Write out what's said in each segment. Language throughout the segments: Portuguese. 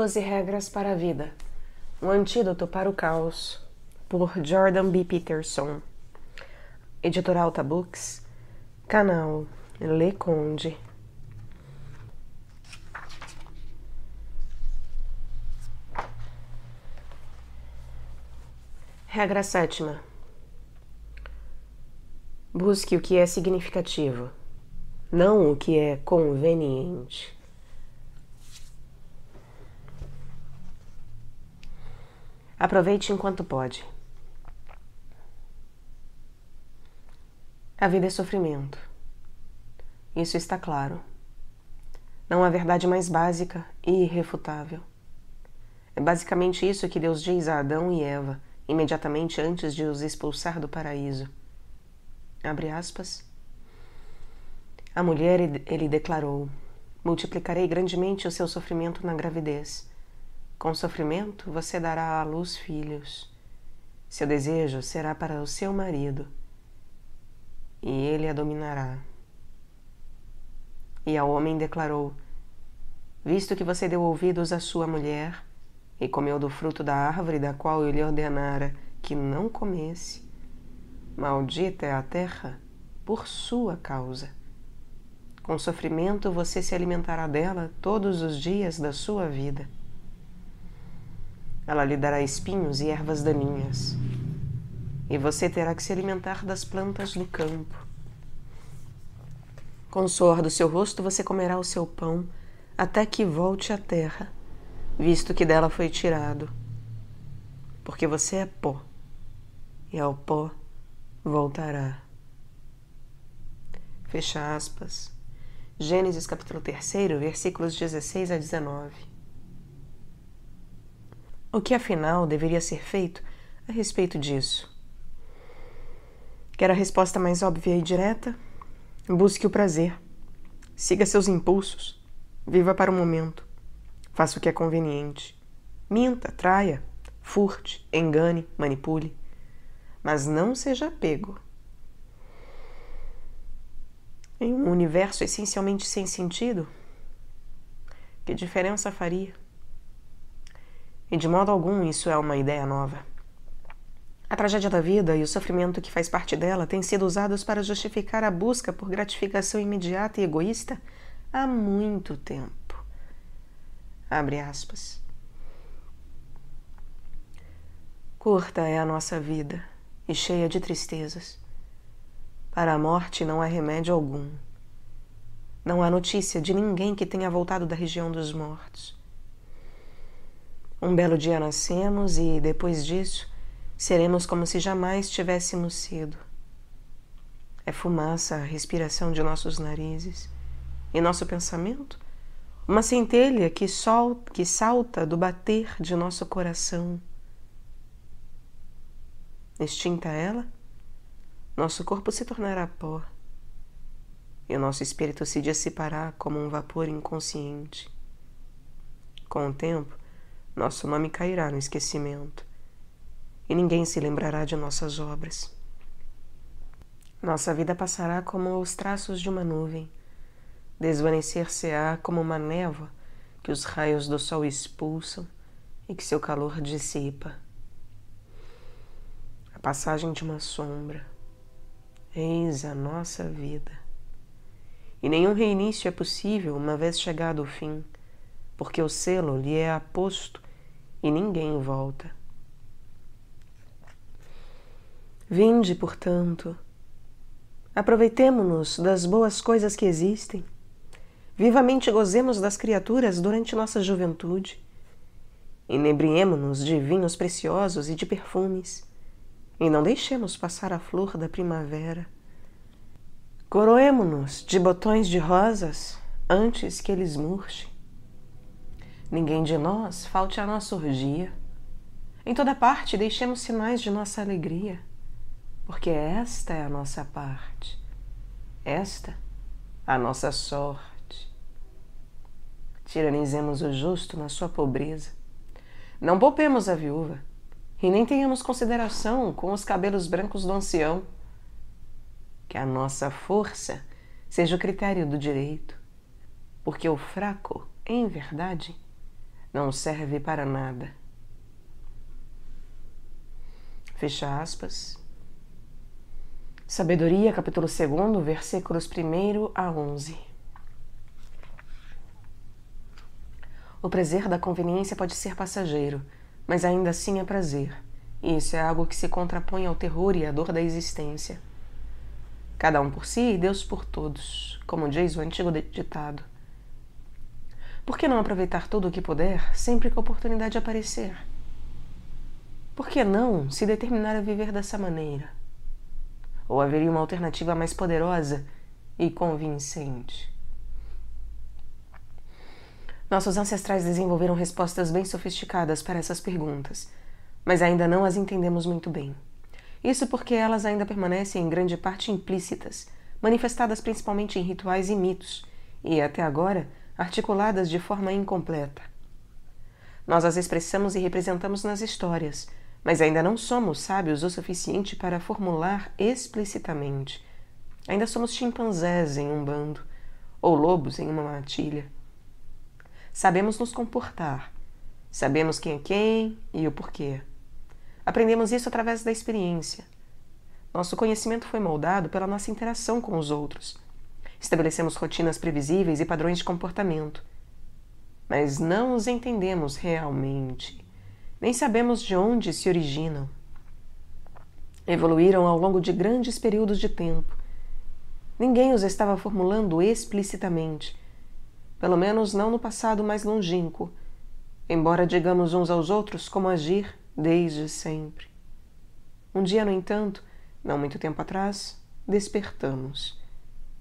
12 Regras para a Vida Um Antídoto para o Caos, por Jordan B. Peterson. Alta Books, canal Le Conde. Regra sétima. Busque o que é significativo, não o que é conveniente. Aproveite enquanto pode. A vida é sofrimento. Isso está claro. Não há verdade mais básica e irrefutável. É basicamente isso que Deus diz a Adão e Eva imediatamente antes de os expulsar do paraíso. Abre aspas. A mulher ele declarou: Multiplicarei grandemente o seu sofrimento na gravidez com sofrimento você dará à luz filhos. Seu desejo será para o seu marido, e ele a dominará. E ao homem declarou: Visto que você deu ouvidos à sua mulher, e comeu do fruto da árvore da qual eu lhe ordenara que não comesse, maldita é a terra por sua causa. Com sofrimento você se alimentará dela todos os dias da sua vida ela lhe dará espinhos e ervas daninhas. E você terá que se alimentar das plantas do campo. Com o suor do seu rosto você comerá o seu pão até que volte à terra, visto que dela foi tirado. Porque você é pó, e ao pó voltará. Fecha aspas. Gênesis capítulo 3, versículos 16 a 19. O que afinal deveria ser feito a respeito disso? Quer a resposta mais óbvia e direta? Busque o prazer. Siga seus impulsos. Viva para o momento. Faça o que é conveniente. Minta, traia, furte, engane, manipule. Mas não seja pego. Em um universo essencialmente sem sentido, que diferença faria? E de modo algum isso é uma ideia nova. A tragédia da vida e o sofrimento que faz parte dela têm sido usados para justificar a busca por gratificação imediata e egoísta há muito tempo. Abre aspas. Curta é a nossa vida e cheia de tristezas. Para a morte não há remédio algum. Não há notícia de ninguém que tenha voltado da região dos mortos. Um belo dia nascemos e, depois disso, seremos como se jamais tivéssemos sido. É fumaça a respiração de nossos narizes e nosso pensamento, uma centelha que, sol, que salta do bater de nosso coração. Extinta ela, nosso corpo se tornará pó e o nosso espírito se dissipará como um vapor inconsciente. Com o tempo, nosso nome cairá no esquecimento e ninguém se lembrará de nossas obras. Nossa vida passará como os traços de uma nuvem, desvanecer-se-á como uma névoa que os raios do sol expulsam e que seu calor dissipa. A passagem de uma sombra, eis a nossa vida. E nenhum reinício é possível uma vez chegado o fim, porque o selo lhe é aposto e ninguém volta. Vinde, portanto, aproveitemo-nos das boas coisas que existem, vivamente gozemos das criaturas durante nossa juventude, inebriemo-nos de vinhos preciosos e de perfumes, e não deixemos passar a flor da primavera. Coroemo-nos de botões de rosas antes que eles murchem Ninguém de nós falte a nossa orgia. Em toda parte deixemos sinais de nossa alegria, porque esta é a nossa parte, esta a nossa sorte. Tiranizemos o justo na sua pobreza. Não poupemos a viúva, e nem tenhamos consideração com os cabelos brancos do ancião. Que a nossa força seja o critério do direito, porque o fraco, em verdade, não serve para nada. Fecha aspas. Sabedoria, capítulo 2, versículos 1 a 11. O prazer da conveniência pode ser passageiro, mas ainda assim é prazer. E isso é algo que se contrapõe ao terror e à dor da existência. Cada um por si e Deus por todos, como diz o antigo ditado. Por que não aproveitar tudo o que puder sempre que a oportunidade aparecer? Por que não se determinar a viver dessa maneira? Ou haveria uma alternativa mais poderosa e convincente? Nossos ancestrais desenvolveram respostas bem sofisticadas para essas perguntas, mas ainda não as entendemos muito bem. Isso porque elas ainda permanecem em grande parte implícitas, manifestadas principalmente em rituais e mitos, e até agora articuladas de forma incompleta. Nós as expressamos e representamos nas histórias, mas ainda não somos sábios o suficiente para formular explicitamente. Ainda somos chimpanzés em um bando, ou lobos em uma matilha. Sabemos nos comportar, sabemos quem é quem e o porquê. Aprendemos isso através da experiência. Nosso conhecimento foi moldado pela nossa interação com os outros, Estabelecemos rotinas previsíveis e padrões de comportamento. Mas não os entendemos realmente, nem sabemos de onde se originam. Evoluíram ao longo de grandes períodos de tempo. Ninguém os estava formulando explicitamente, pelo menos não no passado mais longínquo, embora digamos uns aos outros como agir desde sempre. Um dia, no entanto, não muito tempo atrás, despertamos.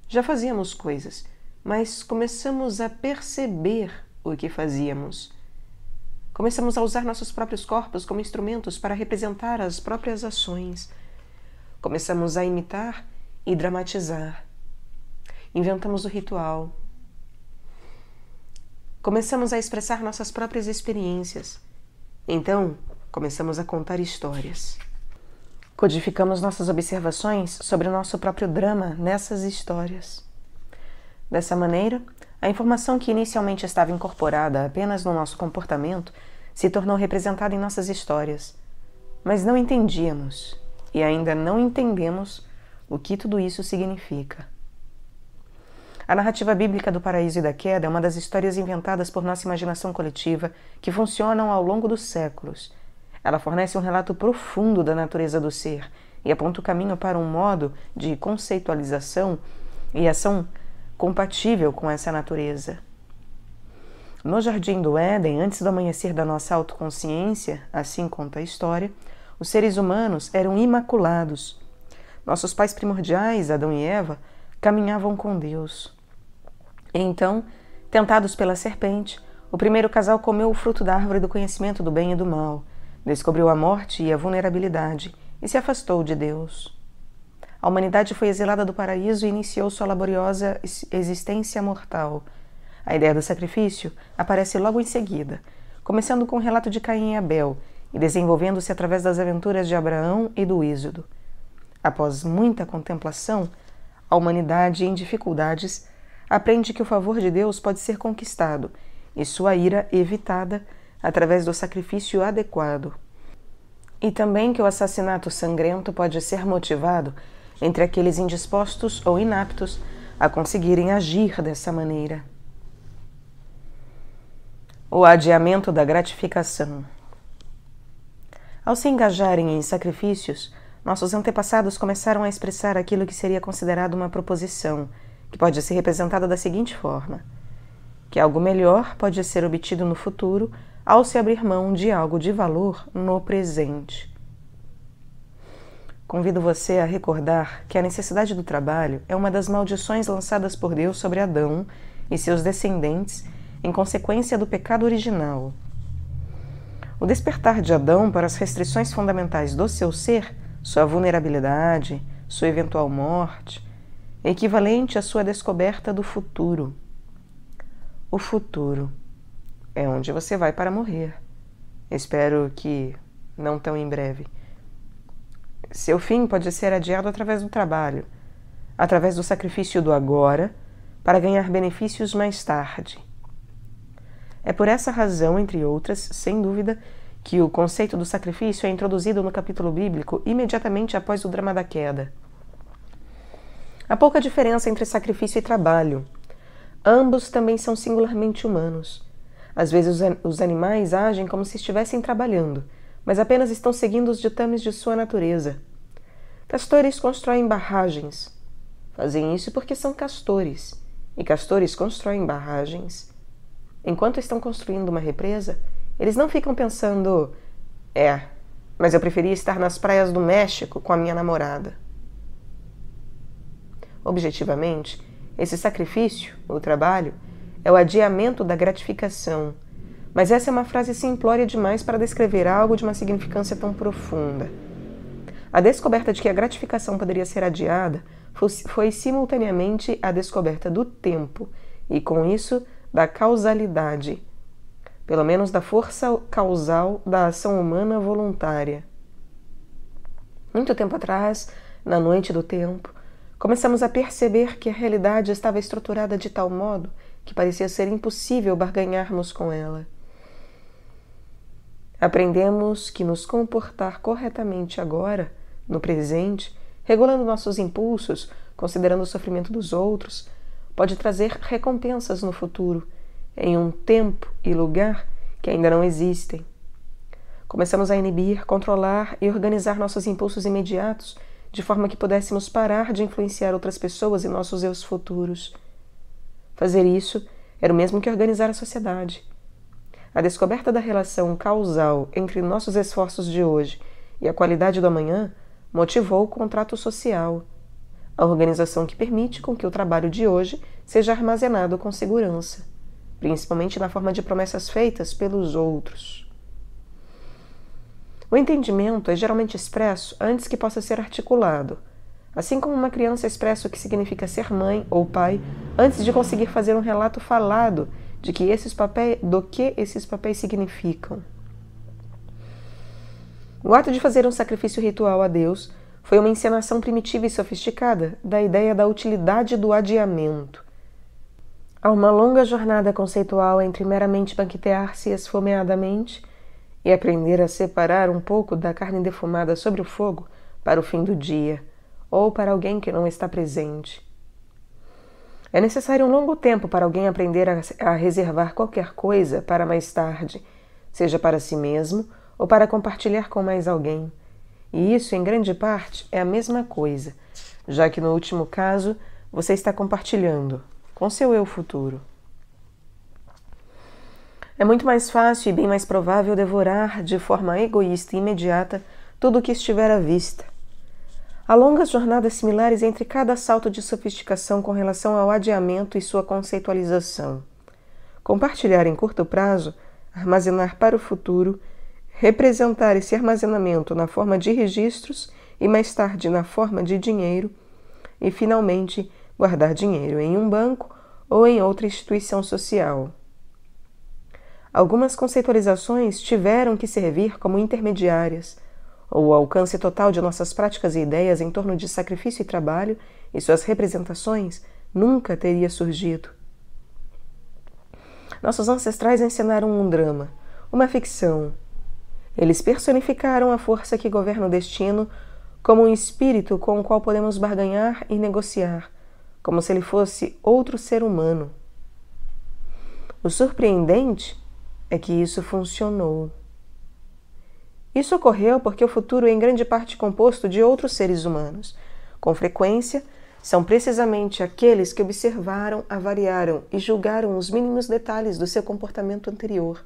Já fazíamos coisas, mas começamos a perceber o que fazíamos. Começamos a usar nossos próprios corpos como instrumentos para representar as próprias ações. Começamos a imitar e dramatizar. Inventamos o ritual. Começamos a expressar nossas próprias experiências. Então, começamos a contar histórias. Codificamos nossas observações sobre o nosso próprio drama nessas histórias. Dessa maneira, a informação que inicialmente estava incorporada apenas no nosso comportamento se tornou representada em nossas histórias, mas não entendíamos e ainda não entendemos o que tudo isso significa. A narrativa bíblica do paraíso e da queda é uma das histórias inventadas por nossa imaginação coletiva que funcionam ao longo dos séculos ela fornece um relato profundo da natureza do ser e aponta o caminho para um modo de conceitualização e ação compatível com essa natureza. No jardim do Éden, antes do amanhecer da nossa autoconsciência, assim conta a história, os seres humanos eram imaculados. Nossos pais primordiais, Adão e Eva, caminhavam com Deus. Então, tentados pela serpente, o primeiro casal comeu o fruto da árvore do conhecimento do bem e do mal. Descobriu a morte e a vulnerabilidade e se afastou de Deus. A humanidade foi exilada do paraíso e iniciou sua laboriosa existência mortal. A ideia do sacrifício aparece logo em seguida, começando com o relato de Caim e Abel e desenvolvendo-se através das aventuras de Abraão e do Êxodo. Após muita contemplação, a humanidade em dificuldades aprende que o favor de Deus pode ser conquistado e sua ira evitada através do sacrifício adequado. E também que o assassinato sangrento pode ser motivado entre aqueles indispostos ou inaptos a conseguirem agir dessa maneira. O adiamento da gratificação. Ao se engajarem em sacrifícios, nossos antepassados começaram a expressar aquilo que seria considerado uma proposição, que pode ser representada da seguinte forma: que algo melhor pode ser obtido no futuro ao se abrir mão de algo de valor no presente. Convido você a recordar que a necessidade do trabalho é uma das maldições lançadas por Deus sobre Adão e seus descendentes em consequência do pecado original. O despertar de Adão para as restrições fundamentais do seu ser, sua vulnerabilidade, sua eventual morte, é equivalente à sua descoberta do futuro. O futuro é onde você vai para morrer. Espero que não tão em breve. Seu fim pode ser adiado através do trabalho, através do sacrifício do agora, para ganhar benefícios mais tarde. É por essa razão, entre outras, sem dúvida, que o conceito do sacrifício é introduzido no capítulo bíblico imediatamente após o drama da queda. Há pouca diferença entre sacrifício e trabalho. Ambos também são singularmente humanos. Às vezes os, animais agem como se estivessem trabalhando, mas apenas estão seguindo os ditames de sua natureza. Castores constroem barragens. Fazem isso porque são castores, e castores constroem barragens. Enquanto estão construindo uma represa, eles não ficam pensando: é, mas eu preferia estar nas praias do México com a minha namorada. Objetivamente, esse sacrifício, o trabalho, é o adiamento da gratificação. Mas essa é uma frase simplória demais para descrever algo de uma significância tão profunda. A descoberta de que a gratificação poderia ser adiada foi simultaneamente a descoberta do tempo e, com isso, da causalidade, pelo menos da força causal da ação humana voluntária. Muito tempo atrás, na noite do tempo, começamos a perceber que a realidade estava estruturada de tal modo que parecia ser impossível barganharmos com ela. Aprendemos que nos comportar corretamente agora, no presente, regulando nossos impulsos, considerando o sofrimento dos outros, pode trazer recompensas no futuro, em um tempo e lugar que ainda não existem. Começamos a inibir, controlar e organizar nossos impulsos imediatos de forma que pudéssemos parar de influenciar outras pessoas e nossos eus futuros. Fazer isso era o mesmo que organizar a sociedade. A descoberta da relação causal entre nossos esforços de hoje e a qualidade do amanhã motivou o contrato social, a organização que permite com que o trabalho de hoje seja armazenado com segurança, principalmente na forma de promessas feitas pelos outros. O entendimento é geralmente expresso antes que possa ser articulado, Assim como uma criança expressa o que significa ser mãe ou pai antes de conseguir fazer um relato falado de que esses papéis, do que esses papéis significam. O ato de fazer um sacrifício ritual a Deus foi uma encenação primitiva e sofisticada da ideia da utilidade do adiamento. Há uma longa jornada conceitual entre meramente banquetear-se esfomeadamente e aprender a separar um pouco da carne defumada sobre o fogo para o fim do dia, ou para alguém que não está presente. É necessário um longo tempo para alguém aprender a, reservar qualquer coisa para mais tarde, seja para si mesmo ou para compartilhar com mais alguém. E isso, em grande parte, é a mesma coisa, já que no último caso você está compartilhando com seu eu futuro. É muito mais fácil e bem mais provável devorar de forma egoísta e imediata tudo o que estiver à vista Há longas jornadas similares entre cada salto de sofisticação com relação ao adiamento e sua conceitualização. Compartilhar em curto prazo, armazenar para o futuro, representar esse armazenamento na forma de registros e mais tarde na forma de dinheiro, e finalmente guardar dinheiro em um banco ou em outra instituição social. Algumas conceitualizações tiveram que servir como intermediárias o alcance total de nossas práticas e ideias em torno de sacrifício e trabalho e suas representações nunca teria surgido. Nossos ancestrais ensinaram um drama, uma ficção. Eles personificaram a força que governa o destino como um espírito com o qual podemos barganhar e negociar, como se ele fosse outro ser humano. O surpreendente é que isso funcionou. Isso ocorreu porque o futuro é em grande parte composto de outros seres humanos. Com frequência, são precisamente aqueles que observaram, avaliaram e julgaram os mínimos detalhes do seu comportamento anterior.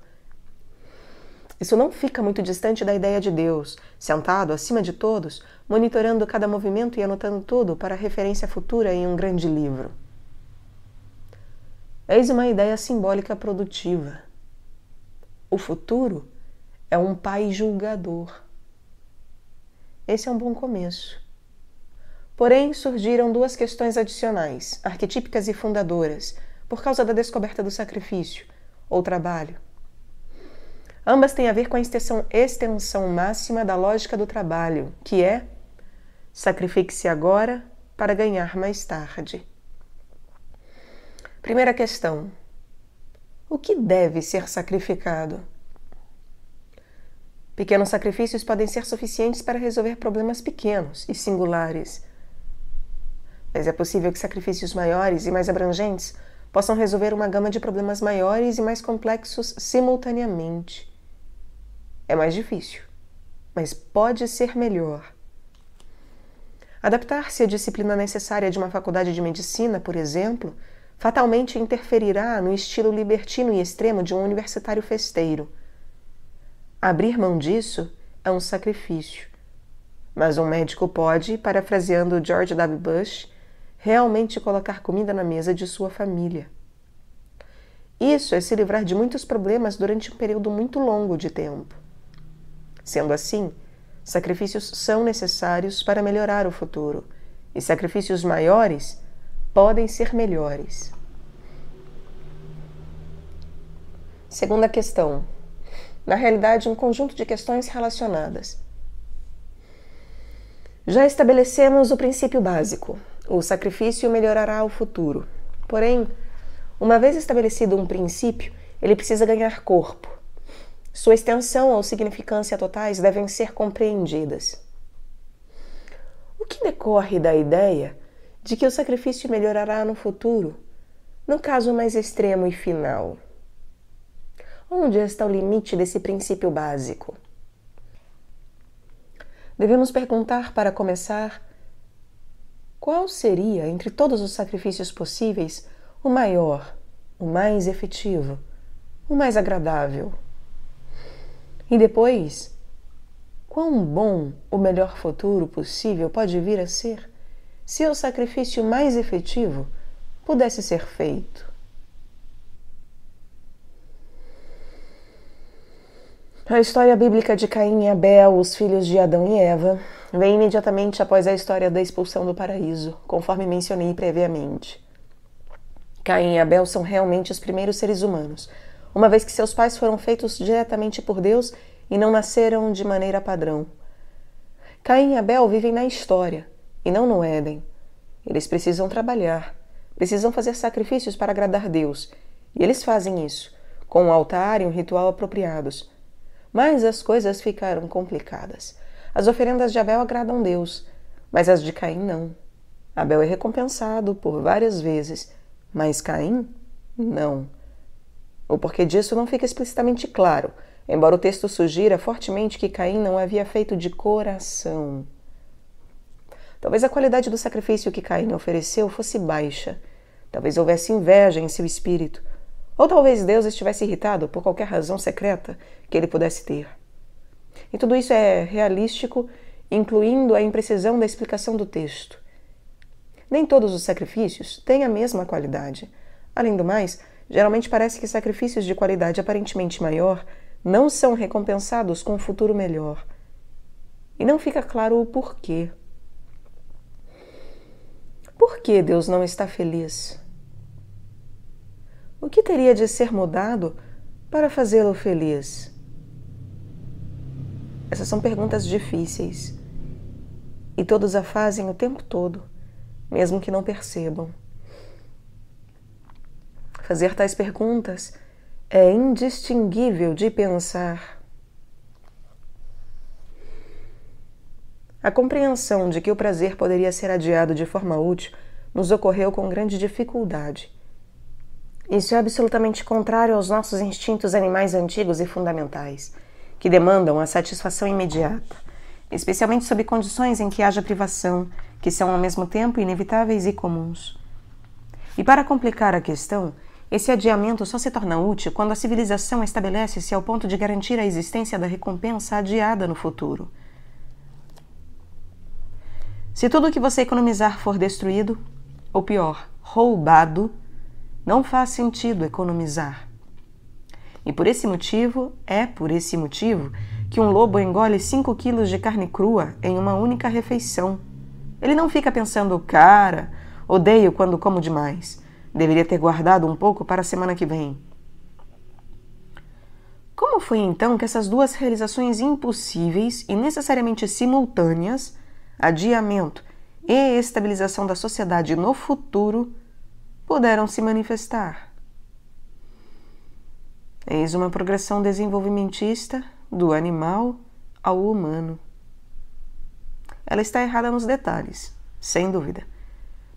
Isso não fica muito distante da ideia de Deus, sentado acima de todos, monitorando cada movimento e anotando tudo para referência futura em um grande livro. Eis uma ideia simbólica produtiva. O futuro é um pai julgador. Esse é um bom começo. Porém, surgiram duas questões adicionais, arquetípicas e fundadoras, por causa da descoberta do sacrifício, ou trabalho. Ambas têm a ver com a extensão, extensão máxima da lógica do trabalho, que é sacrifique-se agora para ganhar mais tarde. Primeira questão: o que deve ser sacrificado? Pequenos sacrifícios podem ser suficientes para resolver problemas pequenos e singulares. Mas é possível que sacrifícios maiores e mais abrangentes possam resolver uma gama de problemas maiores e mais complexos simultaneamente. É mais difícil, mas pode ser melhor. Adaptar-se à disciplina necessária de uma faculdade de medicina, por exemplo, fatalmente interferirá no estilo libertino e extremo de um universitário festeiro Abrir mão disso é um sacrifício. Mas um médico pode, parafraseando George W. Bush, realmente colocar comida na mesa de sua família. Isso é se livrar de muitos problemas durante um período muito longo de tempo. Sendo assim, sacrifícios são necessários para melhorar o futuro, e sacrifícios maiores podem ser melhores. Segunda questão: na realidade, um conjunto de questões relacionadas. Já estabelecemos o princípio básico: o sacrifício melhorará o futuro. Porém, uma vez estabelecido um princípio, ele precisa ganhar corpo. Sua extensão ou significância totais devem ser compreendidas. O que decorre da ideia de que o sacrifício melhorará no futuro, no caso mais extremo e final? Onde está o limite desse princípio básico? Devemos perguntar, para começar, qual seria, entre todos os sacrifícios possíveis, o maior, o mais efetivo, o mais agradável? E depois, quão bom o melhor futuro possível pode vir a ser se o sacrifício mais efetivo pudesse ser feito? A história bíblica de Caim e Abel, os filhos de Adão e Eva, vem imediatamente após a história da expulsão do paraíso, conforme mencionei previamente. Caim e Abel são realmente os primeiros seres humanos, uma vez que seus pais foram feitos diretamente por Deus e não nasceram de maneira padrão. Caim e Abel vivem na história e não no Éden. Eles precisam trabalhar, precisam fazer sacrifícios para agradar Deus, e eles fazem isso, com um altar e um ritual apropriados mas as coisas ficaram complicadas. As oferendas de Abel agradam Deus, mas as de Caim não. Abel é recompensado por várias vezes, mas Caim não. O porquê disso não fica explicitamente claro, embora o texto sugira fortemente que Caim não havia feito de coração. Talvez a qualidade do sacrifício que Caim ofereceu fosse baixa. Talvez houvesse inveja em seu espírito. Ou talvez Deus estivesse irritado por qualquer razão secreta que ele pudesse ter. E tudo isso é realístico, incluindo a imprecisão da explicação do texto. Nem todos os sacrifícios têm a mesma qualidade. Além do mais, geralmente parece que sacrifícios de qualidade aparentemente maior não são recompensados com um futuro melhor. E não fica claro o porquê. Por que Deus não está feliz? O que teria de ser mudado para fazê-lo feliz? Essas são perguntas difíceis e todos a fazem o tempo todo, mesmo que não percebam. Fazer tais perguntas é indistinguível de pensar. A compreensão de que o prazer poderia ser adiado de forma útil nos ocorreu com grande dificuldade isso é absolutamente contrário aos nossos instintos animais antigos e fundamentais, que demandam a satisfação imediata, especialmente sob condições em que haja privação, que são ao mesmo tempo inevitáveis e comuns. E para complicar a questão, esse adiamento só se torna útil quando a civilização estabelece-se ao ponto de garantir a existência da recompensa adiada no futuro. Se tudo o que você economizar for destruído, ou pior, roubado, não faz sentido economizar. E por esse motivo, é por esse motivo, que um lobo engole 5 quilos de carne crua em uma única refeição. Ele não fica pensando, cara, odeio quando como demais. Deveria ter guardado um pouco para a semana que vem. Como foi então que essas duas realizações impossíveis e necessariamente simultâneas, adiamento e estabilização da sociedade no futuro, puderam se manifestar. Eis uma progressão desenvolvimentista do animal ao humano. Ela está errada nos detalhes, sem dúvida,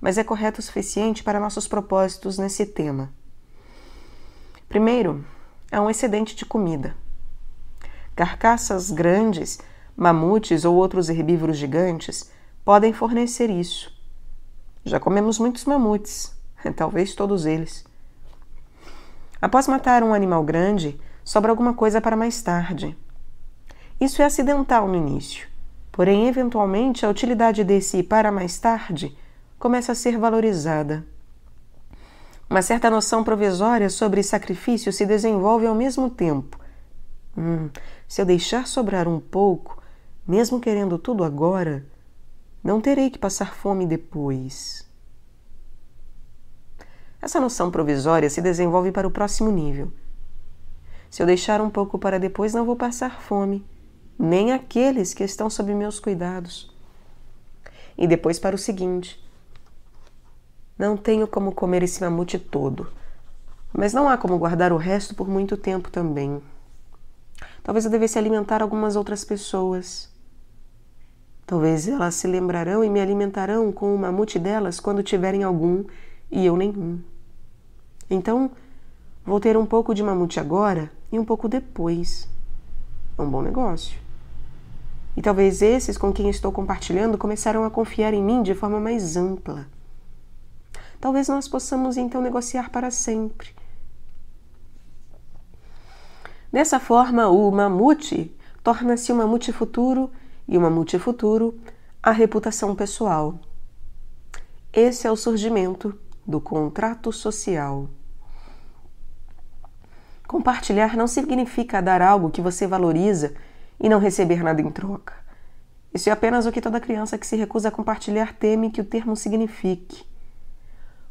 mas é correta o suficiente para nossos propósitos nesse tema. Primeiro, há é um excedente de comida. Carcaças grandes, mamutes ou outros herbívoros gigantes podem fornecer isso. Já comemos muitos mamutes, talvez todos eles. Após matar um animal grande, sobra alguma coisa para mais tarde. Isso é acidental no início, porém, eventualmente, a utilidade desse para mais tarde começa a ser valorizada. Uma certa noção provisória sobre sacrifício se desenvolve ao mesmo tempo. Hum, se eu deixar sobrar um pouco, mesmo querendo tudo agora, não terei que passar fome depois. Essa noção provisória se desenvolve para o próximo nível. Se eu deixar um pouco para depois, não vou passar fome, nem aqueles que estão sob meus cuidados. E depois para o seguinte: Não tenho como comer esse mamute todo, mas não há como guardar o resto por muito tempo também. Talvez eu devesse alimentar algumas outras pessoas. Talvez elas se lembrarão e me alimentarão com o mamute delas quando tiverem algum e eu nenhum. Então, vou ter um pouco de mamute agora e um pouco depois. É um bom negócio. E talvez esses com quem estou compartilhando começaram a confiar em mim de forma mais ampla. Talvez nós possamos então negociar para sempre. Dessa forma, o mamute torna-se um mamute futuro e o mamute futuro a reputação pessoal. Esse é o surgimento do contrato social. Compartilhar não significa dar algo que você valoriza e não receber nada em troca. Isso é apenas o que toda criança que se recusa a compartilhar teme que o termo signifique.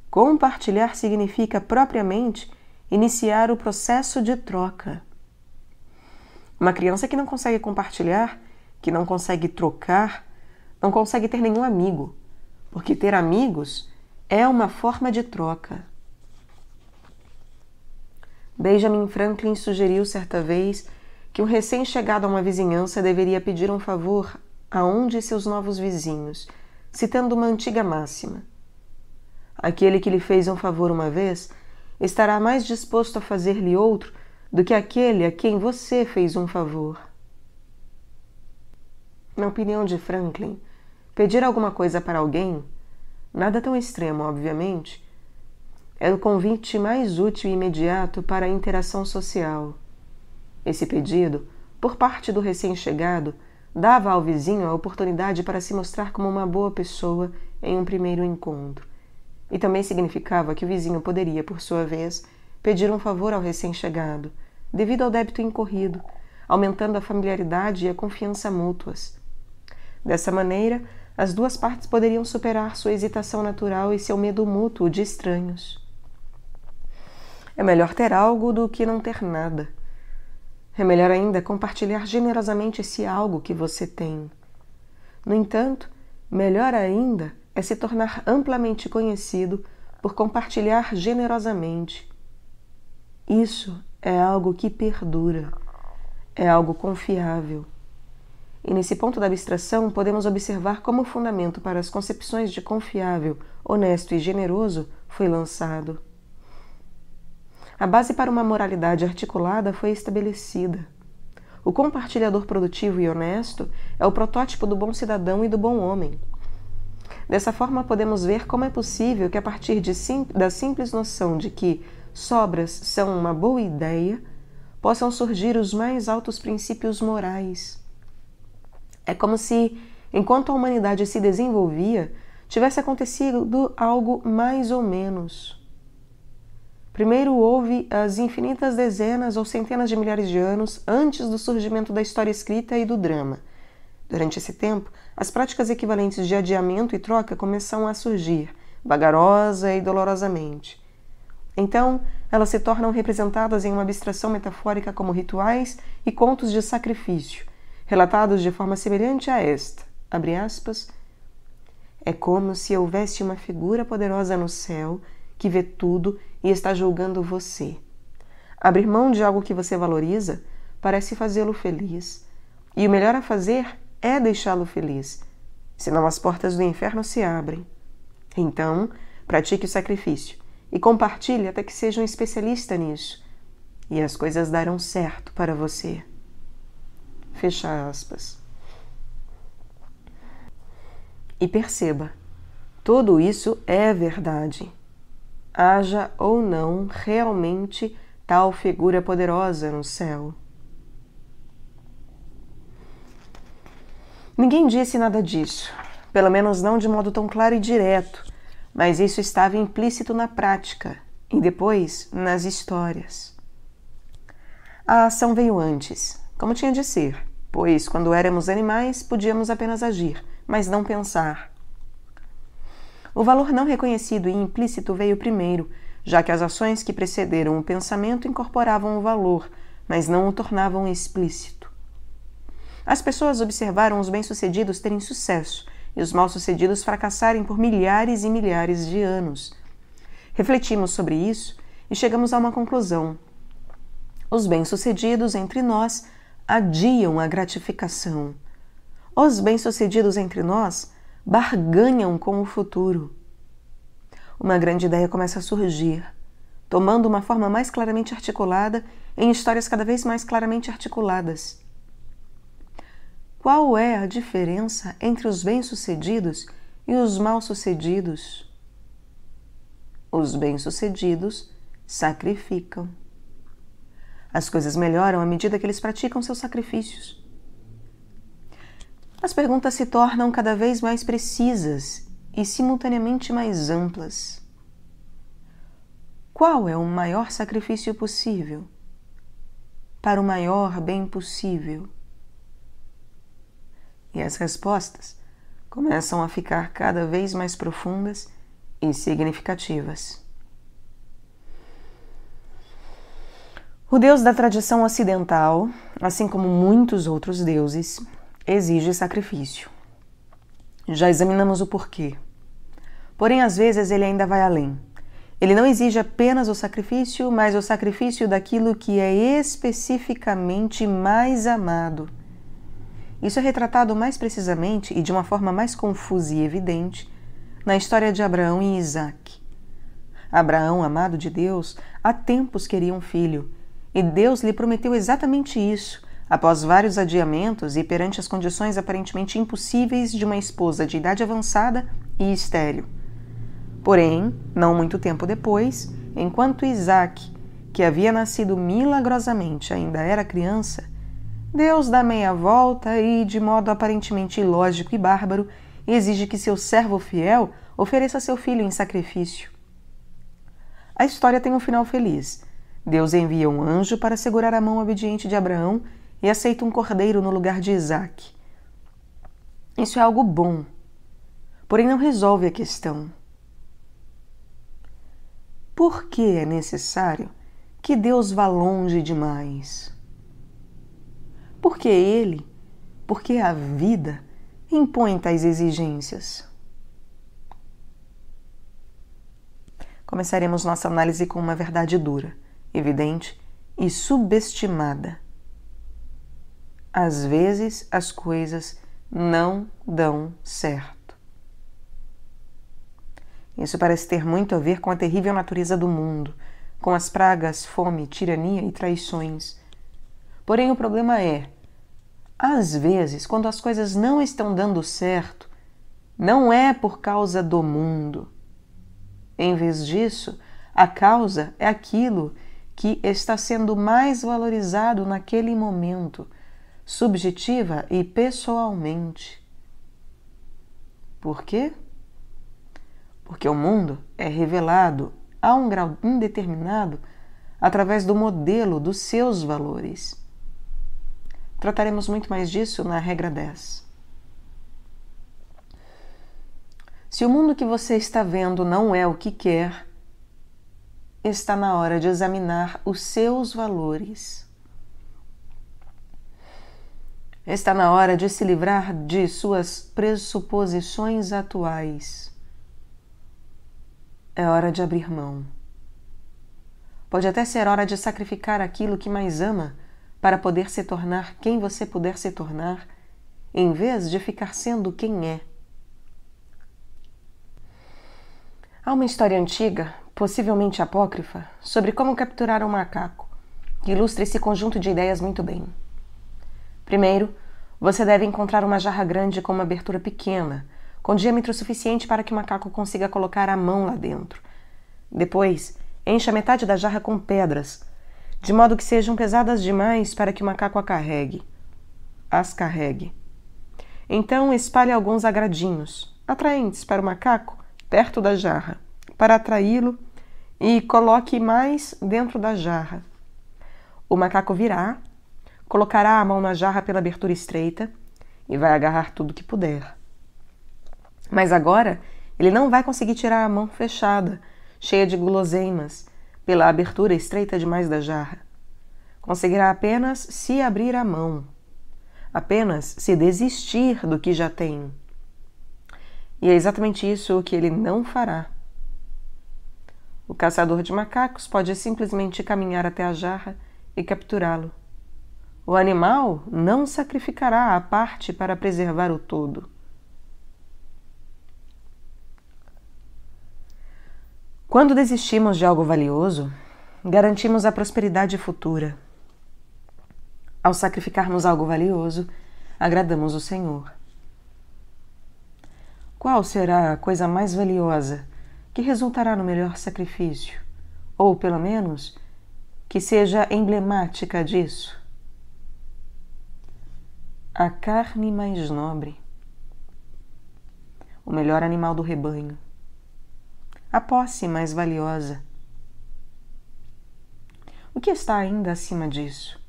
Compartilhar significa propriamente iniciar o processo de troca. Uma criança que não consegue compartilhar, que não consegue trocar, não consegue ter nenhum amigo, porque ter amigos é uma forma de troca. Benjamin Franklin sugeriu certa vez que um recém-chegado a uma vizinhança deveria pedir um favor a um de seus novos vizinhos, citando uma antiga máxima: Aquele que lhe fez um favor uma vez estará mais disposto a fazer-lhe outro do que aquele a quem você fez um favor. Na opinião de Franklin, pedir alguma coisa para alguém Nada tão extremo, obviamente. Era é o convite mais útil e imediato para a interação social. Esse pedido, por parte do recém-chegado, dava ao vizinho a oportunidade para se mostrar como uma boa pessoa em um primeiro encontro. E também significava que o vizinho poderia, por sua vez, pedir um favor ao recém-chegado, devido ao débito incorrido, aumentando a familiaridade e a confiança mútuas. Dessa maneira, as duas partes poderiam superar sua hesitação natural e seu medo mútuo de estranhos. É melhor ter algo do que não ter nada. É melhor ainda compartilhar generosamente esse algo que você tem. No entanto, melhor ainda é se tornar amplamente conhecido por compartilhar generosamente. Isso é algo que perdura, é algo confiável e nesse ponto da abstração, podemos observar como o fundamento para as concepções de confiável, honesto e generoso foi lançado. A base para uma moralidade articulada foi estabelecida. O compartilhador produtivo e honesto é o protótipo do bom cidadão e do bom homem. Dessa forma, podemos ver como é possível que, a partir sim, da simples noção de que sobras são uma boa ideia, possam surgir os mais altos princípios morais. É como se, enquanto a humanidade se desenvolvia, tivesse acontecido algo mais ou menos. Primeiro houve as infinitas dezenas ou centenas de milhares de anos antes do surgimento da história escrita e do drama. Durante esse tempo, as práticas equivalentes de adiamento e troca começam a surgir, vagarosa e dolorosamente. Então, elas se tornam representadas em uma abstração metafórica como rituais e contos de sacrifício, relatados de forma semelhante a esta. Aspas, é como se houvesse uma figura poderosa no céu que vê tudo e está julgando você. Abrir mão de algo que você valoriza parece fazê-lo feliz, e o melhor a fazer é deixá-lo feliz, senão as portas do inferno se abrem. Então, pratique o sacrifício e compartilhe até que seja um especialista nisso, e as coisas darão certo para você. Fecha aspas. E perceba, tudo isso é verdade. Haja ou não realmente tal figura poderosa no céu. Ninguém disse nada disso, pelo menos não de modo tão claro e direto, mas isso estava implícito na prática e depois nas histórias. A ação veio antes, como tinha de ser, pois quando éramos animais podíamos apenas agir, mas não pensar. O valor não reconhecido e implícito veio primeiro, já que as ações que precederam o pensamento incorporavam o valor, mas não o tornavam explícito. As pessoas observaram os bem-sucedidos terem sucesso e os mal-sucedidos fracassarem por milhares e milhares de anos. Refletimos sobre isso e chegamos a uma conclusão. Os bem-sucedidos entre nós adiam a gratificação. Os bem-sucedidos entre nós barganham com o futuro. Uma grande ideia começa a surgir, tomando uma forma mais claramente articulada em histórias cada vez mais claramente articuladas. Qual é a diferença entre os bem-sucedidos e os mal-sucedidos? Os bem-sucedidos sacrificam. As coisas melhoram à medida que eles praticam seus sacrifícios. As perguntas se tornam cada vez mais precisas e simultaneamente mais amplas. Qual é o maior sacrifício possível para o maior bem possível? E as respostas começam a ficar cada vez mais profundas e significativas. O deus da tradição ocidental, assim como muitos outros deuses, exige sacrifício. Já examinamos o porquê. Porém, às vezes ele ainda vai além. Ele não exige apenas o sacrifício, mas o sacrifício daquilo que é especificamente mais amado. Isso é retratado mais precisamente e de uma forma mais confusa e evidente na história de Abraão e Isaac. Abraão, amado de Deus, há tempos queria um filho, e Deus lhe prometeu exatamente isso, após vários adiamentos e perante as condições aparentemente impossíveis de uma esposa de idade avançada e estéril. Porém, não muito tempo depois, enquanto Isaac, que havia nascido milagrosamente, ainda era criança, Deus dá meia volta e, de modo aparentemente ilógico e bárbaro, exige que seu servo fiel ofereça seu filho em sacrifício. A história tem um final feliz, Deus envia um anjo para segurar a mão obediente de Abraão e aceita um cordeiro no lugar de Isaac. Isso é algo bom, porém não resolve a questão. Por que é necessário que Deus vá longe demais? Porque Ele, porque a vida, impõe tais exigências. Começaremos nossa análise com uma verdade dura evidente e subestimada. Às vezes as coisas não dão certo. Isso parece ter muito a ver com a terrível natureza do mundo, com as pragas, fome, tirania e traições. Porém, o problema é: às vezes, quando as coisas não estão dando certo, não é por causa do mundo. Em vez disso, a causa é aquilo que está sendo mais valorizado naquele momento, subjetiva e pessoalmente. Por quê? Porque o mundo é revelado a um grau indeterminado através do modelo dos seus valores. Trataremos muito mais disso na regra 10. Se o mundo que você está vendo não é o que quer, está na hora de examinar os seus valores. Está na hora de se livrar de suas pressuposições atuais. É hora de abrir mão. Pode até ser hora de sacrificar aquilo que mais ama para poder se tornar quem você puder se tornar, em vez de ficar sendo quem é. Há uma história antiga possivelmente apócrifa, sobre como capturar um macaco, que ilustra esse conjunto de ideias muito bem. Primeiro, você deve encontrar uma jarra grande com uma abertura pequena, com diâmetro suficiente para que o macaco consiga colocar a mão lá dentro. Depois, encha metade da jarra com pedras, de modo que sejam pesadas demais para que o macaco a carregue. As carregue. Então, espalhe alguns agradinhos, atraentes para o macaco, perto da jarra para atraí-lo e coloque mais dentro da jarra. O macaco virá, colocará a mão na jarra pela abertura estreita e vai agarrar tudo que puder. Mas agora ele não vai conseguir tirar a mão fechada, cheia de guloseimas, pela abertura estreita demais da jarra. Conseguirá apenas se abrir a mão, apenas se desistir do que já tem. E é exatamente isso que ele não fará. O caçador de macacos pode simplesmente caminhar até a jarra e capturá-lo. O animal não sacrificará a parte para preservar o todo. Quando desistimos de algo valioso, garantimos a prosperidade futura. Ao sacrificarmos algo valioso, agradamos o Senhor. Qual será a coisa mais valiosa que resultará no melhor sacrifício, ou pelo menos que seja emblemática disso. A carne mais nobre, o melhor animal do rebanho, a posse mais valiosa. O que está ainda acima disso?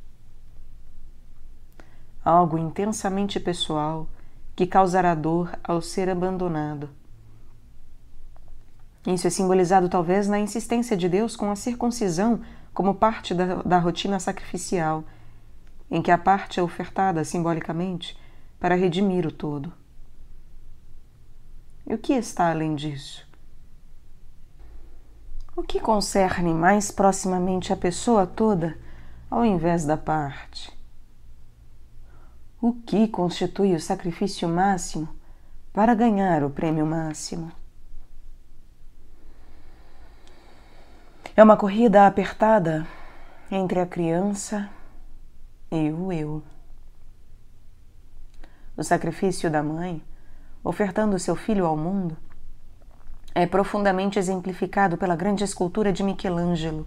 Algo intensamente pessoal que causará dor ao ser abandonado isso é simbolizado talvez na insistência de Deus com a circuncisão como parte da, da rotina sacrificial, em que a parte é ofertada simbolicamente para redimir o todo. E o que está além disso? O que concerne mais proximamente a pessoa toda, ao invés da parte? O que constitui o sacrifício máximo para ganhar o prêmio máximo? É uma corrida apertada entre a criança e o eu. O sacrifício da mãe, ofertando seu filho ao mundo, é profundamente exemplificado pela grande escultura de Michelangelo,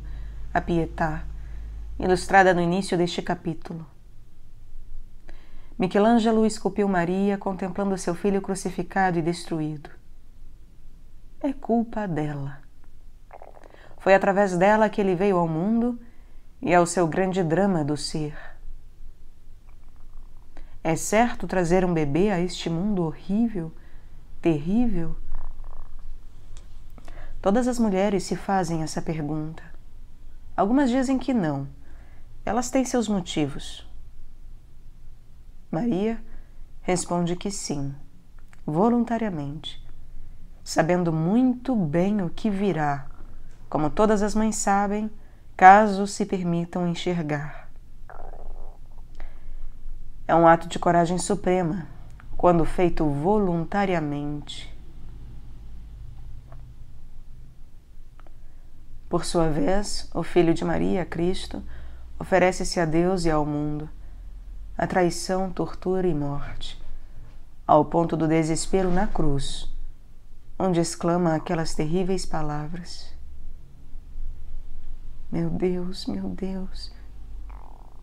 a Pietà, ilustrada no início deste capítulo. Michelangelo esculpiu Maria contemplando seu filho crucificado e destruído. É culpa dela. Foi através dela que ele veio ao mundo e ao é seu grande drama do ser. É certo trazer um bebê a este mundo horrível, terrível? Todas as mulheres se fazem essa pergunta. Algumas dizem que não. Elas têm seus motivos. Maria responde que sim, voluntariamente, sabendo muito bem o que virá como todas as mães sabem, caso se permitam enxergar. É um ato de coragem suprema, quando feito voluntariamente. Por sua vez, o Filho de Maria, Cristo, oferece-se a Deus e ao mundo, a traição, tortura e morte, ao ponto do desespero na cruz, onde exclama aquelas terríveis palavras. Meu Deus, meu Deus,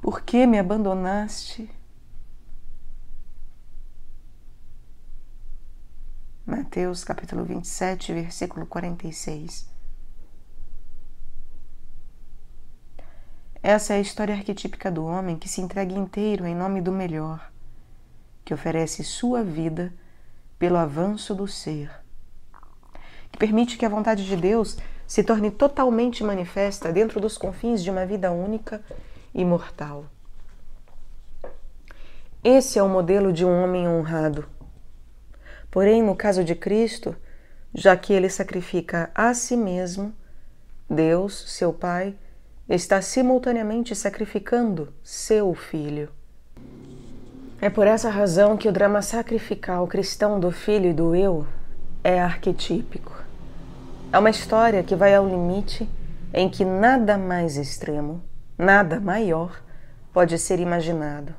por que me abandonaste? Mateus capítulo 27, versículo 46. Essa é a história arquetípica do homem que se entrega inteiro em nome do melhor, que oferece sua vida pelo avanço do ser, que permite que a vontade de Deus se torne totalmente manifesta dentro dos confins de uma vida única e mortal. Esse é o modelo de um homem honrado. Porém, no caso de Cristo, já que ele sacrifica a si mesmo, Deus, seu Pai, está simultaneamente sacrificando seu filho. É por essa razão que o drama o cristão do filho e do eu é arquetípico. É uma história que vai ao limite em que nada mais extremo, nada maior pode ser imaginado.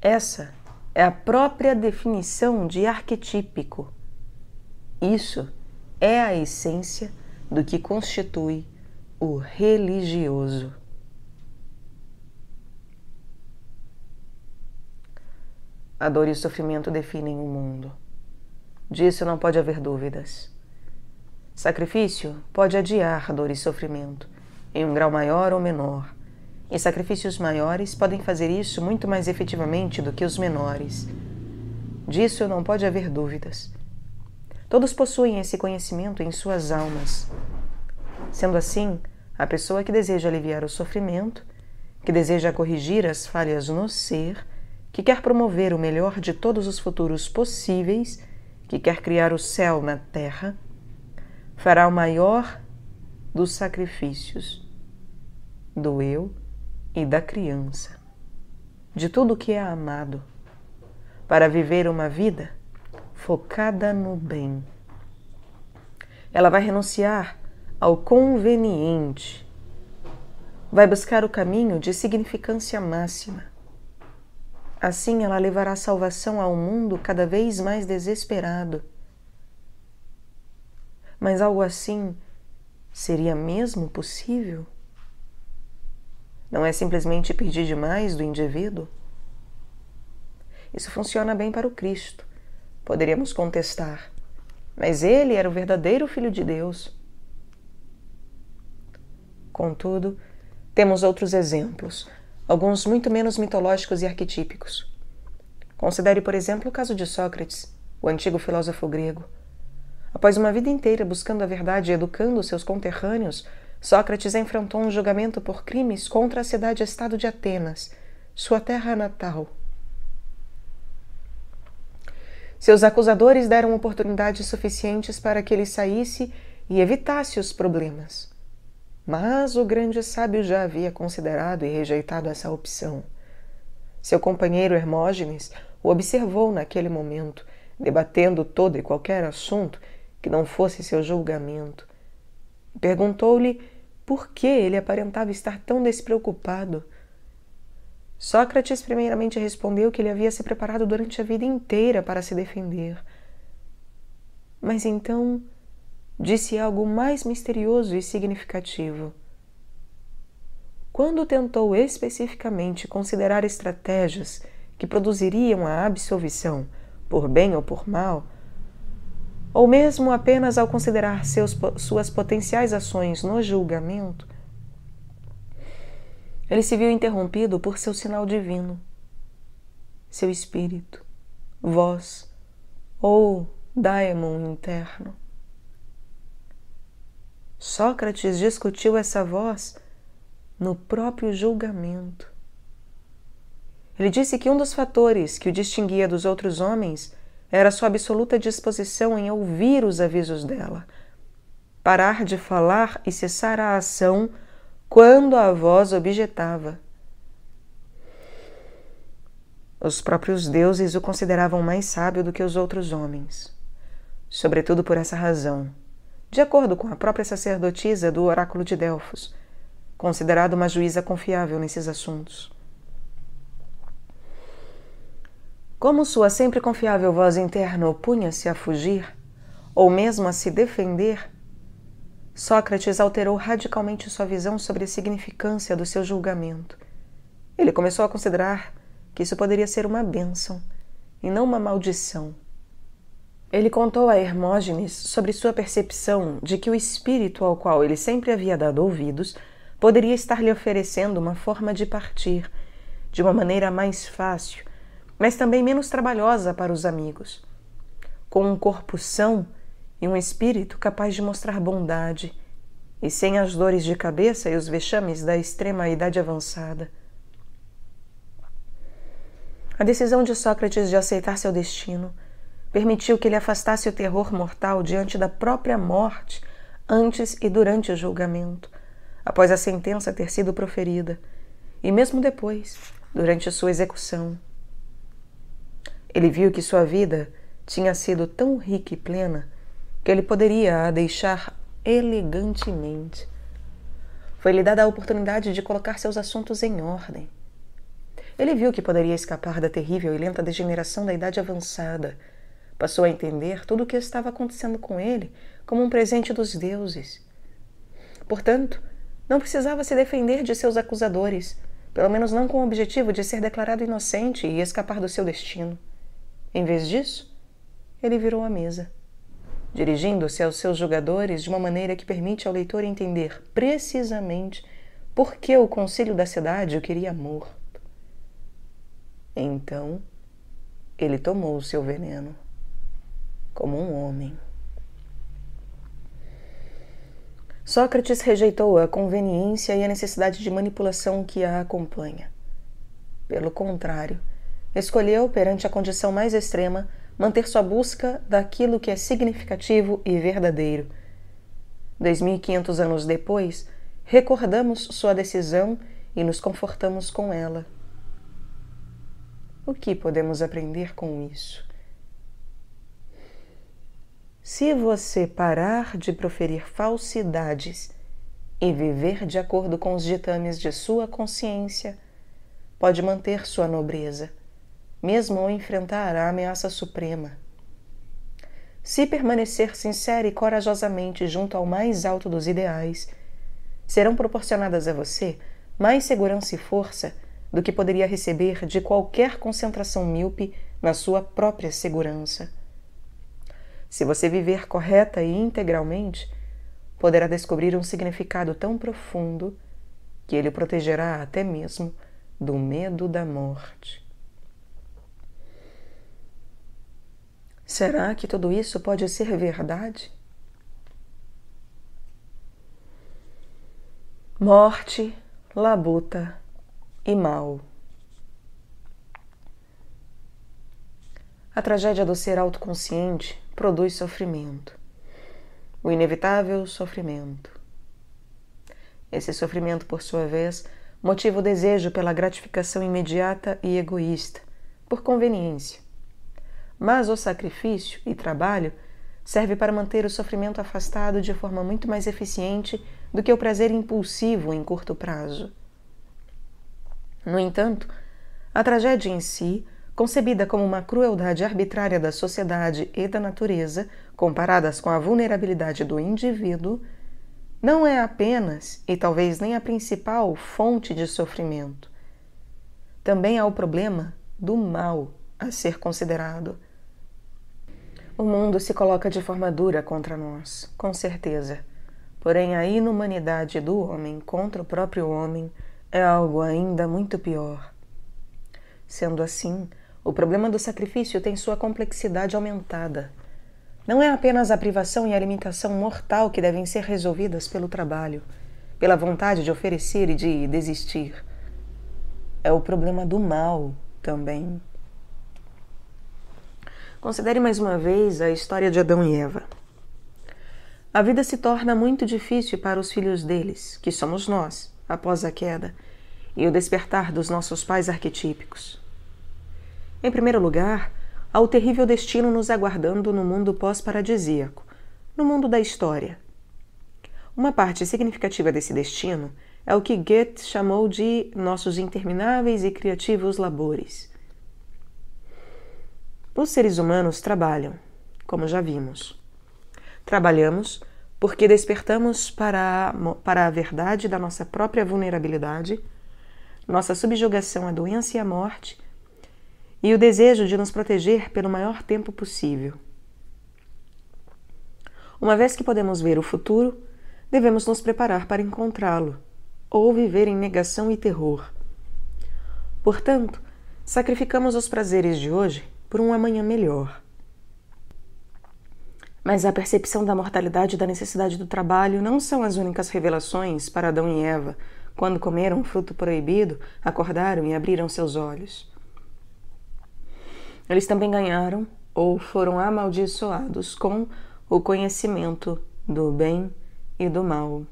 Essa é a própria definição de arquetípico. Isso é a essência do que constitui o religioso. A dor e o sofrimento definem o mundo. Disso não pode haver dúvidas. Sacrifício pode adiar dor e sofrimento, em um grau maior ou menor, e sacrifícios maiores podem fazer isso muito mais efetivamente do que os menores. Disso não pode haver dúvidas. Todos possuem esse conhecimento em suas almas. Sendo assim, a pessoa que deseja aliviar o sofrimento, que deseja corrigir as falhas no ser, que quer promover o melhor de todos os futuros possíveis, que quer criar o céu na terra, fará o maior dos sacrifícios do eu e da criança, de tudo o que é amado, para viver uma vida focada no bem. Ela vai renunciar ao conveniente, vai buscar o caminho de significância máxima. Assim ela levará salvação ao mundo cada vez mais desesperado mas algo assim seria mesmo possível? Não é simplesmente pedir demais do indivíduo? Isso funciona bem para o Cristo, poderíamos contestar. Mas ele era o verdadeiro Filho de Deus. Contudo, temos outros exemplos, alguns muito menos mitológicos e arquetípicos. Considere, por exemplo, o caso de Sócrates, o antigo filósofo grego, Após uma vida inteira buscando a verdade e educando seus conterrâneos, Sócrates enfrentou um julgamento por crimes contra a cidade-estado de Atenas, sua terra natal. Seus acusadores deram oportunidades suficientes para que ele saísse e evitasse os problemas. Mas o grande sábio já havia considerado e rejeitado essa opção. Seu companheiro Hermógenes o observou naquele momento, debatendo todo e qualquer assunto que não fosse seu julgamento. Perguntou-lhe por que ele aparentava estar tão despreocupado. Sócrates primeiramente respondeu que ele havia se preparado durante a vida inteira para se defender. Mas então disse algo mais misterioso e significativo. Quando tentou especificamente considerar estratégias que produziriam a absolvição, por bem ou por mal, ou mesmo apenas ao considerar seus, suas potenciais ações no julgamento, ele se viu interrompido por seu sinal divino, seu espírito, voz ou daemon interno. Sócrates discutiu essa voz no próprio julgamento. Ele disse que um dos fatores que o distinguia dos outros homens era sua absoluta disposição em ouvir os avisos dela, parar de falar e cessar a ação quando a voz objetava. Os próprios deuses o consideravam mais sábio do que os outros homens, sobretudo por essa razão. De acordo com a própria sacerdotisa do oráculo de Delfos, considerada uma juíza confiável nesses assuntos. Como sua sempre confiável voz interna opunha-se a fugir, ou mesmo a se defender, Sócrates alterou radicalmente sua visão sobre a significância do seu julgamento. Ele começou a considerar que isso poderia ser uma bênção e não uma maldição. Ele contou a Hermógenes sobre sua percepção de que o espírito ao qual ele sempre havia dado ouvidos poderia estar lhe oferecendo uma forma de partir, de uma maneira mais fácil mas também menos trabalhosa para os amigos. Com um corpo são e um espírito capaz de mostrar bondade, e sem as dores de cabeça e os vexames da extrema idade avançada. A decisão de Sócrates de aceitar seu destino permitiu que ele afastasse o terror mortal diante da própria morte antes e durante o julgamento, após a sentença ter sido proferida, e mesmo depois, durante sua execução. Ele viu que sua vida tinha sido tão rica e plena que ele poderia a deixar elegantemente. Foi-lhe dada a oportunidade de colocar seus assuntos em ordem. Ele viu que poderia escapar da terrível e lenta degeneração da idade avançada. Passou a entender tudo o que estava acontecendo com ele como um presente dos deuses. Portanto, não precisava se defender de seus acusadores, pelo menos não com o objetivo de ser declarado inocente e escapar do seu destino. Em vez disso, ele virou a mesa, dirigindo-se aos seus jogadores de uma maneira que permite ao leitor entender precisamente por que o conselho da cidade o queria morto. Então, ele tomou o seu veneno, como um homem. Sócrates rejeitou a conveniência e a necessidade de manipulação que a acompanha. Pelo contrário, escolheu, perante a condição mais extrema, manter sua busca daquilo que é significativo e verdadeiro. 2500 anos depois, recordamos sua decisão e nos confortamos com ela. O que podemos aprender com isso? Se você parar de proferir falsidades e viver de acordo com os ditames de sua consciência, pode manter sua nobreza mesmo ao enfrentar a ameaça suprema. Se permanecer sincera e corajosamente junto ao mais alto dos ideais, serão proporcionadas a você mais segurança e força do que poderia receber de qualquer concentração míope na sua própria segurança. Se você viver correta e integralmente, poderá descobrir um significado tão profundo que ele o protegerá até mesmo do medo da morte. Será que tudo isso pode ser verdade? Morte, labuta e mal. A tragédia do ser autoconsciente produz sofrimento, o inevitável sofrimento. Esse sofrimento, por sua vez, motiva o desejo pela gratificação imediata e egoísta, por conveniência mas o sacrifício e trabalho serve para manter o sofrimento afastado de forma muito mais eficiente do que o prazer impulsivo em curto prazo. No entanto, a tragédia em si, concebida como uma crueldade arbitrária da sociedade e da natureza, comparadas com a vulnerabilidade do indivíduo, não é apenas, e talvez nem a principal, fonte de sofrimento. Também há o problema do mal a ser considerado o mundo se coloca de forma dura contra nós, com certeza. Porém, a inumanidade do homem contra o próprio homem é algo ainda muito pior. Sendo assim, o problema do sacrifício tem sua complexidade aumentada. Não é apenas a privação e a limitação mortal que devem ser resolvidas pelo trabalho, pela vontade de oferecer e de desistir. É o problema do mal também. Considere mais uma vez a história de Adão e Eva. A vida se torna muito difícil para os filhos deles, que somos nós, após a queda e o despertar dos nossos pais arquetípicos. Em primeiro lugar, há o terrível destino nos aguardando no mundo pós-paradisíaco, no mundo da história. Uma parte significativa desse destino é o que Goethe chamou de nossos intermináveis e criativos labores os seres humanos trabalham, como já vimos. Trabalhamos porque despertamos para a, para a verdade da nossa própria vulnerabilidade, nossa subjugação à doença e à morte e o desejo de nos proteger pelo maior tempo possível. Uma vez que podemos ver o futuro, devemos nos preparar para encontrá-lo ou viver em negação e terror. Portanto, sacrificamos os prazeres de hoje por um amanhã melhor. Mas a percepção da mortalidade e da necessidade do trabalho não são as únicas revelações para Adão e Eva quando comeram o fruto proibido, acordaram e abriram seus olhos. Eles também ganharam ou foram amaldiçoados com o conhecimento do bem e do mal.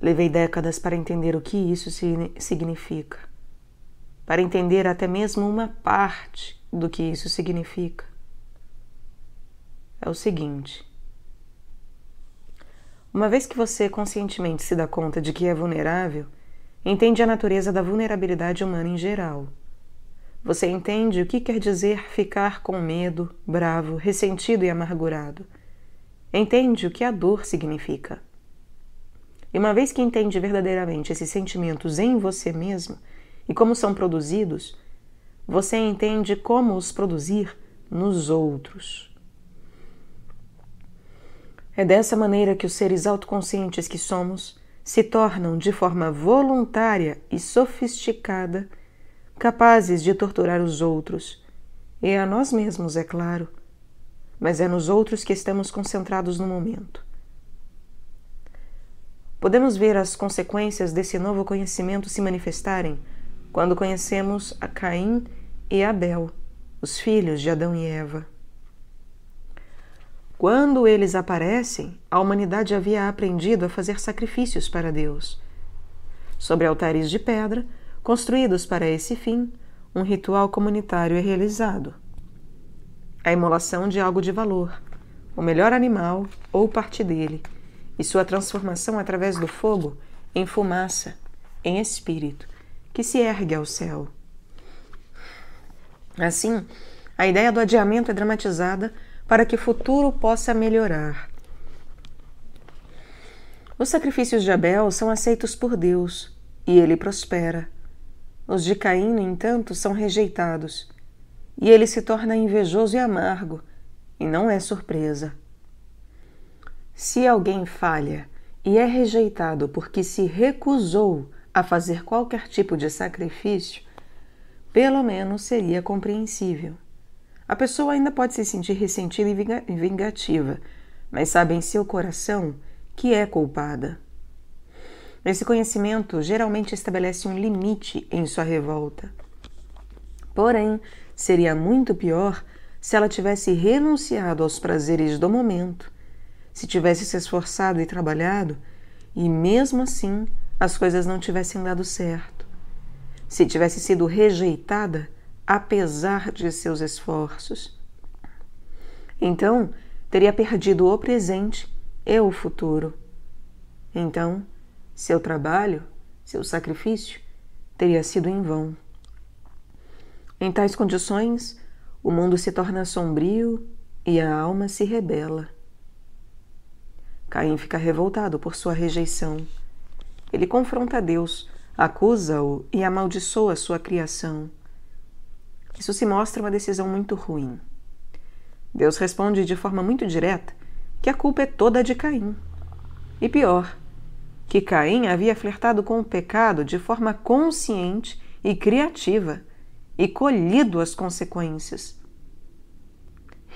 Levei décadas para entender o que isso significa para entender até mesmo uma parte do que isso significa. É o seguinte: uma vez que você conscientemente se dá conta de que é vulnerável, entende a natureza da vulnerabilidade humana em geral. Você entende o que quer dizer ficar com medo, bravo, ressentido e amargurado. Entende o que a dor significa. E uma vez que entende verdadeiramente esses sentimentos em você mesmo, e como são produzidos, você entende como os produzir nos outros. É dessa maneira que os seres autoconscientes que somos se tornam de forma voluntária e sofisticada capazes de torturar os outros e é a nós mesmos, é claro, mas é nos outros que estamos concentrados no momento. Podemos ver as consequências desse novo conhecimento se manifestarem quando conhecemos a Caim e Abel, os filhos de Adão e Eva. Quando eles aparecem, a humanidade havia aprendido a fazer sacrifícios para Deus. Sobre altares de pedra, construídos para esse fim, um ritual comunitário é realizado. A imolação de algo de valor, o melhor animal ou parte dele, e sua transformação através do fogo em fumaça, em espírito que se ergue ao céu. Assim, a ideia do adiamento é dramatizada para que o futuro possa melhorar. Os sacrifícios de Abel são aceitos por Deus e ele prospera. Os de Caim, no entanto, são rejeitados e ele se torna invejoso e amargo, e não é surpresa. Se alguém falha e é rejeitado porque se recusou a fazer qualquer tipo de sacrifício, pelo menos seria compreensível. A pessoa ainda pode se sentir ressentida e vingativa, mas sabe em seu coração que é culpada. Esse conhecimento geralmente estabelece um limite em sua revolta. Porém, seria muito pior se ela tivesse renunciado aos prazeres do momento, se tivesse se esforçado e trabalhado, e mesmo assim as coisas não tivessem dado certo. Se tivesse sido rejeitada, apesar de seus esforços. Então, teria perdido o presente e o futuro. Então, seu trabalho, seu sacrifício, teria sido em vão. Em tais condições, o mundo se torna sombrio e a alma se rebela. Caim fica revoltado por sua rejeição ele confronta Deus, acusa-o e amaldiçoa sua criação. Isso se mostra uma decisão muito ruim. Deus responde de forma muito direta que a culpa é toda de Caim. E pior, que Caim havia flertado com o pecado de forma consciente e criativa e colhido as consequências.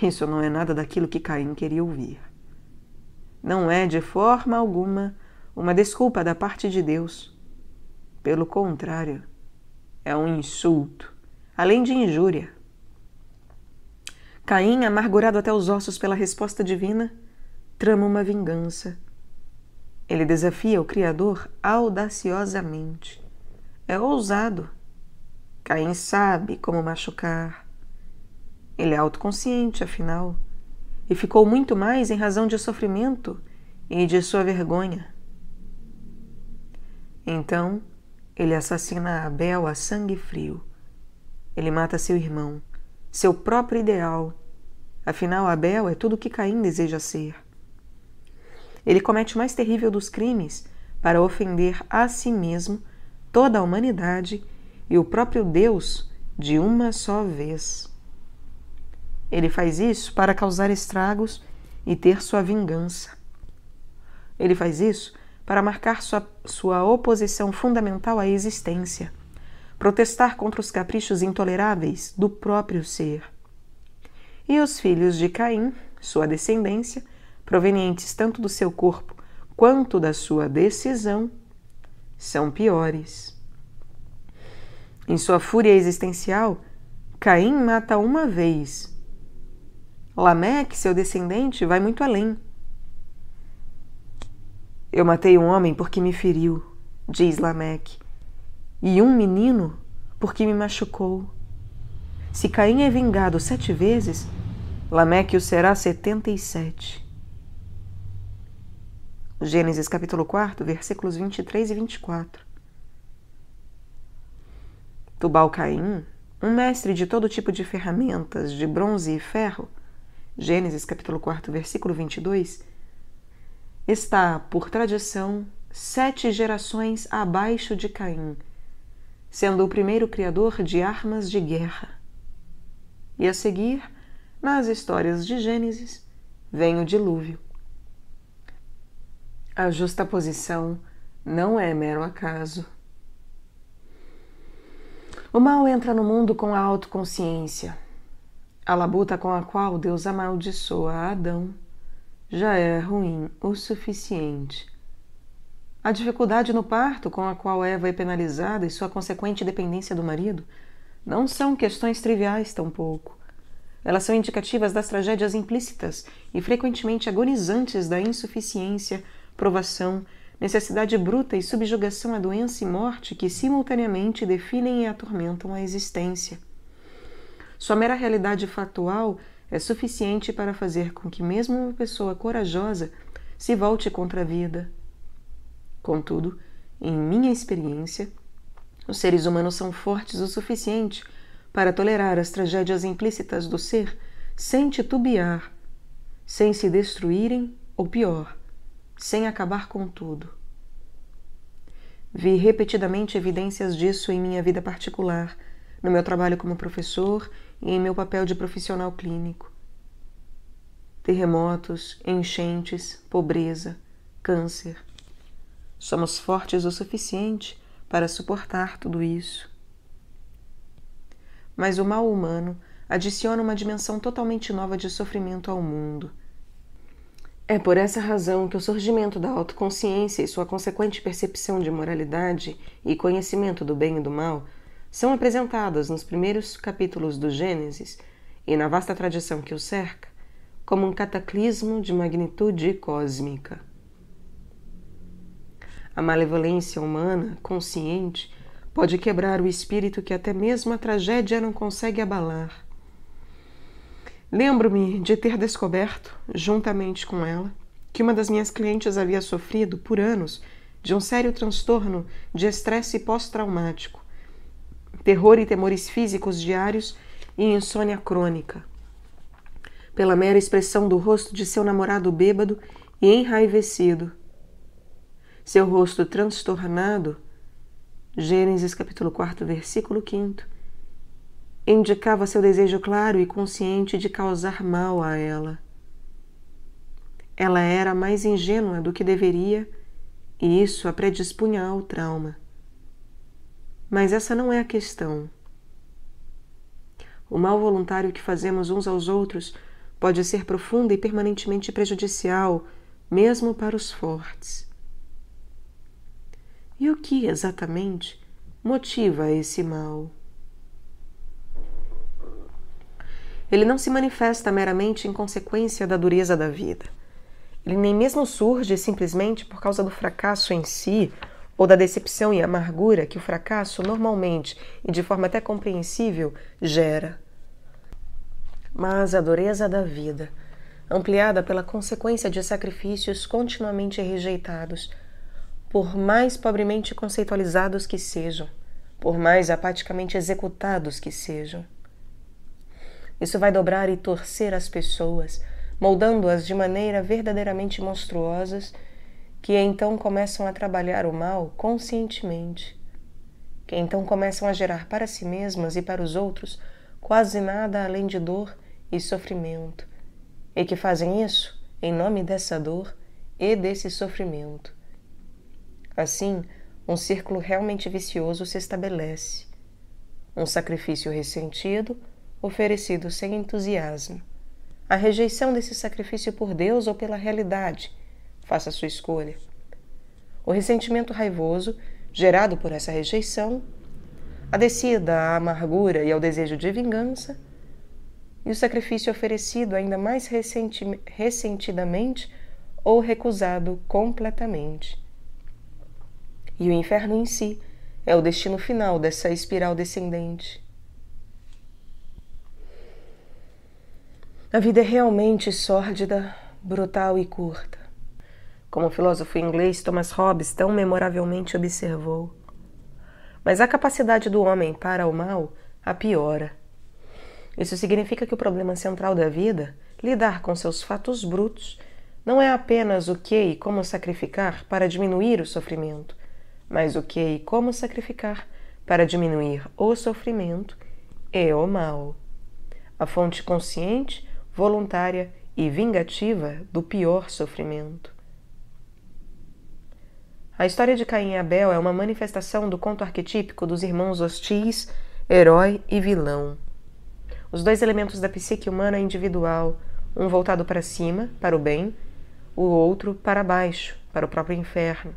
Isso não é nada daquilo que Caim queria ouvir. Não é de forma alguma uma desculpa da parte de Deus. Pelo contrário, é um insulto, além de injúria. Caim, amargurado até os ossos pela resposta divina, trama uma vingança. Ele desafia o Criador audaciosamente. É ousado. Caim sabe como machucar. Ele é autoconsciente, afinal, e ficou muito mais em razão de sofrimento e de sua vergonha. Então, ele assassina Abel a sangue frio. Ele mata seu irmão, seu próprio ideal. Afinal, Abel é tudo o que Caim deseja ser. Ele comete o mais terrível dos crimes para ofender a si mesmo, toda a humanidade e o próprio Deus de uma só vez. Ele faz isso para causar estragos e ter sua vingança. Ele faz isso para marcar sua, sua oposição fundamental à existência, protestar contra os caprichos intoleráveis do próprio ser. E os filhos de Caim, sua descendência, provenientes tanto do seu corpo quanto da sua decisão, são piores. Em sua fúria existencial, Caim mata uma vez. Lameque, seu descendente, vai muito além eu matei um homem porque me feriu, diz Lameque, e um menino porque me machucou. Se Caim é vingado sete vezes, Lameque o será setenta e sete. Gênesis capítulo 4, versículos 23 e 24. Tubal Caim, um mestre de todo tipo de ferramentas, de bronze e ferro, Gênesis capítulo 4, versículo 22, está, por tradição, sete gerações abaixo de Caim, sendo o primeiro criador de armas de guerra. E a seguir, nas histórias de Gênesis, vem o dilúvio. A justaposição não é mero acaso. O mal entra no mundo com a autoconsciência, a labuta com a qual Deus amaldiçoa Adão já é ruim o suficiente. A dificuldade no parto com a qual Eva é penalizada e sua consequente dependência do marido não são questões triviais tampouco. Elas são indicativas das tragédias implícitas e frequentemente agonizantes da insuficiência, provação, necessidade bruta e subjugação à doença e morte que simultaneamente definem e atormentam a existência. Sua mera realidade factual é suficiente para fazer com que mesmo uma pessoa corajosa se volte contra a vida. Contudo, em minha experiência, os seres humanos são fortes o suficiente para tolerar as tragédias implícitas do ser sem titubear, sem se destruírem ou pior, sem acabar com tudo. Vi repetidamente evidências disso em minha vida particular, no meu trabalho como professor em meu papel de profissional clínico. Terremotos, enchentes, pobreza, câncer. Somos fortes o suficiente para suportar tudo isso. Mas o mal humano adiciona uma dimensão totalmente nova de sofrimento ao mundo. É por essa razão que o surgimento da autoconsciência e sua consequente percepção de moralidade e conhecimento do bem e do mal são apresentadas nos primeiros capítulos do Gênesis e na vasta tradição que o cerca como um cataclismo de magnitude cósmica. A malevolência humana, consciente, pode quebrar o espírito que até mesmo a tragédia não consegue abalar. Lembro-me de ter descoberto, juntamente com ela, que uma das minhas clientes havia sofrido por anos de um sério transtorno de estresse pós-traumático terror e temores físicos diários e insônia crônica. Pela mera expressão do rosto de seu namorado bêbado e enraivecido. Seu rosto transtornado, Gênesis capítulo 4, versículo 5, indicava seu desejo claro e consciente de causar mal a ela. Ela era mais ingênua do que deveria e isso a predispunha ao trauma. Mas essa não é a questão. O mal voluntário que fazemos uns aos outros pode ser profundo e permanentemente prejudicial, mesmo para os fortes. E o que exatamente motiva esse mal? Ele não se manifesta meramente em consequência da dureza da vida. Ele nem mesmo surge simplesmente por causa do fracasso em si ou da decepção e amargura que o fracasso normalmente e de forma até compreensível gera. Mas a dureza da vida, ampliada pela consequência de sacrifícios continuamente rejeitados, por mais pobremente conceitualizados que sejam, por mais apaticamente executados que sejam. Isso vai dobrar e torcer as pessoas, moldando-as de maneira verdadeiramente monstruosas que então começam a trabalhar o mal conscientemente, que então começam a gerar para si mesmas e para os outros quase nada além de dor e sofrimento, e que fazem isso em nome dessa dor e desse sofrimento. Assim, um círculo realmente vicioso se estabelece. Um sacrifício ressentido, oferecido sem entusiasmo. A rejeição desse sacrifício por Deus ou pela realidade Faça a sua escolha. O ressentimento raivoso, gerado por essa rejeição, a descida à amargura e ao desejo de vingança, e o sacrifício oferecido ainda mais ressenti ressentidamente ou recusado completamente. E o inferno em si é o destino final dessa espiral descendente. A vida é realmente sórdida, brutal e curta como o filósofo inglês Thomas Hobbes tão memoravelmente observou. Mas a capacidade do homem para o mal a piora. Isso significa que o problema central da vida, lidar com seus fatos brutos, não é apenas o que e como sacrificar para diminuir o sofrimento, mas o que e como sacrificar para diminuir o sofrimento e o mal. A fonte consciente, voluntária e vingativa do pior sofrimento. A história de Caim e Abel é uma manifestação do conto arquetípico dos irmãos hostis, herói e vilão. Os dois elementos da psique humana individual, um voltado para cima, para o bem, o outro para baixo, para o próprio inferno.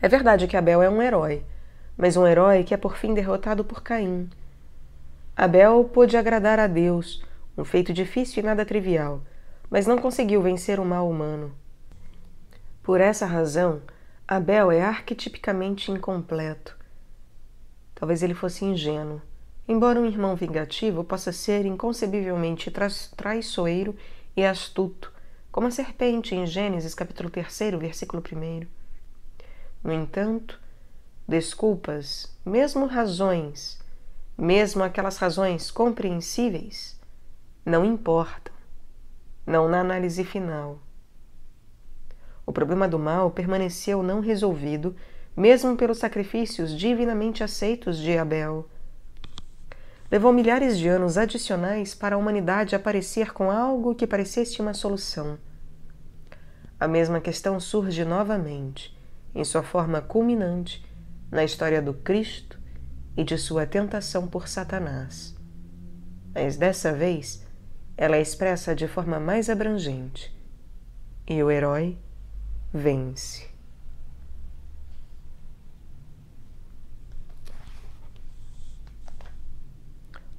É verdade que Abel é um herói, mas um herói que é por fim derrotado por Caim. Abel pôde agradar a Deus, um feito difícil e nada trivial, mas não conseguiu vencer o mal humano. Por essa razão, Abel é arquetipicamente incompleto. Talvez ele fosse ingênuo. Embora um irmão vingativo possa ser inconcebivelmente tra traiçoeiro e astuto, como a serpente em Gênesis capítulo 3, versículo 1. No entanto, desculpas, mesmo razões, mesmo aquelas razões compreensíveis, não importam, não na análise final. O problema do mal permaneceu não resolvido, mesmo pelos sacrifícios divinamente aceitos de Abel. Levou milhares de anos adicionais para a humanidade aparecer com algo que parecesse uma solução. A mesma questão surge novamente, em sua forma culminante, na história do Cristo e de sua tentação por Satanás. Mas dessa vez, ela é expressa de forma mais abrangente. E o herói vence.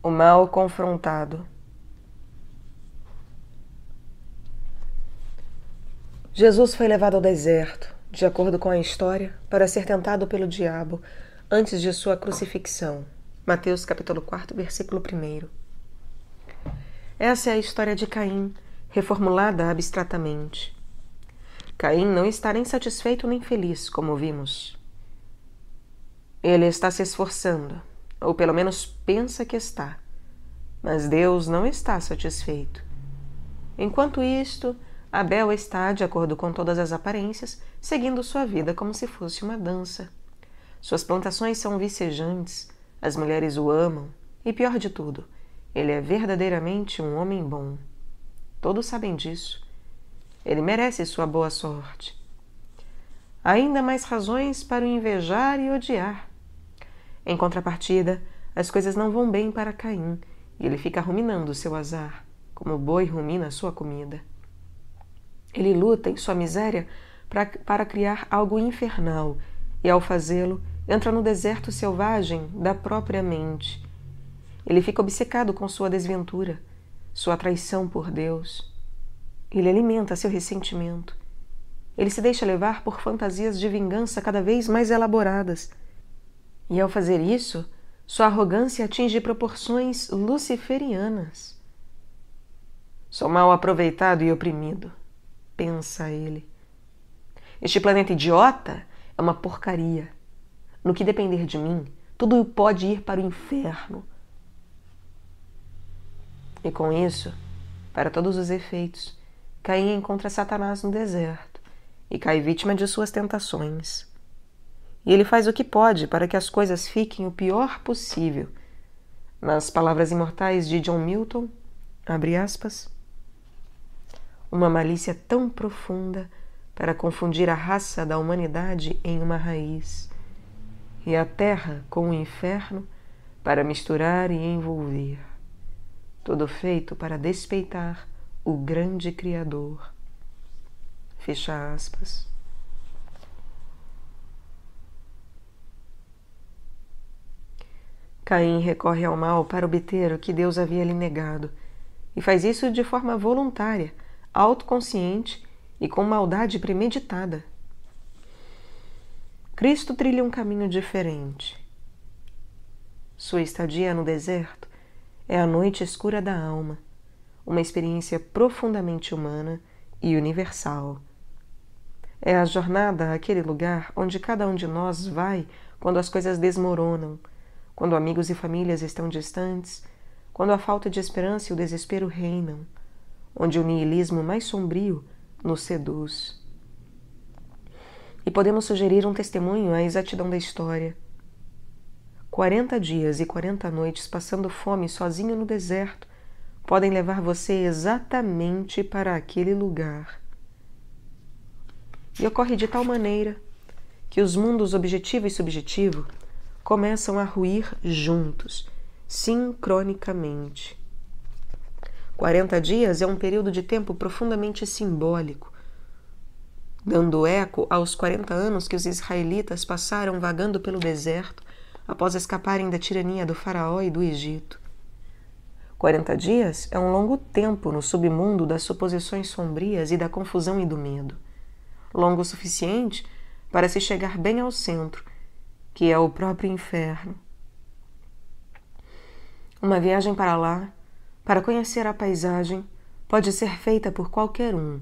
O mal confrontado. Jesus foi levado ao deserto, de acordo com a história, para ser tentado pelo diabo antes de sua crucifixão. Mateus capítulo 4, versículo 1. Essa é a história de Caim, reformulada abstratamente. Caim não está nem satisfeito nem feliz, como vimos. Ele está se esforçando, ou pelo menos pensa que está. Mas Deus não está satisfeito. Enquanto isto, Abel está, de acordo com todas as aparências, seguindo sua vida como se fosse uma dança. Suas plantações são vicejantes, as mulheres o amam, e pior de tudo, ele é verdadeiramente um homem bom. Todos sabem disso. Ele merece sua boa sorte. Ainda mais razões para o invejar e odiar. Em contrapartida, as coisas não vão bem para Caim e ele fica ruminando o seu azar, como o boi rumina sua comida. Ele luta em sua miséria pra, para criar algo infernal e, ao fazê-lo, entra no deserto selvagem da própria mente. Ele fica obcecado com sua desventura, sua traição por Deus, ele alimenta seu ressentimento. Ele se deixa levar por fantasias de vingança cada vez mais elaboradas. E ao fazer isso, sua arrogância atinge proporções luciferianas. Sou mal aproveitado e oprimido, pensa ele. Este planeta idiota é uma porcaria. No que depender de mim, tudo pode ir para o inferno. E com isso, para todos os efeitos, Caim encontra Satanás no deserto e cai vítima de suas tentações. E ele faz o que pode para que as coisas fiquem o pior possível. Nas palavras imortais de John Milton, abre aspas, uma malícia tão profunda para confundir a raça da humanidade em uma raiz, e a terra com o inferno para misturar e envolver. Todo feito para despeitar o grande Criador. Fecha aspas. Caim recorre ao mal para obter o que Deus havia lhe negado, e faz isso de forma voluntária, autoconsciente e com maldade premeditada. Cristo trilha um caminho diferente. Sua estadia no deserto é a noite escura da alma, uma experiência profundamente humana e universal. É a jornada àquele lugar onde cada um de nós vai quando as coisas desmoronam, quando amigos e famílias estão distantes, quando a falta de esperança e o desespero reinam, onde o niilismo mais sombrio nos seduz. E podemos sugerir um testemunho à exatidão da história. Quarenta dias e quarenta noites passando fome sozinho no deserto, podem levar você exatamente para aquele lugar. E ocorre de tal maneira que os mundos objetivo e subjetivo começam a ruir juntos, sincronicamente. 40 dias é um período de tempo profundamente simbólico, dando eco aos 40 anos que os israelitas passaram vagando pelo deserto após escaparem da tirania do Faraó e do Egito. 40 dias é um longo tempo no submundo das suposições sombrias e da confusão e do medo. Longo o suficiente para se chegar bem ao centro, que é o próprio inferno. Uma viagem para lá, para conhecer a paisagem, pode ser feita por qualquer um,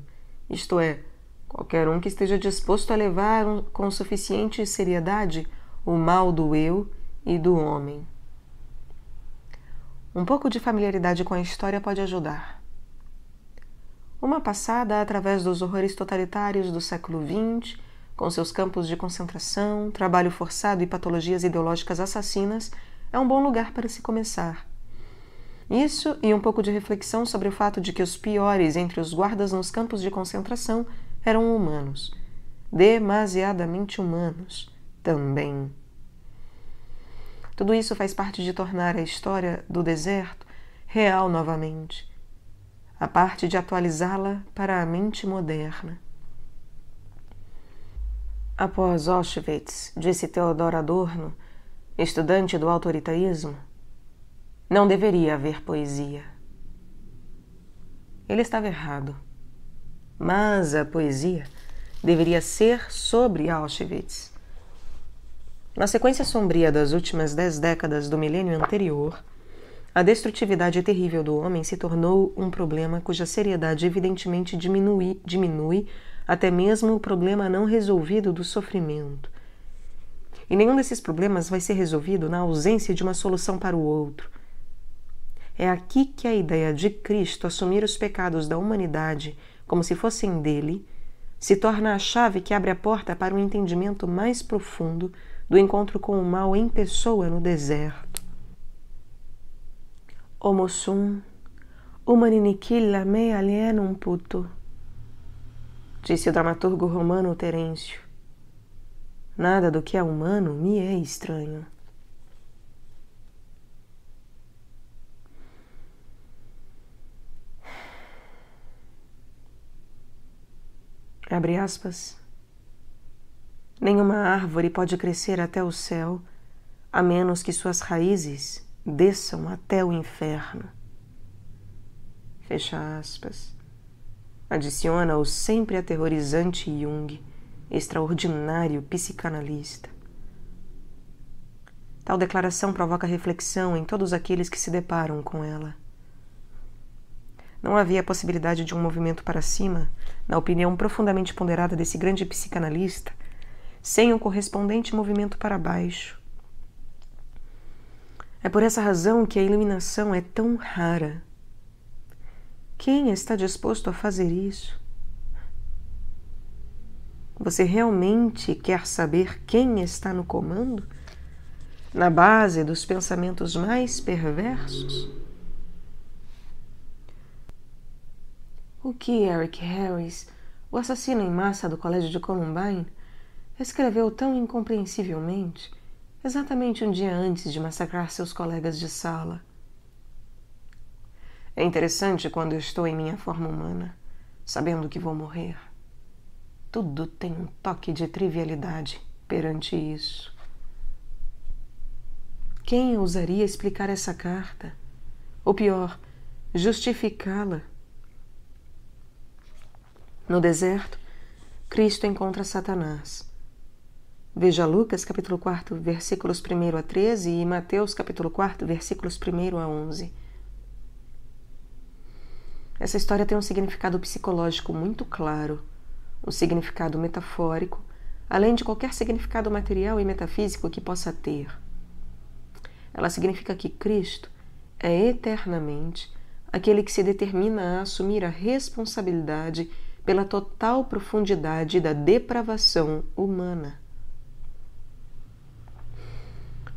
isto é, qualquer um que esteja disposto a levar com suficiente seriedade o mal do eu e do homem. Um pouco de familiaridade com a história pode ajudar. Uma passada através dos horrores totalitários do século XX, com seus campos de concentração, trabalho forçado e patologias ideológicas assassinas, é um bom lugar para se começar. Isso e um pouco de reflexão sobre o fato de que os piores entre os guardas nos campos de concentração eram humanos. Demasiadamente humanos também. Tudo isso faz parte de tornar a história do deserto real novamente, a parte de atualizá-la para a mente moderna. Após Auschwitz, disse Theodor Adorno, estudante do autoritarismo, não deveria haver poesia. Ele estava errado. Mas a poesia deveria ser sobre Auschwitz. Na sequência sombria das últimas dez décadas do milênio anterior, a destrutividade terrível do homem se tornou um problema cuja seriedade evidentemente diminui, diminui até mesmo o problema não resolvido do sofrimento. E nenhum desses problemas vai ser resolvido na ausência de uma solução para o outro. É aqui que a ideia de Cristo assumir os pecados da humanidade como se fossem dele se torna a chave que abre a porta para um entendimento mais profundo do encontro com o mal em pessoa no deserto. Homo sum, humaniniquilla me alienum puto, disse o dramaturgo romano Terêncio. Nada do que é humano me é estranho. Abre aspas. Nenhuma árvore pode crescer até o céu, a menos que suas raízes desçam até o inferno. Fecha aspas. Adiciona o sempre aterrorizante Jung, extraordinário psicanalista. Tal declaração provoca reflexão em todos aqueles que se deparam com ela. Não havia possibilidade de um movimento para cima, na opinião profundamente ponderada desse grande psicanalista, sem o correspondente movimento para baixo. É por essa razão que a iluminação é tão rara. Quem está disposto a fazer isso? Você realmente quer saber quem está no comando? Na base dos pensamentos mais perversos? O que Eric Harris, o assassino em massa do colégio de Columbine, escreveu tão incompreensivelmente exatamente um dia antes de massacrar seus colegas de sala. É interessante quando estou em minha forma humana, sabendo que vou morrer. Tudo tem um toque de trivialidade perante isso. Quem ousaria explicar essa carta? Ou pior, justificá-la? No deserto, Cristo encontra Satanás Veja Lucas capítulo 4, versículos 1 a 13 e Mateus capítulo 4, versículos 1 a 11. Essa história tem um significado psicológico muito claro, um significado metafórico, além de qualquer significado material e metafísico que possa ter. Ela significa que Cristo é eternamente aquele que se determina a assumir a responsabilidade pela total profundidade da depravação humana.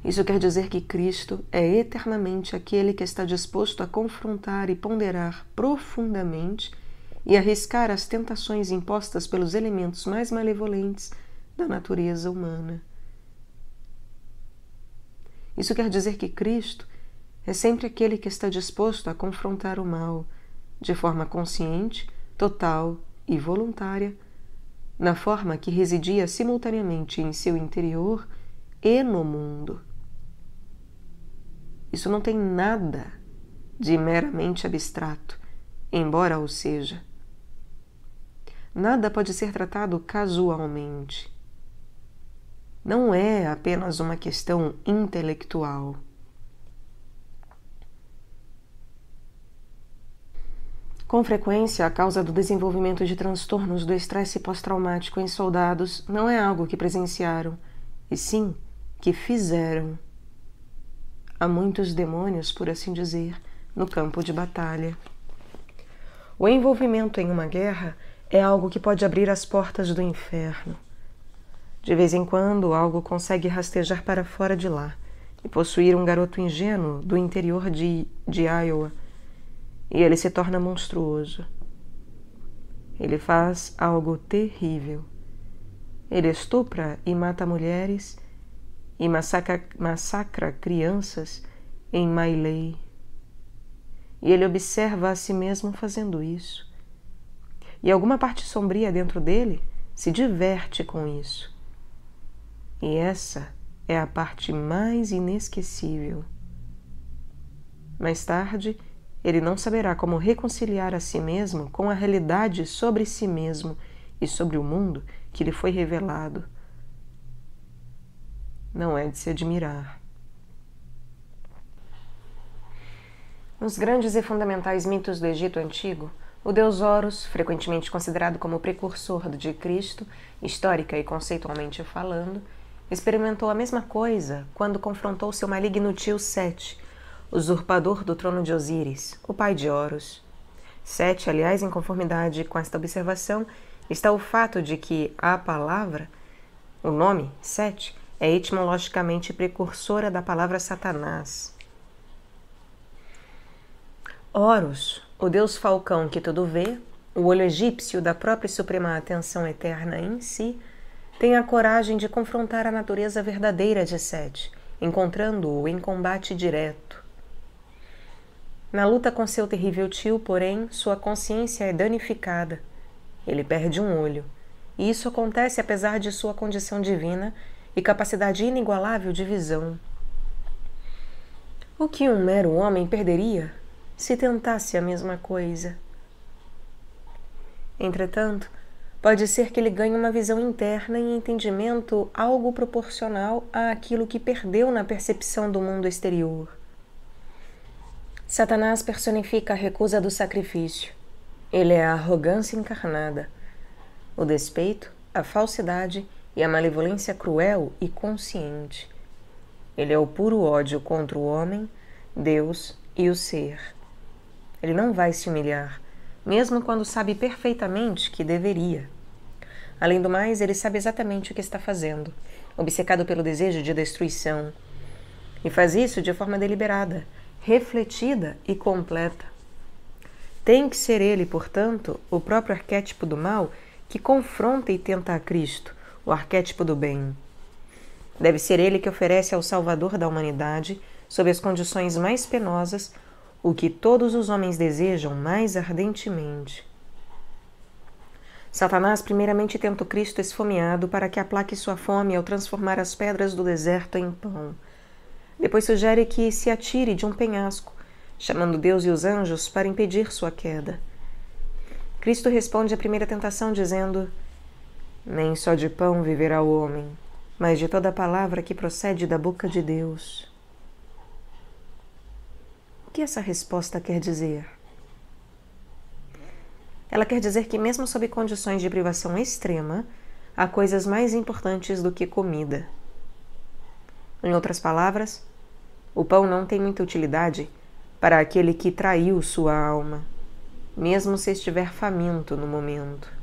Isso quer dizer que Cristo é eternamente aquele que está disposto a confrontar e ponderar profundamente e arriscar as tentações impostas pelos elementos mais malevolentes da natureza humana. Isso quer dizer que Cristo é sempre aquele que está disposto a confrontar o mal de forma consciente, total e voluntária, na forma que residia simultaneamente em seu interior e no mundo. Isso não tem nada de meramente abstrato, embora o seja. Nada pode ser tratado casualmente. Não é apenas uma questão intelectual. Com frequência, a causa do desenvolvimento de transtornos do estresse pós-traumático em soldados não é algo que presenciaram, e sim que fizeram. Há muitos demônios, por assim dizer, no campo de batalha. O envolvimento em uma guerra é algo que pode abrir as portas do inferno. De vez em quando, algo consegue rastejar para fora de lá e possuir um garoto ingênuo do interior de, de Iowa, e ele se torna monstruoso. Ele faz algo terrível. Ele estupra e mata mulheres e massacra, massacra crianças em Mailei. E ele observa a si mesmo fazendo isso. E alguma parte sombria dentro dele se diverte com isso. E essa é a parte mais inesquecível. Mais tarde, ele não saberá como reconciliar a si mesmo com a realidade sobre si mesmo e sobre o mundo que lhe foi revelado não é de se admirar. Nos grandes e fundamentais mitos do Egito Antigo, o deus Horus, frequentemente considerado como o precursor do de Cristo, histórica e conceitualmente falando, experimentou a mesma coisa quando confrontou seu maligno tio Sete, usurpador do trono de Osíris, o pai de Horus. Sete, aliás, em conformidade com esta observação, está o fato de que a palavra, o nome Sete, é etimologicamente precursora da palavra Satanás. Horus, o deus falcão que tudo vê, o olho egípcio da própria e suprema atenção eterna em si, tem a coragem de confrontar a natureza verdadeira de Sete, encontrando-o em combate direto. Na luta com seu terrível tio, porém, sua consciência é danificada. Ele perde um olho. E isso acontece apesar de sua condição divina e capacidade inigualável de visão. O que um mero homem perderia se tentasse a mesma coisa? Entretanto, pode ser que ele ganhe uma visão interna e entendimento algo proporcional àquilo que perdeu na percepção do mundo exterior. Satanás personifica a recusa do sacrifício. Ele é a arrogância encarnada, o despeito, a falsidade e a malevolência cruel e consciente. Ele é o puro ódio contra o homem, Deus e o ser. Ele não vai se humilhar, mesmo quando sabe perfeitamente que deveria. Além do mais, ele sabe exatamente o que está fazendo, obcecado pelo desejo de destruição. E faz isso de forma deliberada, refletida e completa. Tem que ser ele, portanto, o próprio arquétipo do mal que confronta e tenta a Cristo, o arquétipo do bem. Deve ser ele que oferece ao Salvador da humanidade, sob as condições mais penosas, o que todos os homens desejam mais ardentemente. Satanás primeiramente tenta o Cristo esfomeado para que aplaque sua fome ao transformar as pedras do deserto em pão. Depois sugere que se atire de um penhasco, chamando Deus e os anjos para impedir sua queda. Cristo responde à primeira tentação dizendo: nem só de pão viverá o homem, mas de toda palavra que procede da boca de Deus. O que essa resposta quer dizer? Ela quer dizer que, mesmo sob condições de privação extrema, há coisas mais importantes do que comida. Em outras palavras, o pão não tem muita utilidade para aquele que traiu sua alma, mesmo se estiver faminto no momento.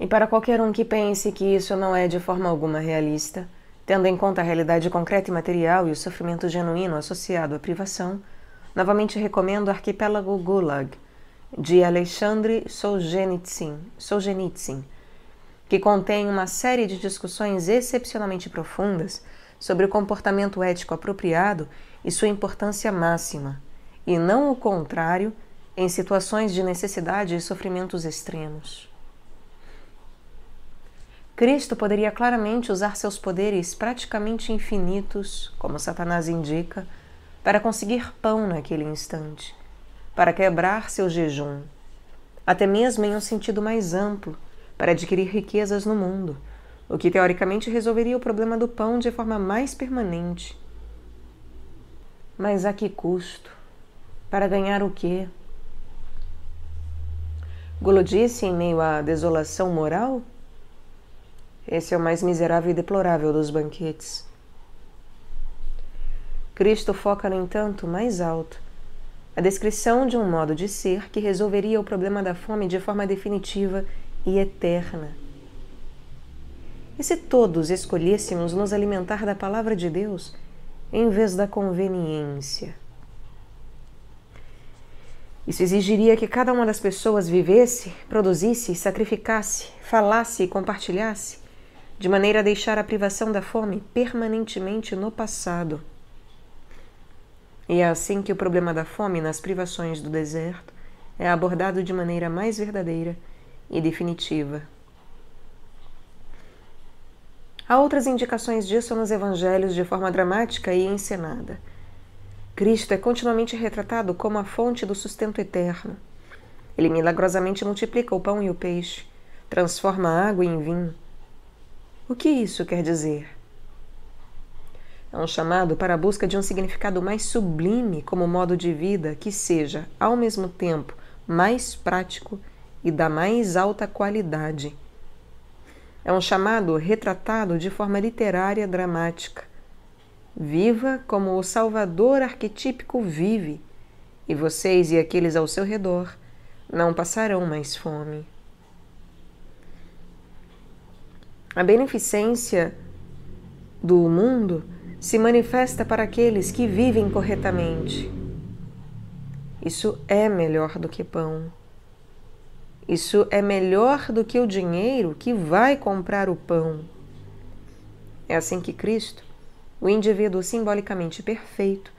E para qualquer um que pense que isso não é de forma alguma realista, tendo em conta a realidade concreta e material e o sofrimento genuíno associado à privação, novamente recomendo Arquipélago Gulag, de Alexandre Solzhenitsyn, Solzhenitsyn, que contém uma série de discussões excepcionalmente profundas sobre o comportamento ético apropriado e sua importância máxima, e não o contrário, em situações de necessidade e sofrimentos extremos. Cristo poderia claramente usar seus poderes praticamente infinitos, como Satanás indica, para conseguir pão naquele instante, para quebrar seu jejum, até mesmo em um sentido mais amplo, para adquirir riquezas no mundo, o que teoricamente resolveria o problema do pão de forma mais permanente. Mas a que custo? Para ganhar o quê? Golo disse em meio à desolação moral esse é o mais miserável e deplorável dos banquetes. Cristo foca, no entanto, mais alto, a descrição de um modo de ser que resolveria o problema da fome de forma definitiva e eterna. E se todos escolhêssemos nos alimentar da palavra de Deus em vez da conveniência? Isso exigiria que cada uma das pessoas vivesse, produzisse, sacrificasse, falasse e compartilhasse de maneira a deixar a privação da fome permanentemente no passado. E é assim que o problema da fome nas privações do deserto é abordado de maneira mais verdadeira e definitiva. Há outras indicações disso nos evangelhos de forma dramática e encenada. Cristo é continuamente retratado como a fonte do sustento eterno. Ele milagrosamente multiplica o pão e o peixe, transforma a água em vinho o que isso quer dizer? É um chamado para a busca de um significado mais sublime como modo de vida que seja, ao mesmo tempo, mais prático e da mais alta qualidade. É um chamado retratado de forma literária dramática. Viva como o Salvador arquetípico vive, e vocês e aqueles ao seu redor não passarão mais fome. A beneficência do mundo se manifesta para aqueles que vivem corretamente. Isso é melhor do que pão. Isso é melhor do que o dinheiro que vai comprar o pão. É assim que Cristo, o indivíduo simbolicamente perfeito,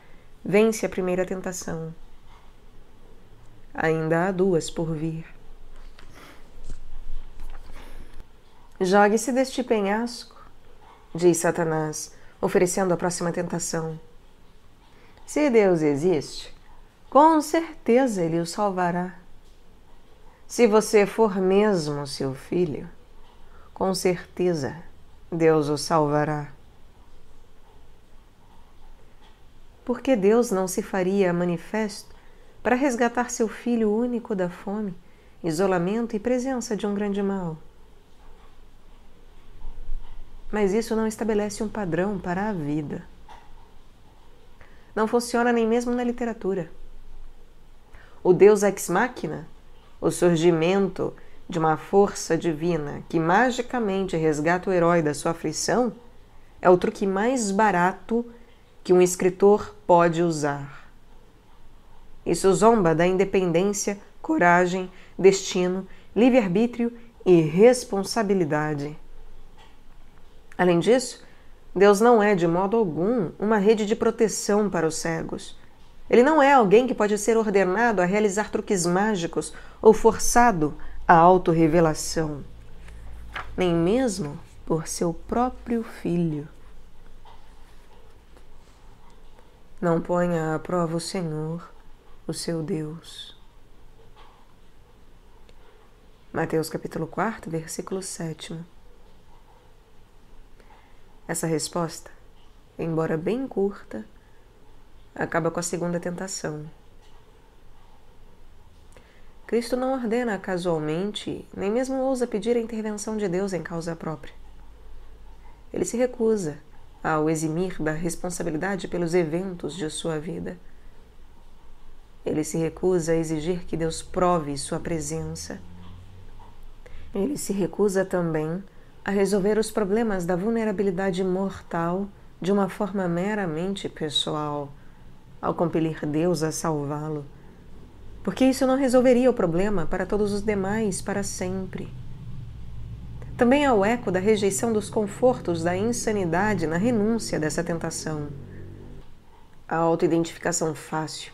vence a primeira tentação. Ainda há duas por vir. Jogue-se deste penhasco, diz Satanás, oferecendo a próxima tentação. Se Deus existe, com certeza ele o salvará. Se você for mesmo seu filho, com certeza Deus o salvará. Porque Deus não se faria manifesto para resgatar seu filho único da fome, isolamento e presença de um grande mal? mas isso não estabelece um padrão para a vida. Não funciona nem mesmo na literatura. O Deus ex machina, o surgimento de uma força divina que magicamente resgata o herói da sua aflição, é o truque mais barato que um escritor pode usar. Isso zomba da independência, coragem, destino, livre-arbítrio e responsabilidade. Além disso, Deus não é, de modo algum, uma rede de proteção para os cegos. Ele não é alguém que pode ser ordenado a realizar truques mágicos ou forçado à autorrevelação. Nem mesmo por seu próprio filho. Não ponha à prova o Senhor, o seu Deus. Mateus capítulo 4, versículo 7. Essa resposta, embora bem curta, acaba com a segunda tentação. Cristo não ordena casualmente, nem mesmo ousa pedir a intervenção de Deus em causa própria. Ele se recusa ao eximir da responsabilidade pelos eventos de sua vida. Ele se recusa a exigir que Deus prove sua presença. Ele se recusa também a resolver os problemas da vulnerabilidade mortal de uma forma meramente pessoal, ao compelir Deus a salvá-lo, porque isso não resolveria o problema para todos os demais para sempre. Também há o eco da rejeição dos confortos da insanidade na renúncia dessa tentação. A autoidentificação fácil,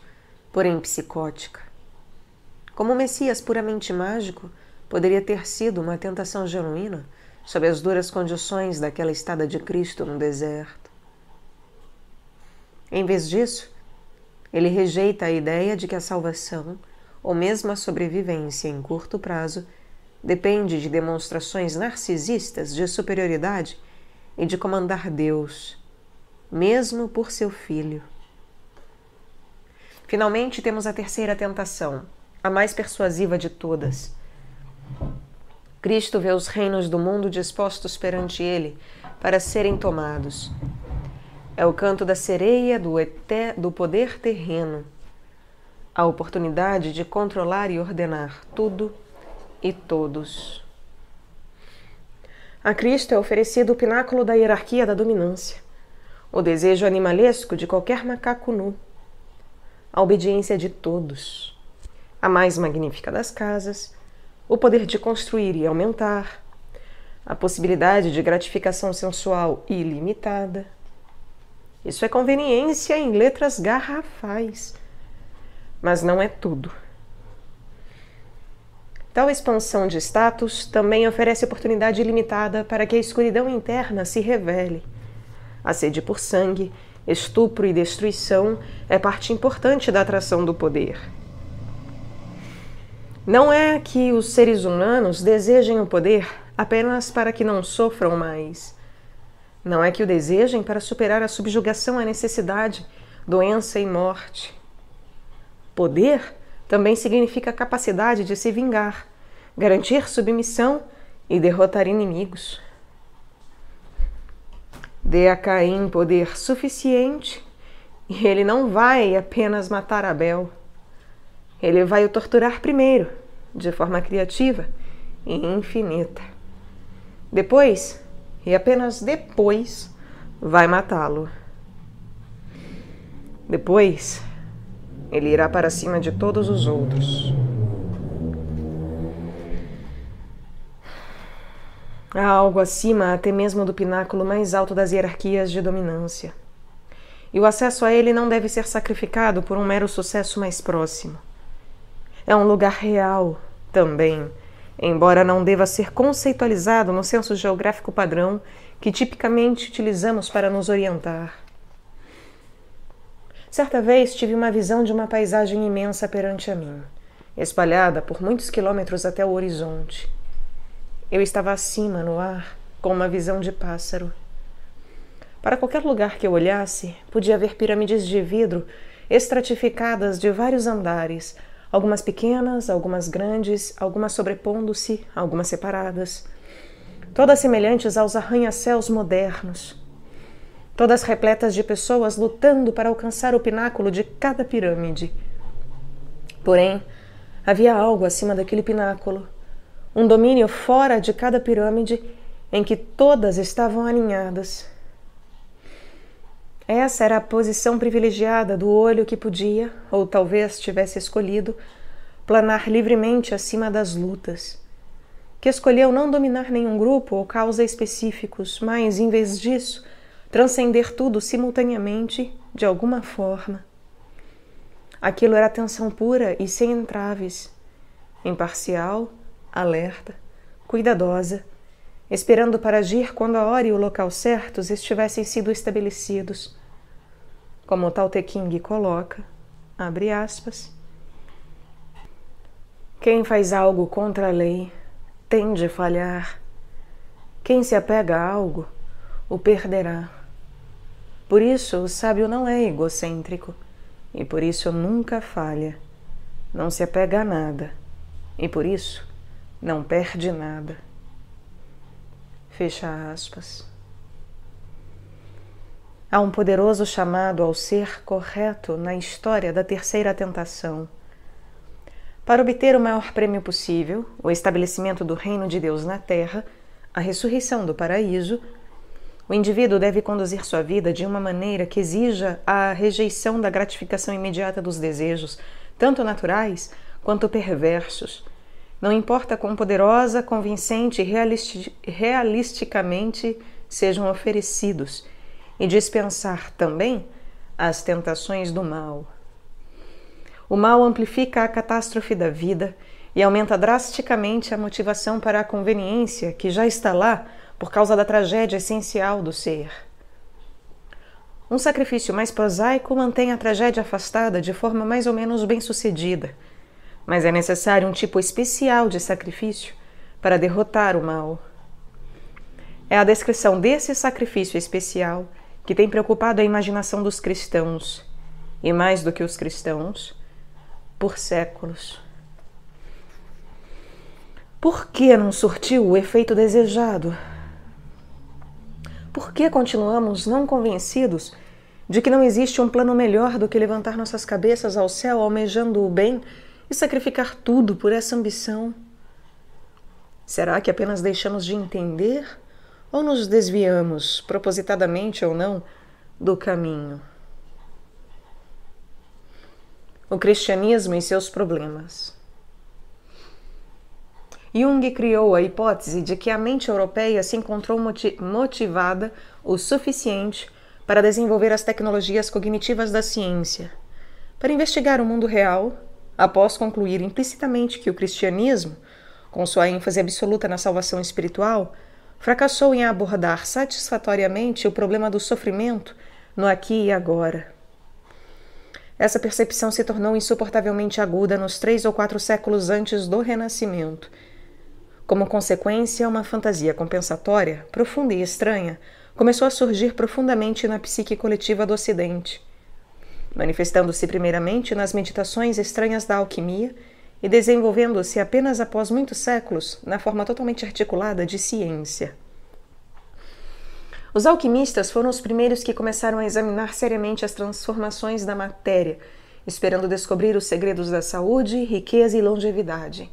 porém psicótica. Como o Messias puramente mágico, poderia ter sido uma tentação genuína sob as duras condições daquela estada de Cristo no deserto. Em vez disso, ele rejeita a ideia de que a salvação, ou mesmo a sobrevivência em curto prazo, depende de demonstrações narcisistas de superioridade e de comandar Deus, mesmo por seu filho. Finalmente, temos a terceira tentação, a mais persuasiva de todas. Cristo vê os reinos do mundo dispostos perante ele para serem tomados. É o canto da sereia do, eté, do poder terreno, a oportunidade de controlar e ordenar tudo e todos. A Cristo é oferecido o pináculo da hierarquia da dominância, o desejo animalesco de qualquer macaco nu, a obediência de todos, a mais magnífica das casas o poder de construir e aumentar, a possibilidade de gratificação sensual ilimitada. Isso é conveniência em letras garrafais, mas não é tudo. Tal expansão de status também oferece oportunidade ilimitada para que a escuridão interna se revele. A sede por sangue, estupro e destruição é parte importante da atração do poder. Não é que os seres humanos desejem o poder apenas para que não sofram mais. Não é que o desejem para superar a subjugação à necessidade, doença e morte. Poder também significa a capacidade de se vingar, garantir submissão e derrotar inimigos. Dê a Caim poder suficiente e ele não vai apenas matar Abel ele vai o torturar primeiro, de forma criativa e infinita. Depois, e apenas depois, vai matá-lo. Depois, ele irá para cima de todos os outros. Há algo acima até mesmo do pináculo mais alto das hierarquias de dominância. E o acesso a ele não deve ser sacrificado por um mero sucesso mais próximo é um lugar real também, embora não deva ser conceitualizado no senso geográfico padrão que tipicamente utilizamos para nos orientar. Certa vez tive uma visão de uma paisagem imensa perante a mim, espalhada por muitos quilômetros até o horizonte. Eu estava acima no ar, com uma visão de pássaro. Para qualquer lugar que eu olhasse, podia ver pirâmides de vidro estratificadas de vários andares, algumas pequenas, algumas grandes, algumas sobrepondo-se, algumas separadas, todas semelhantes aos arranha-céus modernos, todas repletas de pessoas lutando para alcançar o pináculo de cada pirâmide. Porém, havia algo acima daquele pináculo, um domínio fora de cada pirâmide em que todas estavam alinhadas essa era a posição privilegiada do olho que podia, ou talvez tivesse escolhido, planar livremente acima das lutas. Que escolheu não dominar nenhum grupo ou causa específicos, mas, em vez disso, transcender tudo simultaneamente, de alguma forma. Aquilo era atenção pura e sem entraves, imparcial, alerta, cuidadosa, esperando para agir quando a hora e o local certos estivessem sido estabelecidos, como o Tao Te King coloca, abre aspas, quem faz algo contra a lei tem de falhar. Quem se apega a algo o perderá. Por isso, o sábio não é egocêntrico e por isso nunca falha. Não se apega a nada e por isso não perde nada. Fecha aspas. Há um poderoso chamado ao ser correto na história da terceira tentação. Para obter o maior prêmio possível, o estabelecimento do reino de Deus na terra, a ressurreição do paraíso, o indivíduo deve conduzir sua vida de uma maneira que exija a rejeição da gratificação imediata dos desejos, tanto naturais quanto perversos. Não importa quão poderosa, convincente e realisticamente sejam oferecidos e dispensar também as tentações do mal. O mal amplifica a catástrofe da vida e aumenta drasticamente a motivação para a conveniência que já está lá por causa da tragédia essencial do ser. Um sacrifício mais prosaico mantém a tragédia afastada de forma mais ou menos bem-sucedida, mas é necessário um tipo especial de sacrifício para derrotar o mal. É a descrição desse sacrifício especial que tem preocupado a imaginação dos cristãos, e mais do que os cristãos, por séculos. Por que não surtiu o efeito desejado? Por que continuamos não convencidos de que não existe um plano melhor do que levantar nossas cabeças ao céu almejando o bem e sacrificar tudo por essa ambição? Será que apenas deixamos de entender ou nos desviamos, propositadamente ou não, do caminho. O cristianismo e seus problemas. Jung criou a hipótese de que a mente europeia se encontrou motivada o suficiente para desenvolver as tecnologias cognitivas da ciência, para investigar o mundo real, após concluir implicitamente que o cristianismo, com sua ênfase absoluta na salvação espiritual, fracassou em abordar satisfatoriamente o problema do sofrimento no aqui e agora. Essa percepção se tornou insuportavelmente aguda nos três ou quatro séculos antes do Renascimento. Como consequência, uma fantasia compensatória, profunda e estranha, começou a surgir profundamente na psique coletiva do Ocidente, manifestando-se primeiramente nas meditações estranhas da alquimia e desenvolvendo-se apenas após muitos séculos na forma totalmente articulada de ciência. Os alquimistas foram os primeiros que começaram a examinar seriamente as transformações da matéria, esperando descobrir os segredos da saúde, riqueza e longevidade.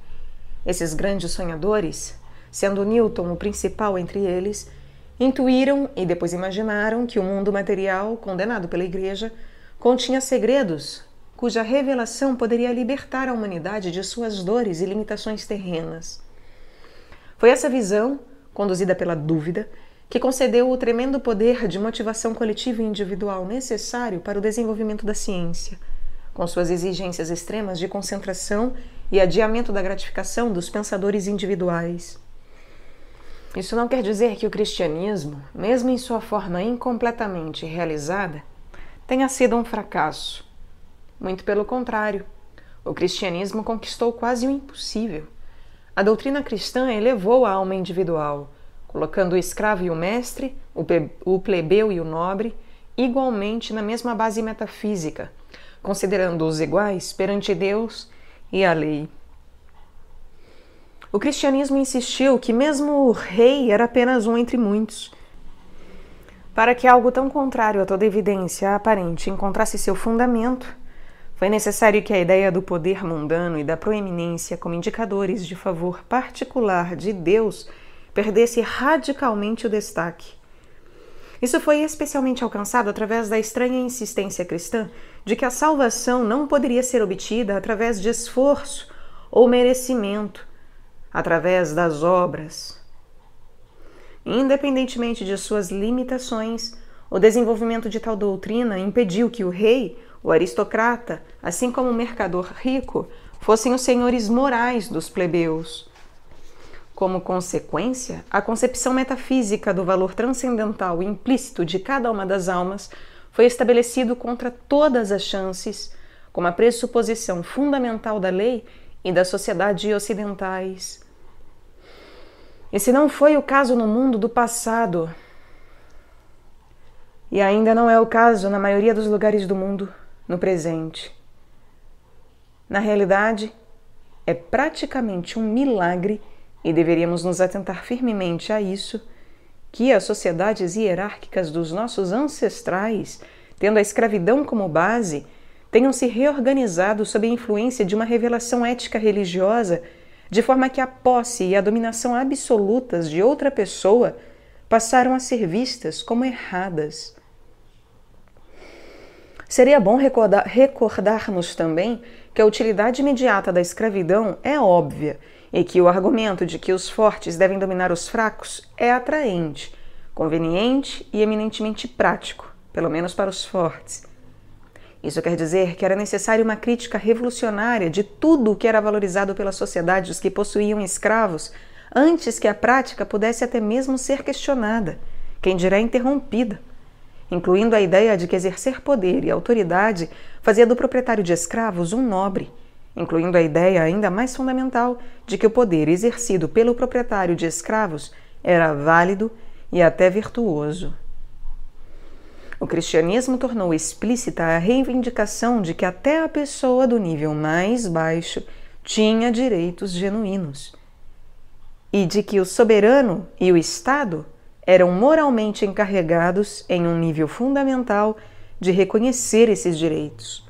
Esses grandes sonhadores, sendo Newton o principal entre eles, intuíram e depois imaginaram que o mundo material, condenado pela Igreja, continha segredos cuja revelação poderia libertar a humanidade de suas dores e limitações terrenas. Foi essa visão, conduzida pela dúvida, que concedeu o tremendo poder de motivação coletiva e individual necessário para o desenvolvimento da ciência, com suas exigências extremas de concentração e adiamento da gratificação dos pensadores individuais. Isso não quer dizer que o cristianismo, mesmo em sua forma incompletamente realizada, tenha sido um fracasso. Muito pelo contrário. O cristianismo conquistou quase o impossível. A doutrina cristã elevou a alma individual, colocando o escravo e o mestre, o plebeu e o nobre, igualmente na mesma base metafísica, considerando-os iguais perante Deus e a lei. O cristianismo insistiu que mesmo o rei era apenas um entre muitos. Para que algo tão contrário a toda evidência aparente encontrasse seu fundamento, foi necessário que a ideia do poder mundano e da proeminência como indicadores de favor particular de Deus perdesse radicalmente o destaque. Isso foi especialmente alcançado através da estranha insistência cristã de que a salvação não poderia ser obtida através de esforço ou merecimento, através das obras. Independentemente de suas limitações, o desenvolvimento de tal doutrina impediu que o rei o aristocrata, assim como o mercador rico, fossem os senhores morais dos plebeus. Como consequência, a concepção metafísica do valor transcendental implícito de cada uma das almas foi estabelecido contra todas as chances, como a pressuposição fundamental da lei e da sociedade ocidentais. Esse não foi o caso no mundo do passado. E ainda não é o caso na maioria dos lugares do mundo no presente. Na realidade, é praticamente um milagre e deveríamos nos atentar firmemente a isso que as sociedades hierárquicas dos nossos ancestrais, tendo a escravidão como base, tenham se reorganizado sob a influência de uma revelação ética religiosa, de forma que a posse e a dominação absolutas de outra pessoa passaram a ser vistas como erradas. Seria bom recordar, recordarmos também que a utilidade imediata da escravidão é óbvia e que o argumento de que os fortes devem dominar os fracos é atraente, conveniente e eminentemente prático, pelo menos para os fortes. Isso quer dizer que era necessária uma crítica revolucionária de tudo o que era valorizado pela sociedade dos que possuíam escravos antes que a prática pudesse até mesmo ser questionada, quem dirá interrompida incluindo a ideia de que exercer poder e autoridade fazia do proprietário de escravos um nobre, incluindo a ideia ainda mais fundamental de que o poder exercido pelo proprietário de escravos era válido e até virtuoso. O cristianismo tornou explícita a reivindicação de que até a pessoa do nível mais baixo tinha direitos genuínos e de que o soberano e o Estado eram moralmente encarregados, em um nível fundamental, de reconhecer esses direitos.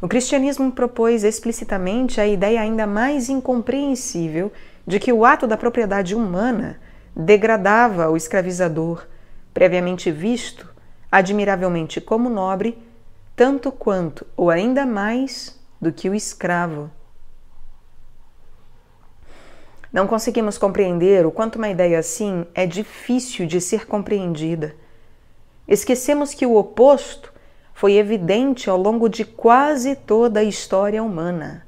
O cristianismo propôs explicitamente a ideia ainda mais incompreensível de que o ato da propriedade humana degradava o escravizador, previamente visto, admiravelmente como nobre, tanto quanto ou ainda mais do que o escravo, não conseguimos compreender o quanto uma ideia assim é difícil de ser compreendida. Esquecemos que o oposto foi evidente ao longo de quase toda a história humana.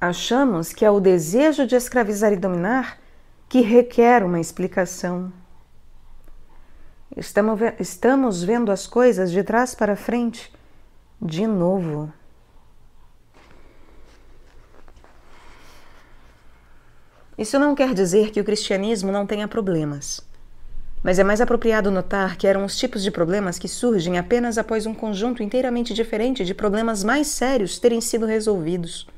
Achamos que é o desejo de escravizar e dominar que requer uma explicação. Estamos, vendo as coisas de trás para frente de novo. Isso não quer dizer que o cristianismo não tenha problemas. Mas é mais apropriado notar que eram os tipos de problemas que surgem apenas após um conjunto inteiramente diferente de problemas mais sérios terem sido resolvidos.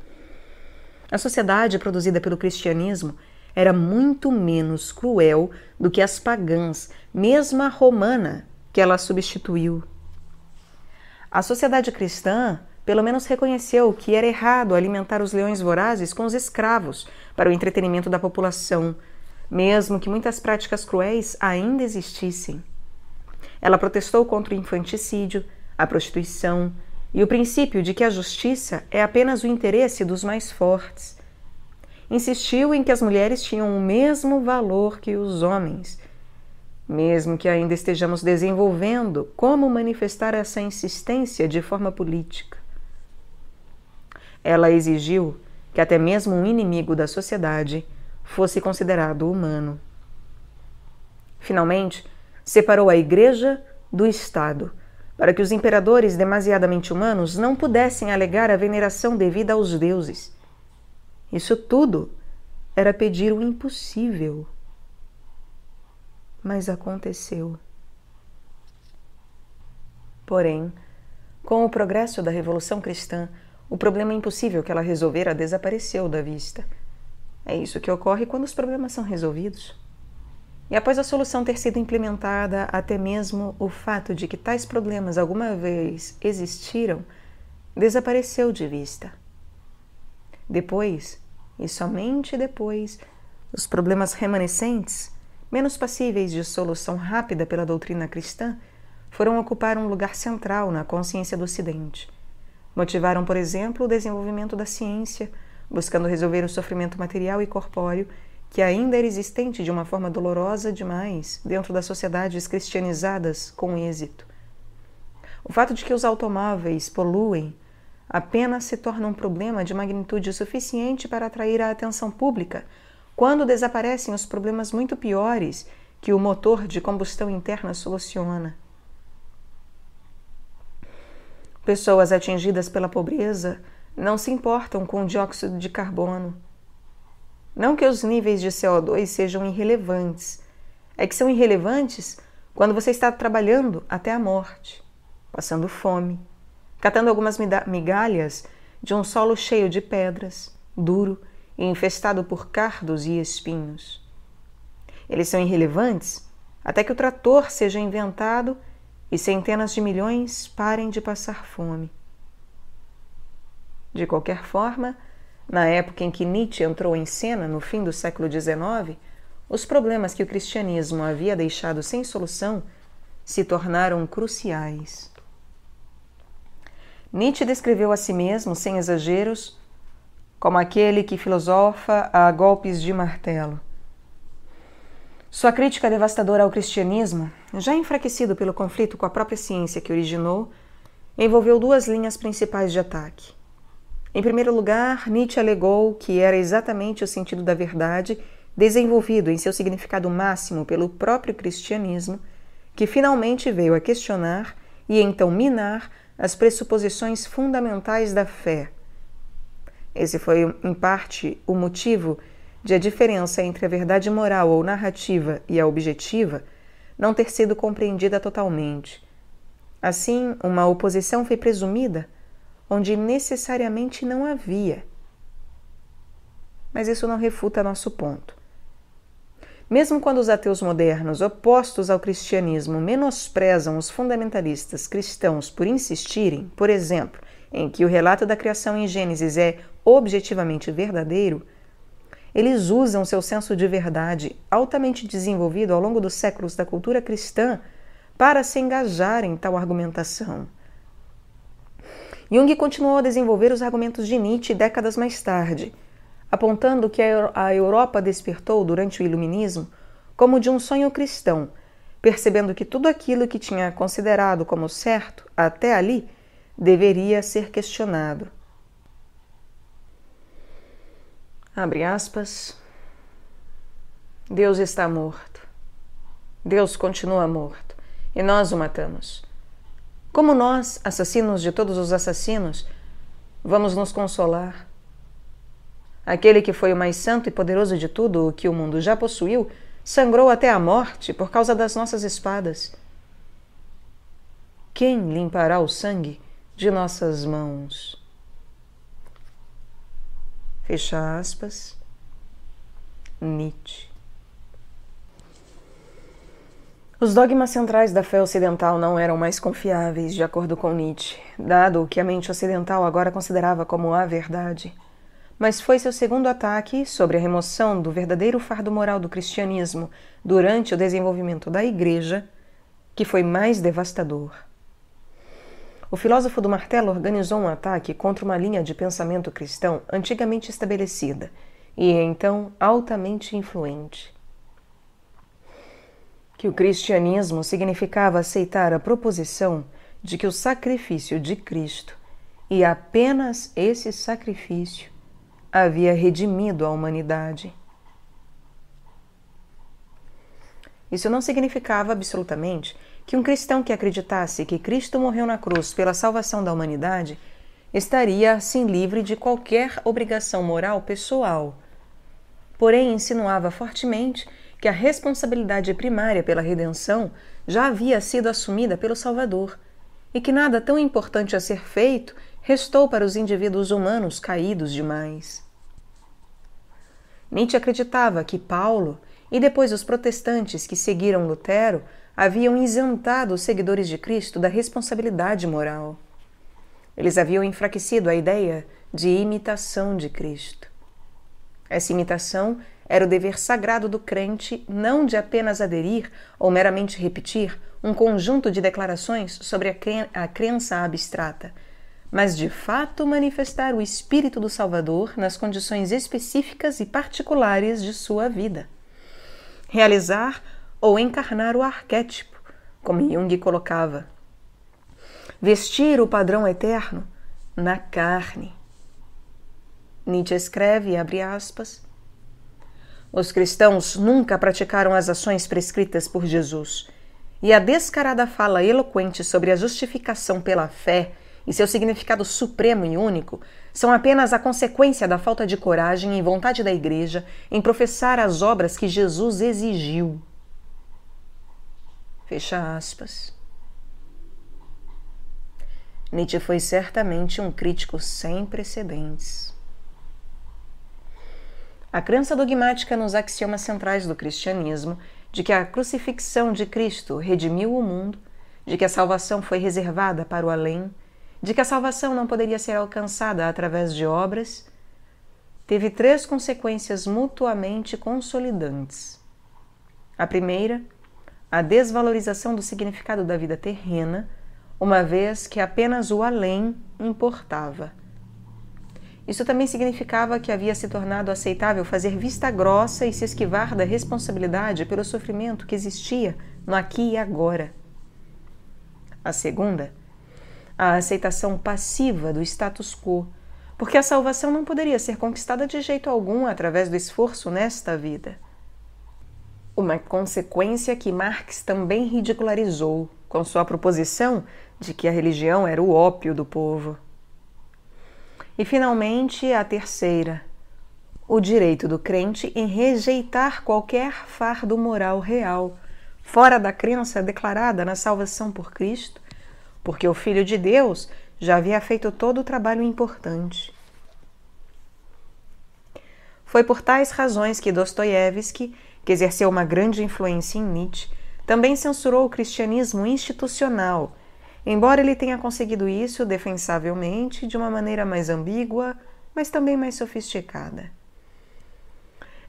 A sociedade produzida pelo cristianismo era muito menos cruel do que as pagãs, mesmo a romana, que ela substituiu. A sociedade cristã pelo menos reconheceu que era errado alimentar os leões vorazes com os escravos para o entretenimento da população, mesmo que muitas práticas cruéis ainda existissem. Ela protestou contra o infanticídio, a prostituição e o princípio de que a justiça é apenas o interesse dos mais fortes. Insistiu em que as mulheres tinham o mesmo valor que os homens. Mesmo que ainda estejamos desenvolvendo como manifestar essa insistência de forma política. Ela exigiu que até mesmo um inimigo da sociedade fosse considerado humano. Finalmente, separou a Igreja do Estado, para que os imperadores demasiadamente humanos não pudessem alegar a veneração devida aos deuses. Isso tudo era pedir o impossível. Mas aconteceu. Porém, com o progresso da Revolução Cristã, o problema é impossível que ela resolvera desapareceu da vista. É isso que ocorre quando os problemas são resolvidos. E após a solução ter sido implementada, até mesmo o fato de que tais problemas alguma vez existiram desapareceu de vista. Depois, e somente depois, os problemas remanescentes, menos passíveis de solução rápida pela doutrina cristã, foram ocupar um lugar central na consciência do Ocidente. Motivaram, por exemplo, o desenvolvimento da ciência, buscando resolver o sofrimento material e corpóreo que ainda era existente de uma forma dolorosa demais dentro das sociedades cristianizadas com êxito. O fato de que os automóveis poluem apenas se torna um problema de magnitude suficiente para atrair a atenção pública quando desaparecem os problemas muito piores que o motor de combustão interna soluciona. Pessoas atingidas pela pobreza não se importam com o dióxido de carbono. Não que os níveis de CO2 sejam irrelevantes, é que são irrelevantes quando você está trabalhando até a morte, passando fome, catando algumas migalhas de um solo cheio de pedras, duro e infestado por cardos e espinhos. Eles são irrelevantes até que o trator seja inventado e centenas de milhões parem de passar fome. De qualquer forma, na época em que Nietzsche entrou em cena, no fim do século XIX, os problemas que o cristianismo havia deixado sem solução se tornaram cruciais. Nietzsche descreveu a si mesmo, sem exageros, como aquele que filosofa a golpes de martelo. Sua crítica devastadora ao cristianismo, já enfraquecido pelo conflito com a própria ciência que originou, envolveu duas linhas principais de ataque. Em primeiro lugar, Nietzsche alegou que era exatamente o sentido da verdade, desenvolvido em seu significado máximo pelo próprio cristianismo, que finalmente veio a questionar e então minar as pressuposições fundamentais da fé. Esse foi, em parte, o motivo de a diferença entre a verdade moral ou narrativa e a objetiva não ter sido compreendida totalmente. Assim, uma oposição foi presumida onde necessariamente não havia. Mas isso não refuta nosso ponto. Mesmo quando os ateus modernos, opostos ao cristianismo, menosprezam os fundamentalistas cristãos por insistirem, por exemplo, em que o relato da criação em Gênesis é objetivamente verdadeiro, eles usam seu senso de verdade, altamente desenvolvido ao longo dos séculos da cultura cristã, para se engajar em tal argumentação. Jung continuou a desenvolver os argumentos de Nietzsche décadas mais tarde, apontando que a Europa despertou durante o Iluminismo como de um sonho cristão, percebendo que tudo aquilo que tinha considerado como certo até ali deveria ser questionado. Abre aspas. Deus está morto. Deus continua morto e nós o matamos. Como nós, assassinos de todos os assassinos, vamos nos consolar? Aquele que foi o mais santo e poderoso de tudo o que o mundo já possuiu, sangrou até a morte por causa das nossas espadas. Quem limpará o sangue de nossas mãos? Fecha aspas. Nietzsche. Os dogmas centrais da fé ocidental não eram mais confiáveis, de acordo com Nietzsche, dado o que a mente ocidental agora considerava como a verdade. Mas foi seu segundo ataque sobre a remoção do verdadeiro fardo moral do cristianismo durante o desenvolvimento da Igreja que foi mais devastador. O filósofo do martelo organizou um ataque contra uma linha de pensamento cristão antigamente estabelecida e então altamente influente. Que o cristianismo significava aceitar a proposição de que o sacrifício de Cristo e apenas esse sacrifício havia redimido a humanidade. Isso não significava absolutamente que um cristão que acreditasse que Cristo morreu na cruz pela salvação da humanidade estaria assim livre de qualquer obrigação moral pessoal. Porém, insinuava fortemente que a responsabilidade primária pela redenção já havia sido assumida pelo Salvador e que nada tão importante a ser feito restou para os indivíduos humanos caídos demais. Nietzsche acreditava que Paulo e depois os protestantes que seguiram Lutero haviam isentado os seguidores de Cristo da responsabilidade moral. Eles haviam enfraquecido a ideia de imitação de Cristo. Essa imitação era o dever sagrado do crente não de apenas aderir ou meramente repetir um conjunto de declarações sobre a, crença abstrata, mas de fato manifestar o Espírito do Salvador nas condições específicas e particulares de sua vida. Realizar ou encarnar o arquétipo, como Jung colocava. Vestir o padrão eterno na carne. Nietzsche escreve, abre aspas, os cristãos nunca praticaram as ações prescritas por Jesus, e a descarada fala eloquente sobre a justificação pela fé e seu significado supremo e único são apenas a consequência da falta de coragem e vontade da igreja em professar as obras que Jesus exigiu. Fecha aspas. Nietzsche foi certamente um crítico sem precedentes. A crença dogmática nos axiomas centrais do cristianismo, de que a crucifixão de Cristo redimiu o mundo, de que a salvação foi reservada para o além, de que a salvação não poderia ser alcançada através de obras, teve três consequências mutuamente consolidantes. A primeira a desvalorização do significado da vida terrena, uma vez que apenas o além importava. Isso também significava que havia se tornado aceitável fazer vista grossa e se esquivar da responsabilidade pelo sofrimento que existia no aqui e agora. A segunda, a aceitação passiva do status quo, porque a salvação não poderia ser conquistada de jeito algum através do esforço nesta vida. Uma consequência que Marx também ridicularizou com sua proposição de que a religião era o ópio do povo. E finalmente, a terceira, o direito do crente em rejeitar qualquer fardo moral real, fora da crença declarada na salvação por Cristo, porque o Filho de Deus já havia feito todo o trabalho importante. Foi por tais razões que Dostoiévski que exerceu uma grande influência em Nietzsche, também censurou o cristianismo institucional, embora ele tenha conseguido isso defensavelmente de uma maneira mais ambígua, mas também mais sofisticada.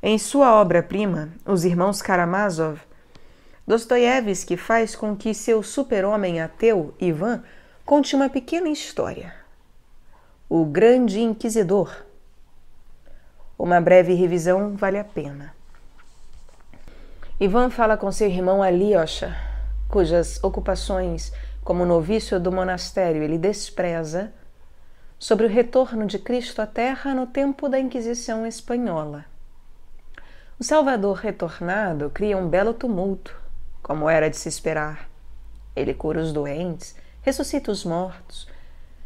Em sua obra-prima, Os Irmãos Karamazov, Dostoiévski faz com que seu super-homem ateu, Ivan, conte uma pequena história. O Grande Inquisidor. Uma breve revisão vale a pena. Ivan fala com seu irmão Alyosha, cujas ocupações como novício do monastério ele despreza, sobre o retorno de Cristo à Terra no tempo da Inquisição Espanhola. O Salvador retornado cria um belo tumulto, como era de se esperar. Ele cura os doentes, ressuscita os mortos.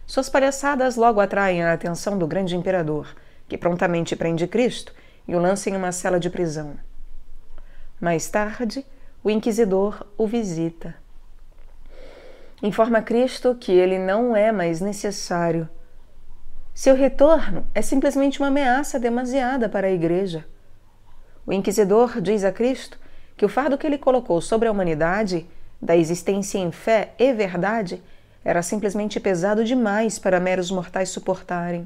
Suas palhaçadas logo atraem a atenção do grande imperador, que prontamente prende Cristo e o lança em uma cela de prisão. Mais tarde, o inquisidor o visita. Informa Cristo que ele não é mais necessário. Seu retorno é simplesmente uma ameaça demasiada para a Igreja. O inquisidor diz a Cristo que o fardo que ele colocou sobre a humanidade, da existência em fé e verdade, era simplesmente pesado demais para meros mortais suportarem.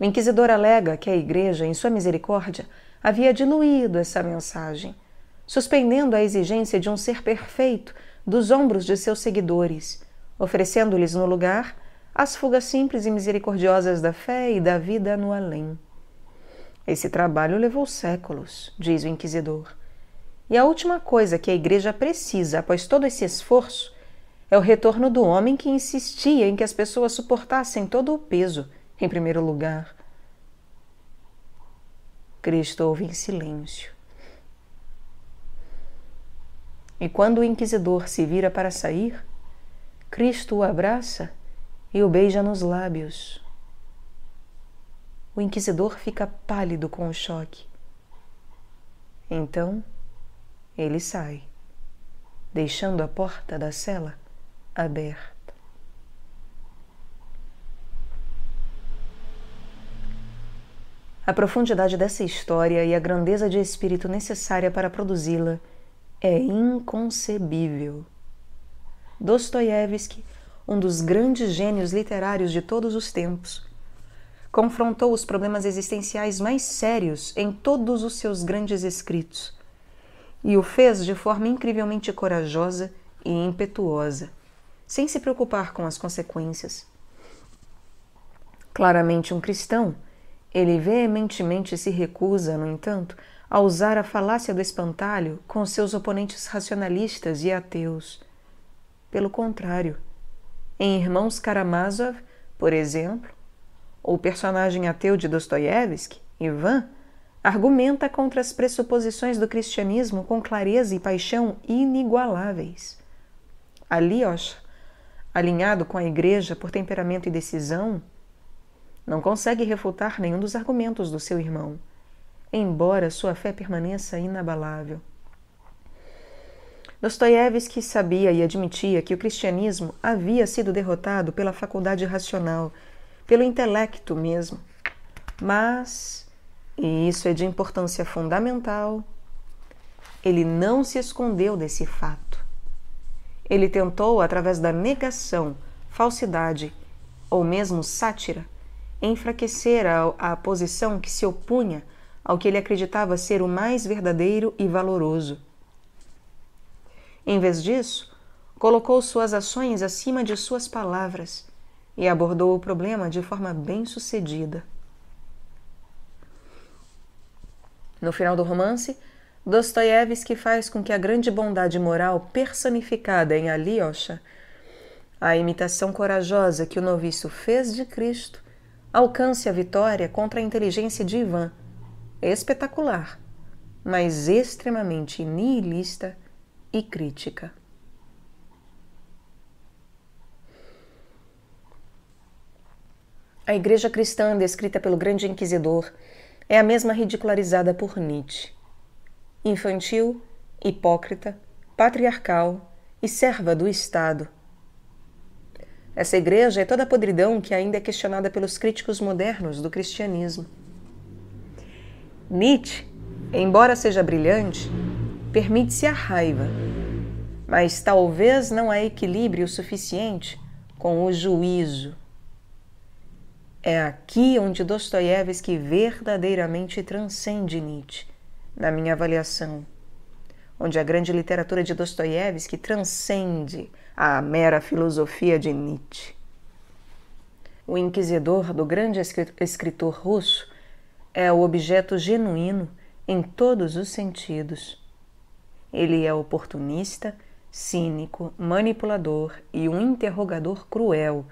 O inquisidor alega que a Igreja, em sua misericórdia, havia diluído essa mensagem, suspendendo a exigência de um ser perfeito dos ombros de seus seguidores, oferecendo-lhes no lugar as fugas simples e misericordiosas da fé e da vida no além. Esse trabalho levou séculos, diz o inquisidor. E a última coisa que a igreja precisa após todo esse esforço é o retorno do homem que insistia em que as pessoas suportassem todo o peso, em primeiro lugar, Cristo ouve em silêncio. E quando o inquisidor se vira para sair, Cristo o abraça e o beija nos lábios. O inquisidor fica pálido com o choque. Então, ele sai, deixando a porta da cela aberta. A profundidade dessa história e a grandeza de espírito necessária para produzi-la é inconcebível. Dostoiévski, um dos grandes gênios literários de todos os tempos, confrontou os problemas existenciais mais sérios em todos os seus grandes escritos e o fez de forma incrivelmente corajosa e impetuosa, sem se preocupar com as consequências. Claramente um cristão ele veementemente se recusa, no entanto, a usar a falácia do espantalho com seus oponentes racionalistas e ateus. Pelo contrário, em Irmãos Karamazov, por exemplo, o personagem ateu de Dostoiévski, Ivan, argumenta contra as pressuposições do cristianismo com clareza e paixão inigualáveis. Aliosh, alinhado com a igreja por temperamento e decisão, não consegue refutar nenhum dos argumentos do seu irmão, embora sua fé permaneça inabalável. Dostoiévski sabia e admitia que o cristianismo havia sido derrotado pela faculdade racional, pelo intelecto mesmo. Mas, e isso é de importância fundamental, ele não se escondeu desse fato. Ele tentou, através da negação, falsidade ou mesmo sátira, enfraquecer a, a posição que se opunha ao que ele acreditava ser o mais verdadeiro e valoroso. Em vez disso, colocou suas ações acima de suas palavras e abordou o problema de forma bem-sucedida. No final do romance, Dostoiévski faz com que a grande bondade moral personificada em Alyosha, a imitação corajosa que o noviço fez de Cristo, alcance a vitória contra a inteligência de Ivan, espetacular, mas extremamente nihilista e crítica. A igreja cristã descrita pelo grande inquisidor é a mesma ridicularizada por Nietzsche. Infantil, hipócrita, patriarcal e serva do Estado essa igreja é toda a podridão que ainda é questionada pelos críticos modernos do cristianismo. Nietzsche, embora seja brilhante, permite-se a raiva, mas talvez não há equilíbrio suficiente com o juízo. É aqui onde Dostoiévski verdadeiramente transcende Nietzsche, na minha avaliação, onde a grande literatura de Dostoiévski transcende à mera filosofia de Nietzsche. O inquisidor do grande escritor russo é o objeto genuíno em todos os sentidos. Ele é oportunista, cínico, manipulador e um interrogador cruel,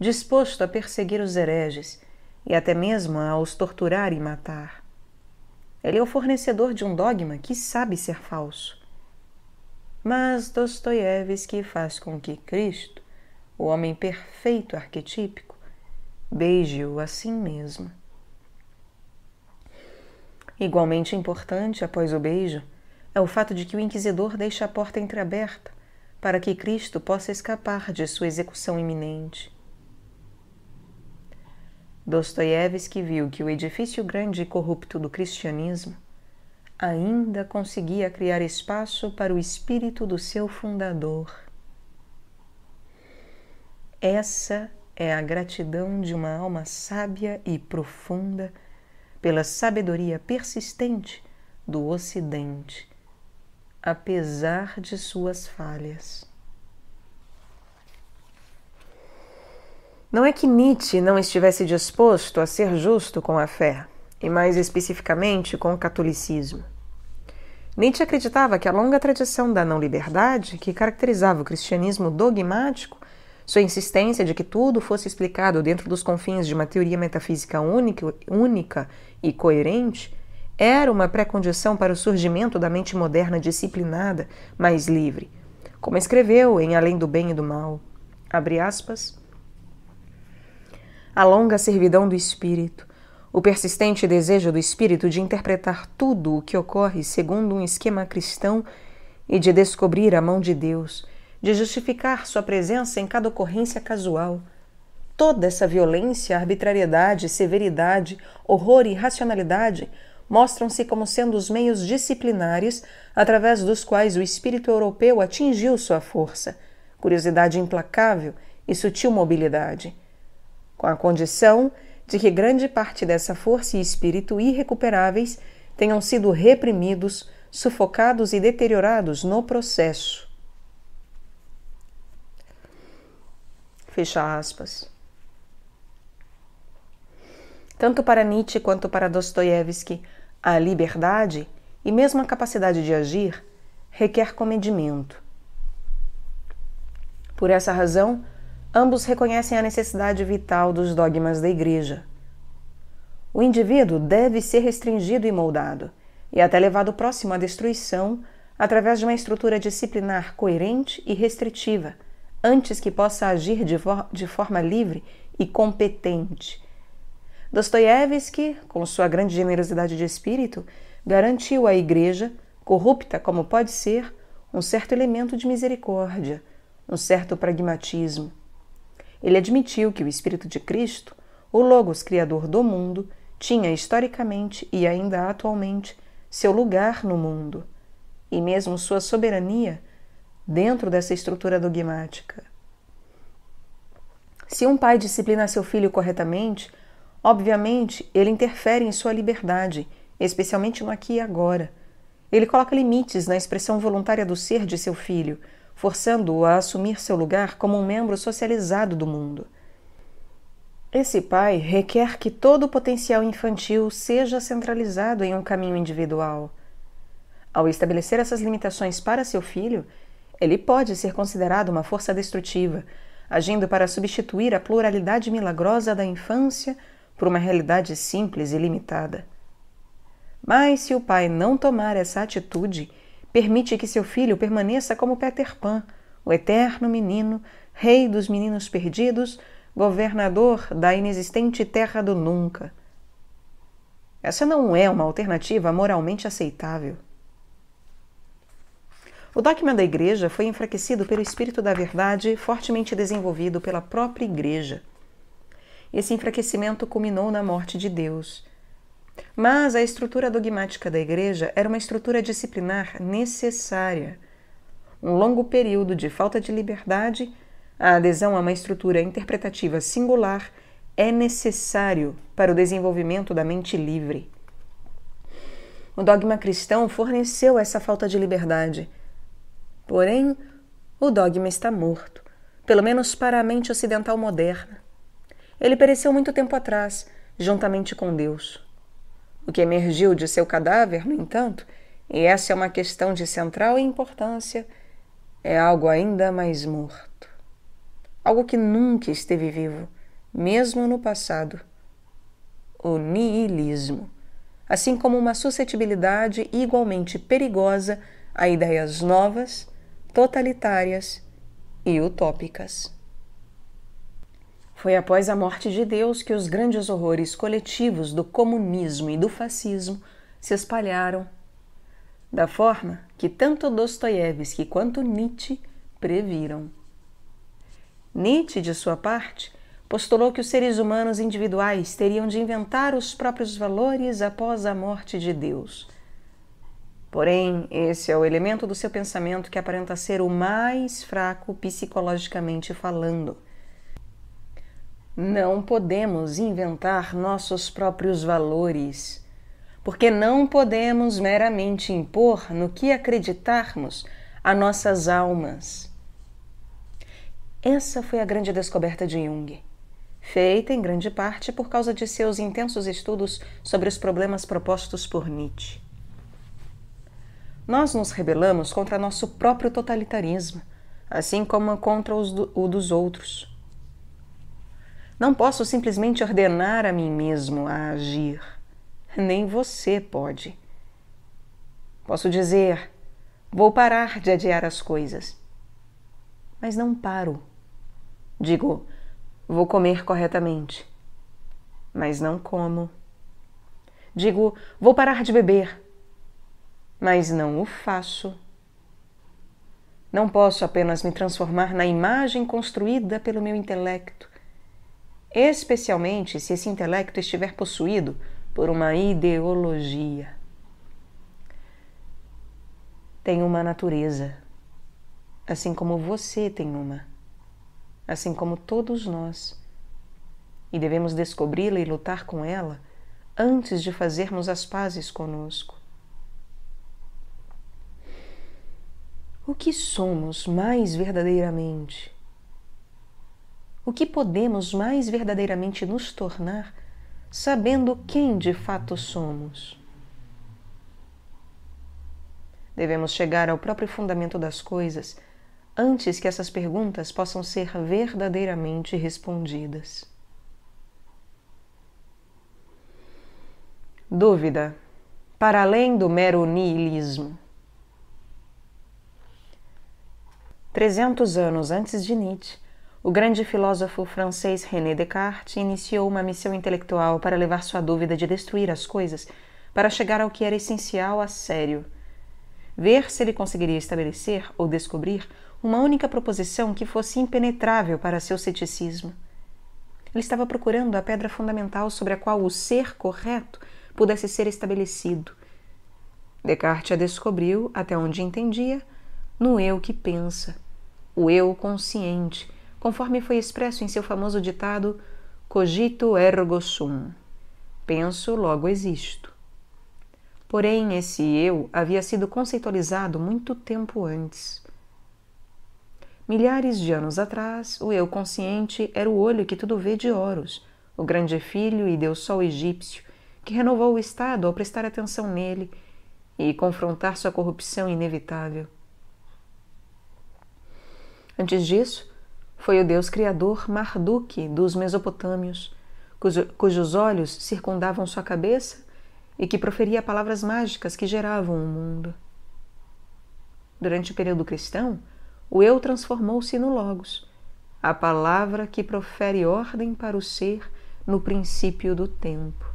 disposto a perseguir os hereges e até mesmo a os torturar e matar. Ele é o fornecedor de um dogma que sabe ser falso mas Dostoiévski faz com que Cristo, o homem perfeito arquetípico, beije-o a si mesmo. Igualmente importante, após o beijo, é o fato de que o inquisidor deixa a porta entreaberta para que Cristo possa escapar de sua execução iminente. Dostoiévski viu que o edifício grande e corrupto do cristianismo ainda conseguia criar espaço para o espírito do seu fundador. Essa é a gratidão de uma alma sábia e profunda pela sabedoria persistente do Ocidente, apesar de suas falhas. Não é que Nietzsche não estivesse disposto a ser justo com a fé e mais especificamente com o catolicismo. Nietzsche acreditava que a longa tradição da não-liberdade, que caracterizava o cristianismo dogmático, sua insistência de que tudo fosse explicado dentro dos confins de uma teoria metafísica única, única e coerente, era uma pré-condição para o surgimento da mente moderna disciplinada, mais livre. Como escreveu em Além do Bem e do Mal, abre aspas, a longa servidão do espírito, o persistente desejo do espírito de interpretar tudo o que ocorre segundo um esquema cristão e de descobrir a mão de Deus, de justificar sua presença em cada ocorrência casual. Toda essa violência, arbitrariedade, severidade, horror e racionalidade mostram-se como sendo os meios disciplinares através dos quais o espírito europeu atingiu sua força, curiosidade implacável e sutil mobilidade. Com a condição de que grande parte dessa força e espírito irrecuperáveis tenham sido reprimidos, sufocados e deteriorados no processo. Fecha aspas. Tanto para Nietzsche quanto para Dostoiévski, a liberdade e mesmo a capacidade de agir requer comedimento. Por essa razão, ambos reconhecem a necessidade vital dos dogmas da Igreja. O indivíduo deve ser restringido e moldado, e até levado próximo à destruição através de uma estrutura disciplinar coerente e restritiva, antes que possa agir de, de forma livre e competente. Dostoiévski, com sua grande generosidade de espírito, garantiu à Igreja, corrupta como pode ser, um certo elemento de misericórdia, um certo pragmatismo. Ele admitiu que o Espírito de Cristo, o Logos Criador do mundo, tinha historicamente e ainda atualmente seu lugar no mundo, e mesmo sua soberania dentro dessa estrutura dogmática. Se um pai disciplina seu filho corretamente, obviamente ele interfere em sua liberdade, especialmente no aqui e agora. Ele coloca limites na expressão voluntária do ser de seu filho, forçando-o a assumir seu lugar como um membro socializado do mundo. Esse pai requer que todo o potencial infantil seja centralizado em um caminho individual. Ao estabelecer essas limitações para seu filho, ele pode ser considerado uma força destrutiva, agindo para substituir a pluralidade milagrosa da infância por uma realidade simples e limitada. Mas se o pai não tomar essa atitude, Permite que seu filho permaneça como Peter Pan, o eterno menino, rei dos meninos perdidos, governador da inexistente terra do nunca. Essa não é uma alternativa moralmente aceitável. O dogma da Igreja foi enfraquecido pelo espírito da verdade, fortemente desenvolvido pela própria Igreja. Esse enfraquecimento culminou na morte de Deus, mas a estrutura dogmática da Igreja era uma estrutura disciplinar necessária. Um longo período de falta de liberdade, a adesão a uma estrutura interpretativa singular é necessário para o desenvolvimento da mente livre. O dogma cristão forneceu essa falta de liberdade. Porém, o dogma está morto, pelo menos para a mente ocidental moderna. Ele pereceu muito tempo atrás, juntamente com Deus. O que emergiu de seu cadáver, no entanto, e essa é uma questão de central importância, é algo ainda mais morto. Algo que nunca esteve vivo, mesmo no passado. O niilismo. Assim como uma suscetibilidade igualmente perigosa a ideias novas, totalitárias e utópicas. Foi após a morte de Deus que os grandes horrores coletivos do comunismo e do fascismo se espalharam, da forma que tanto Dostoiévski quanto Nietzsche previram. Nietzsche, de sua parte, postulou que os seres humanos individuais teriam de inventar os próprios valores após a morte de Deus. Porém, esse é o elemento do seu pensamento que aparenta ser o mais fraco psicologicamente falando. Não podemos inventar nossos próprios valores, porque não podemos meramente impor no que acreditarmos a nossas almas. Essa foi a grande descoberta de Jung, feita em grande parte por causa de seus intensos estudos sobre os problemas propostos por Nietzsche. Nós nos rebelamos contra nosso próprio totalitarismo, assim como contra do, o dos outros. Não posso simplesmente ordenar a mim mesmo a agir. Nem você pode. Posso dizer: vou parar de adiar as coisas. Mas não paro. Digo: vou comer corretamente. Mas não como. Digo: vou parar de beber. Mas não o faço. Não posso apenas me transformar na imagem construída pelo meu intelecto especialmente se esse intelecto estiver possuído por uma ideologia. Tem uma natureza, assim como você tem uma, assim como todos nós, e devemos descobri-la e lutar com ela antes de fazermos as pazes conosco. O que somos mais verdadeiramente? O que podemos mais verdadeiramente nos tornar sabendo quem de fato somos? Devemos chegar ao próprio fundamento das coisas antes que essas perguntas possam ser verdadeiramente respondidas. Dúvida para além do mero niilismo. 300 anos antes de Nietzsche, o grande filósofo francês René Descartes iniciou uma missão intelectual para levar sua dúvida de destruir as coisas para chegar ao que era essencial a sério. Ver se ele conseguiria estabelecer ou descobrir uma única proposição que fosse impenetrável para seu ceticismo. Ele estava procurando a pedra fundamental sobre a qual o ser correto pudesse ser estabelecido. Descartes a descobriu, até onde entendia, no eu que pensa, o eu consciente, conforme foi expresso em seu famoso ditado Cogito ergo sum. Penso, logo existo. Porém, esse eu havia sido conceitualizado muito tempo antes. Milhares de anos atrás, o eu consciente era o olho que tudo vê de Horus, o grande filho e deus sol egípcio, que renovou o Estado ao prestar atenção nele e confrontar sua corrupção inevitável. Antes disso, foi o deus criador Marduk dos Mesopotâmios, cujo, cujos olhos circundavam sua cabeça e que proferia palavras mágicas que geravam o mundo. Durante o período cristão, o eu transformou-se no Logos, a palavra que profere ordem para o ser no princípio do tempo.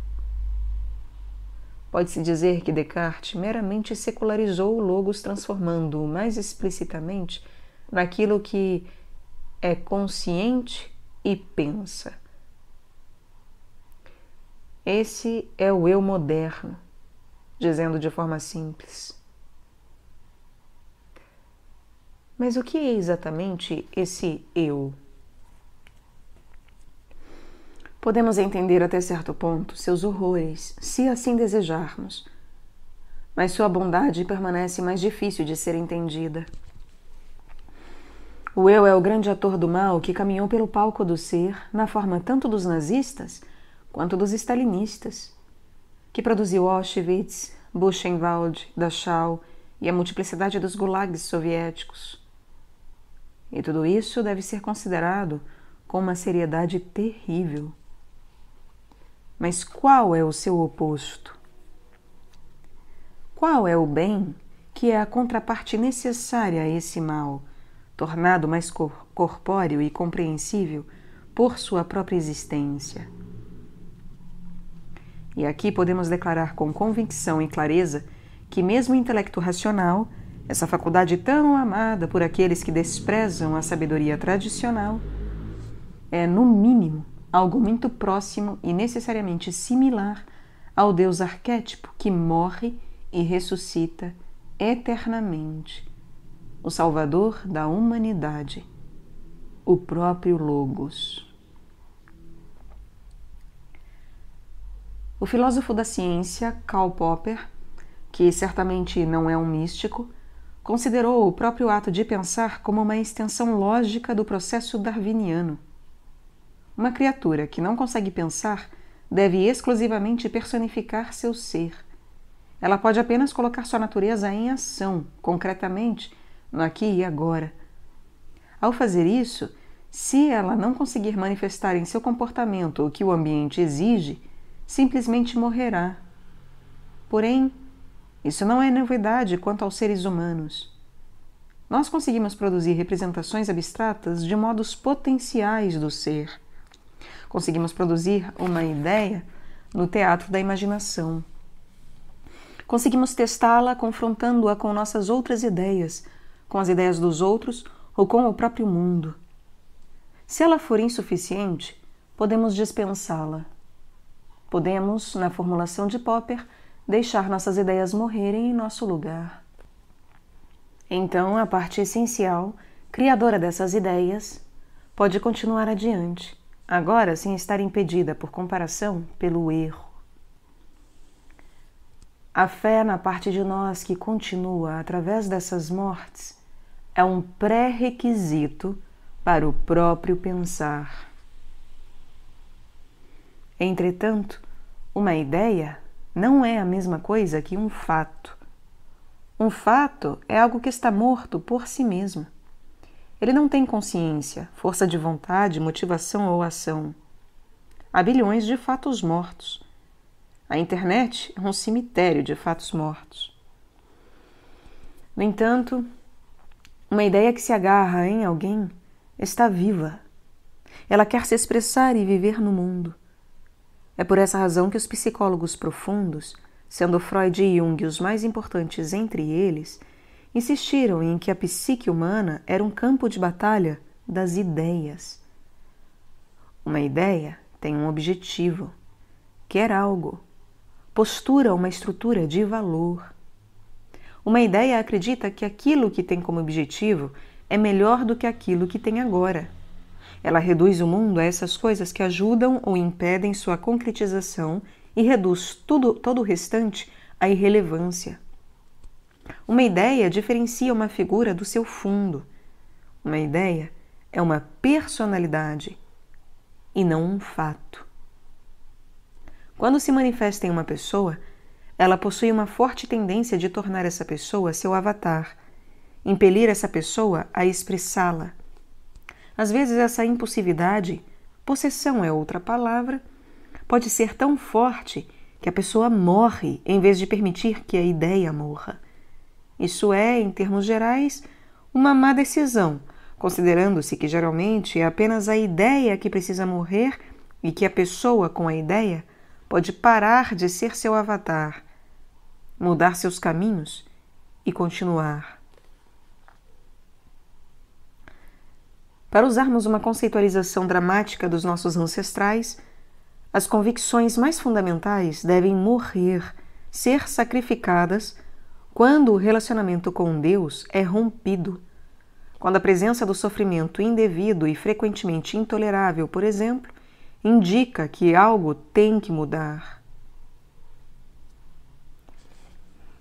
Pode-se dizer que Descartes meramente secularizou o Logos, transformando-o mais explicitamente naquilo que é consciente e pensa. Esse é o eu moderno, dizendo de forma simples. Mas o que é exatamente esse eu? Podemos entender até certo ponto seus horrores, se assim desejarmos, mas sua bondade permanece mais difícil de ser entendida. O eu é o grande ator do mal que caminhou pelo palco do ser na forma tanto dos nazistas quanto dos stalinistas, que produziu Auschwitz, Buchenwald, Dachau e a multiplicidade dos gulags soviéticos. E tudo isso deve ser considerado com uma seriedade terrível. Mas qual é o seu oposto? Qual é o bem que é a contraparte necessária a esse mal? tornado mais corpóreo e compreensível por sua própria existência. E aqui podemos declarar com convicção e clareza que, mesmo o intelecto racional, essa faculdade tão amada por aqueles que desprezam a sabedoria tradicional, é, no mínimo, algo muito próximo e necessariamente similar ao Deus arquétipo que morre e ressuscita eternamente o Salvador da humanidade, o próprio Logos. O filósofo da ciência Karl Popper, que certamente não é um místico, considerou o próprio ato de pensar como uma extensão lógica do processo darwiniano. Uma criatura que não consegue pensar deve exclusivamente personificar seu ser. Ela pode apenas colocar sua natureza em ação, concretamente, no aqui e agora. Ao fazer isso, se ela não conseguir manifestar em seu comportamento o que o ambiente exige, simplesmente morrerá. Porém, isso não é novidade quanto aos seres humanos. Nós conseguimos produzir representações abstratas de modos potenciais do ser. Conseguimos produzir uma ideia no teatro da imaginação. Conseguimos testá-la confrontando-a com nossas outras ideias, com as ideias dos outros ou com o próprio mundo. Se ela for insuficiente, podemos dispensá-la. Podemos, na formulação de Popper, deixar nossas ideias morrerem em nosso lugar. Então, a parte essencial, criadora dessas ideias, pode continuar adiante, agora sem estar impedida, por comparação, pelo erro. A fé na parte de nós que continua através dessas mortes é um pré-requisito para o próprio pensar. Entretanto, uma ideia não é a mesma coisa que um fato. Um fato é algo que está morto por si mesmo. Ele não tem consciência, força de vontade, motivação ou ação. Há bilhões de fatos mortos. A internet é um cemitério de fatos mortos. No entanto, uma ideia que se agarra em alguém está viva. Ela quer se expressar e viver no mundo. É por essa razão que os psicólogos profundos, sendo Freud e Jung os mais importantes entre eles, insistiram em que a psique humana era um campo de batalha das ideias. Uma ideia tem um objetivo, quer algo, postura uma estrutura de valor, uma ideia acredita que aquilo que tem como objetivo é melhor do que aquilo que tem agora. Ela reduz o mundo a essas coisas que ajudam ou impedem sua concretização e reduz tudo, todo o restante à irrelevância. Uma ideia diferencia uma figura do seu fundo. Uma ideia é uma personalidade e não um fato. Quando se manifesta em uma pessoa, ela possui uma forte tendência de tornar essa pessoa seu avatar, impelir essa pessoa a expressá-la. Às vezes, essa impulsividade, possessão é outra palavra, pode ser tão forte que a pessoa morre em vez de permitir que a ideia morra. Isso é, em termos gerais, uma má decisão, considerando-se que geralmente é apenas a ideia que precisa morrer e que a pessoa com a ideia pode parar de ser seu avatar mudar seus caminhos e continuar. Para usarmos uma conceitualização dramática dos nossos ancestrais, as convicções mais fundamentais devem morrer, ser sacrificadas quando o relacionamento com Deus é rompido. Quando a presença do sofrimento indevido e frequentemente intolerável, por exemplo, indica que algo tem que mudar.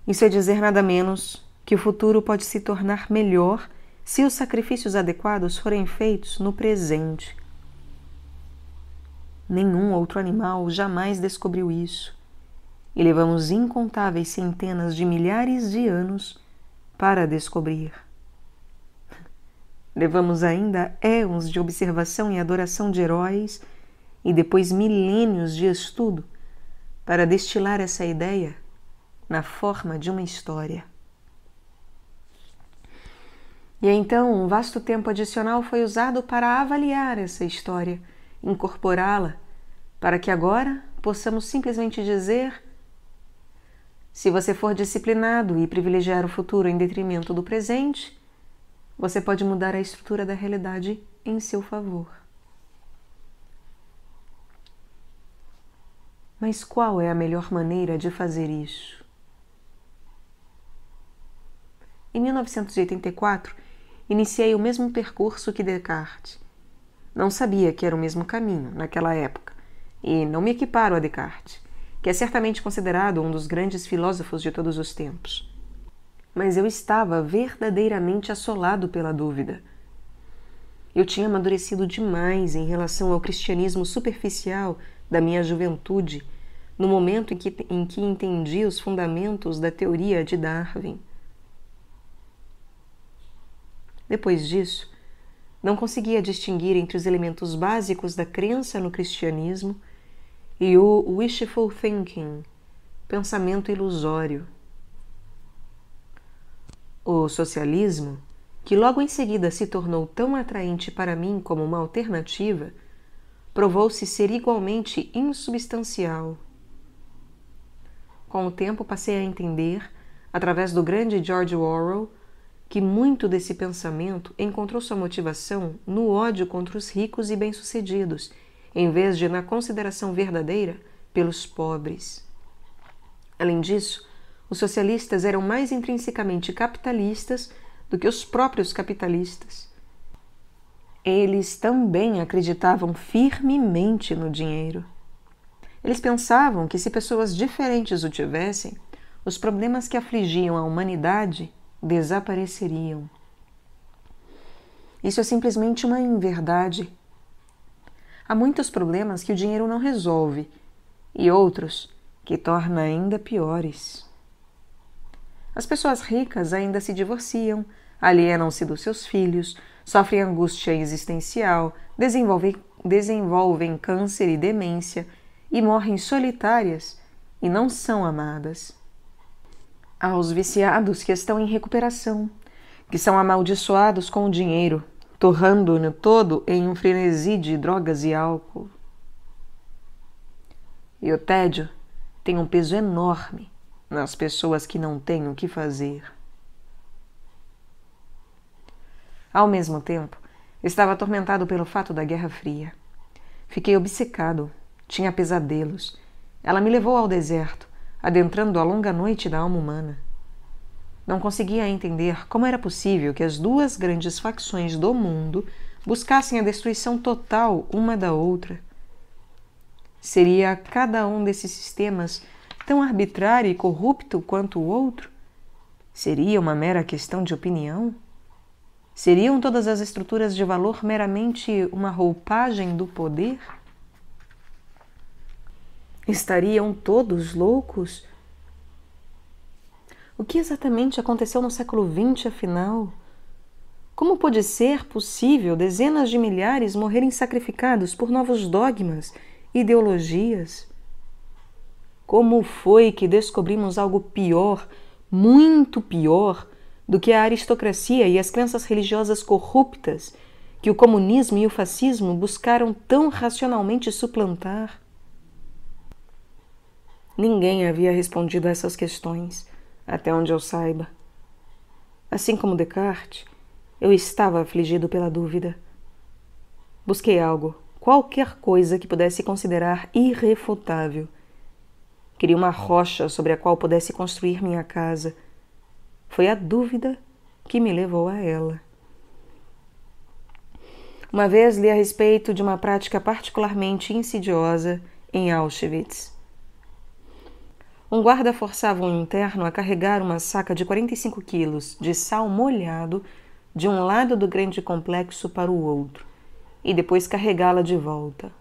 Isso é dizer nada menos que o futuro pode se tornar melhor se os sacrifícios adequados forem feitos no presente. Nenhum outro animal jamais descobriu isso. E levamos incontáveis centenas de milhares de anos para descobrir. Levamos ainda éons de observação e adoração de heróis e depois milênios de estudo para destilar essa ideia na forma de uma história. E então, um vasto tempo adicional foi usado para avaliar essa história, incorporá-la, para que agora possamos simplesmente dizer: se você for disciplinado e privilegiar o futuro em detrimento do presente, você pode mudar a estrutura da realidade em seu favor. Mas qual é a melhor maneira de fazer isso? Em 1984, iniciei o mesmo percurso que Descartes. Não sabia que era o mesmo caminho naquela época, e não me equiparo a Descartes, que é certamente considerado um dos grandes filósofos de todos os tempos. Mas eu estava verdadeiramente assolado pela dúvida. Eu tinha amadurecido demais em relação ao cristianismo superficial da minha juventude, no momento em que, em que entendi os fundamentos da teoria de Darwin. Depois disso, não conseguia distinguir entre os elementos básicos da crença no cristianismo e o wishful thinking, pensamento ilusório. O socialismo, que logo em seguida se tornou tão atraente para mim como uma alternativa, provou-se ser igualmente insubstancial. Com o tempo passei a entender, através do grande George Orwell, que muito desse pensamento encontrou sua motivação no ódio contra os ricos e bem-sucedidos, em vez de na consideração verdadeira pelos pobres. Além disso, os socialistas eram mais intrinsecamente capitalistas do que os próprios capitalistas. Eles também acreditavam firmemente no dinheiro. Eles pensavam que se pessoas diferentes o tivessem, os problemas que afligiam a humanidade desapareceriam. Isso é simplesmente uma inverdade. Há muitos problemas que o dinheiro não resolve e outros que torna ainda piores. As pessoas ricas ainda se divorciam, alienam-se dos seus filhos, sofrem angústia existencial, desenvolvem, desenvolvem câncer e demência e morrem solitárias e não são amadas aos viciados que estão em recuperação, que são amaldiçoados com o dinheiro, torrando-no todo em um frenesi de drogas e álcool. E o tédio tem um peso enorme nas pessoas que não têm o que fazer. Ao mesmo tempo, estava atormentado pelo fato da Guerra Fria. Fiquei obcecado, tinha pesadelos. Ela me levou ao deserto adentrando a longa noite da alma humana. Não conseguia entender como era possível que as duas grandes facções do mundo buscassem a destruição total uma da outra. Seria cada um desses sistemas tão arbitrário e corrupto quanto o outro? Seria uma mera questão de opinião? Seriam todas as estruturas de valor meramente uma roupagem do poder? Estariam todos loucos? O que exatamente aconteceu no século XX, afinal? Como pode ser possível dezenas de milhares morrerem sacrificados por novos dogmas, ideologias? Como foi que descobrimos algo pior, muito pior, do que a aristocracia e as crenças religiosas corruptas que o comunismo e o fascismo buscaram tão racionalmente suplantar? Ninguém havia respondido a essas questões, até onde eu saiba. Assim como Descartes, eu estava afligido pela dúvida. Busquei algo, qualquer coisa que pudesse considerar irrefutável. Queria uma rocha sobre a qual pudesse construir minha casa. Foi a dúvida que me levou a ela. Uma vez li a respeito de uma prática particularmente insidiosa em Auschwitz. Um guarda forçava um interno a carregar uma saca de 45 quilos de sal molhado de um lado do grande complexo para o outro e depois carregá-la de volta.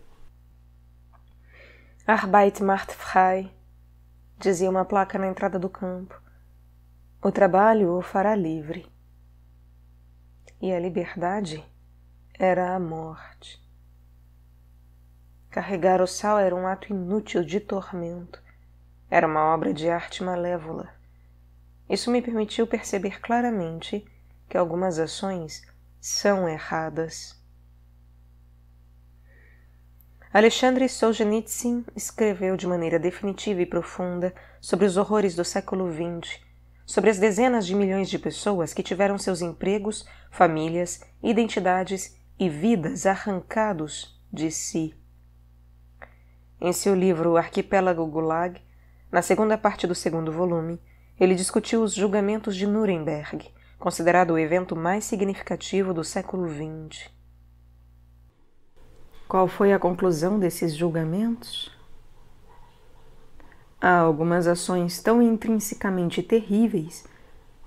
Arbeit macht frei, dizia uma placa na entrada do campo. O trabalho o fará livre. E a liberdade era a morte. Carregar o sal era um ato inútil de tormento era uma obra de arte malévola. Isso me permitiu perceber claramente que algumas ações são erradas. Alexandre Solzhenitsyn escreveu de maneira definitiva e profunda sobre os horrores do século XX, sobre as dezenas de milhões de pessoas que tiveram seus empregos, famílias, identidades e vidas arrancados de si. Em seu livro Arquipélago Gulag, na segunda parte do segundo volume, ele discutiu os julgamentos de Nuremberg, considerado o evento mais significativo do século XX. Qual foi a conclusão desses julgamentos? Há algumas ações tão intrinsecamente terríveis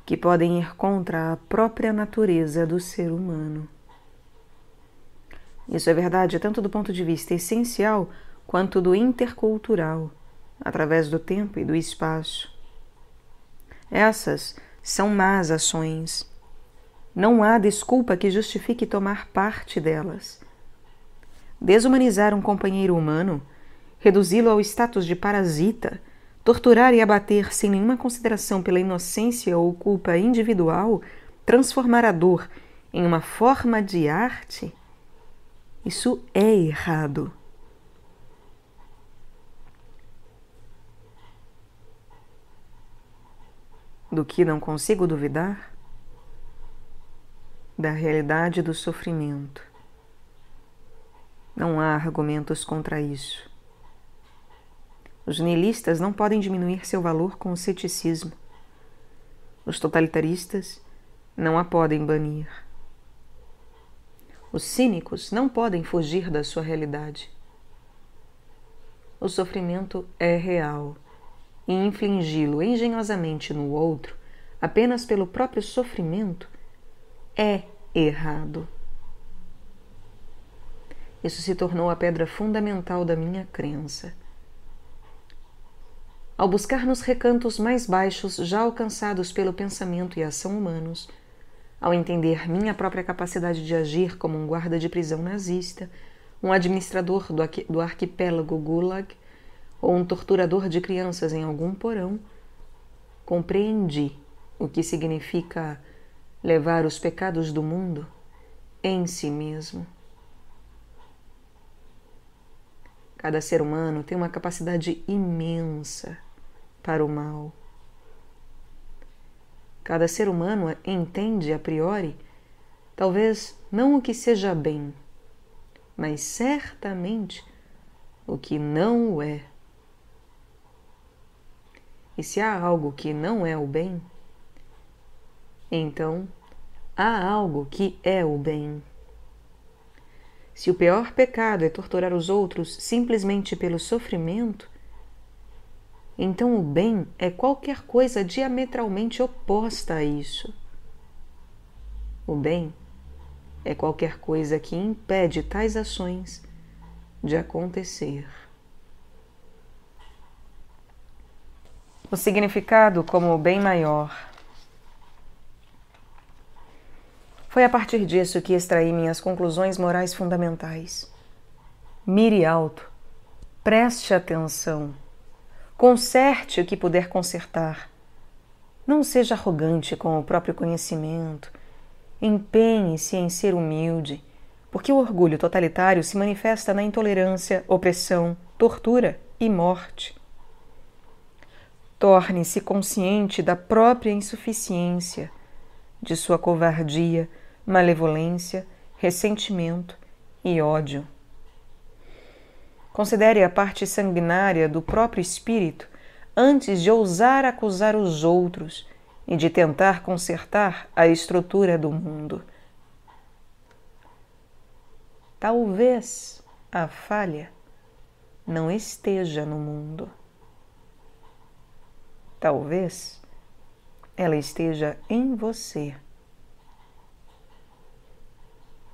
que podem ir contra a própria natureza do ser humano. Isso é verdade tanto do ponto de vista essencial quanto do intercultural através do tempo e do espaço. Essas são más ações. Não há desculpa que justifique tomar parte delas. Desumanizar um companheiro humano, reduzi-lo ao status de parasita, torturar e abater sem nenhuma consideração pela inocência ou culpa individual, transformar a dor em uma forma de arte, isso é errado. do que não consigo duvidar? Da realidade do sofrimento. Não há argumentos contra isso. Os nihilistas não podem diminuir seu valor com o ceticismo. Os totalitaristas não a podem banir. Os cínicos não podem fugir da sua realidade. O sofrimento é real e infligi-lo engenhosamente no outro, apenas pelo próprio sofrimento, é errado. Isso se tornou a pedra fundamental da minha crença. Ao buscar nos recantos mais baixos já alcançados pelo pensamento e ação humanos, ao entender minha própria capacidade de agir como um guarda de prisão nazista, um administrador do, arquipélago Gulag, ou um torturador de crianças em algum porão, compreendi o que significa levar os pecados do mundo em si mesmo. Cada ser humano tem uma capacidade imensa para o mal. Cada ser humano entende a priori, talvez não o que seja bem, mas certamente o que não o é. E se há algo que não é o bem, então há algo que é o bem. Se o pior pecado é torturar os outros simplesmente pelo sofrimento, então o bem é qualquer coisa diametralmente oposta a isso. O bem é qualquer coisa que impede tais ações de acontecer. o significado como o bem maior. Foi a partir disso que extraí minhas conclusões morais fundamentais. Mire alto, preste atenção, conserte o que puder consertar. Não seja arrogante com o próprio conhecimento. Empenhe-se em ser humilde, porque o orgulho totalitário se manifesta na intolerância, opressão, tortura e morte torne-se consciente da própria insuficiência, de sua covardia, malevolência, ressentimento e ódio. Considere a parte sanguinária do próprio espírito antes de ousar acusar os outros e de tentar consertar a estrutura do mundo. Talvez a falha não esteja no mundo. Talvez ela esteja em você.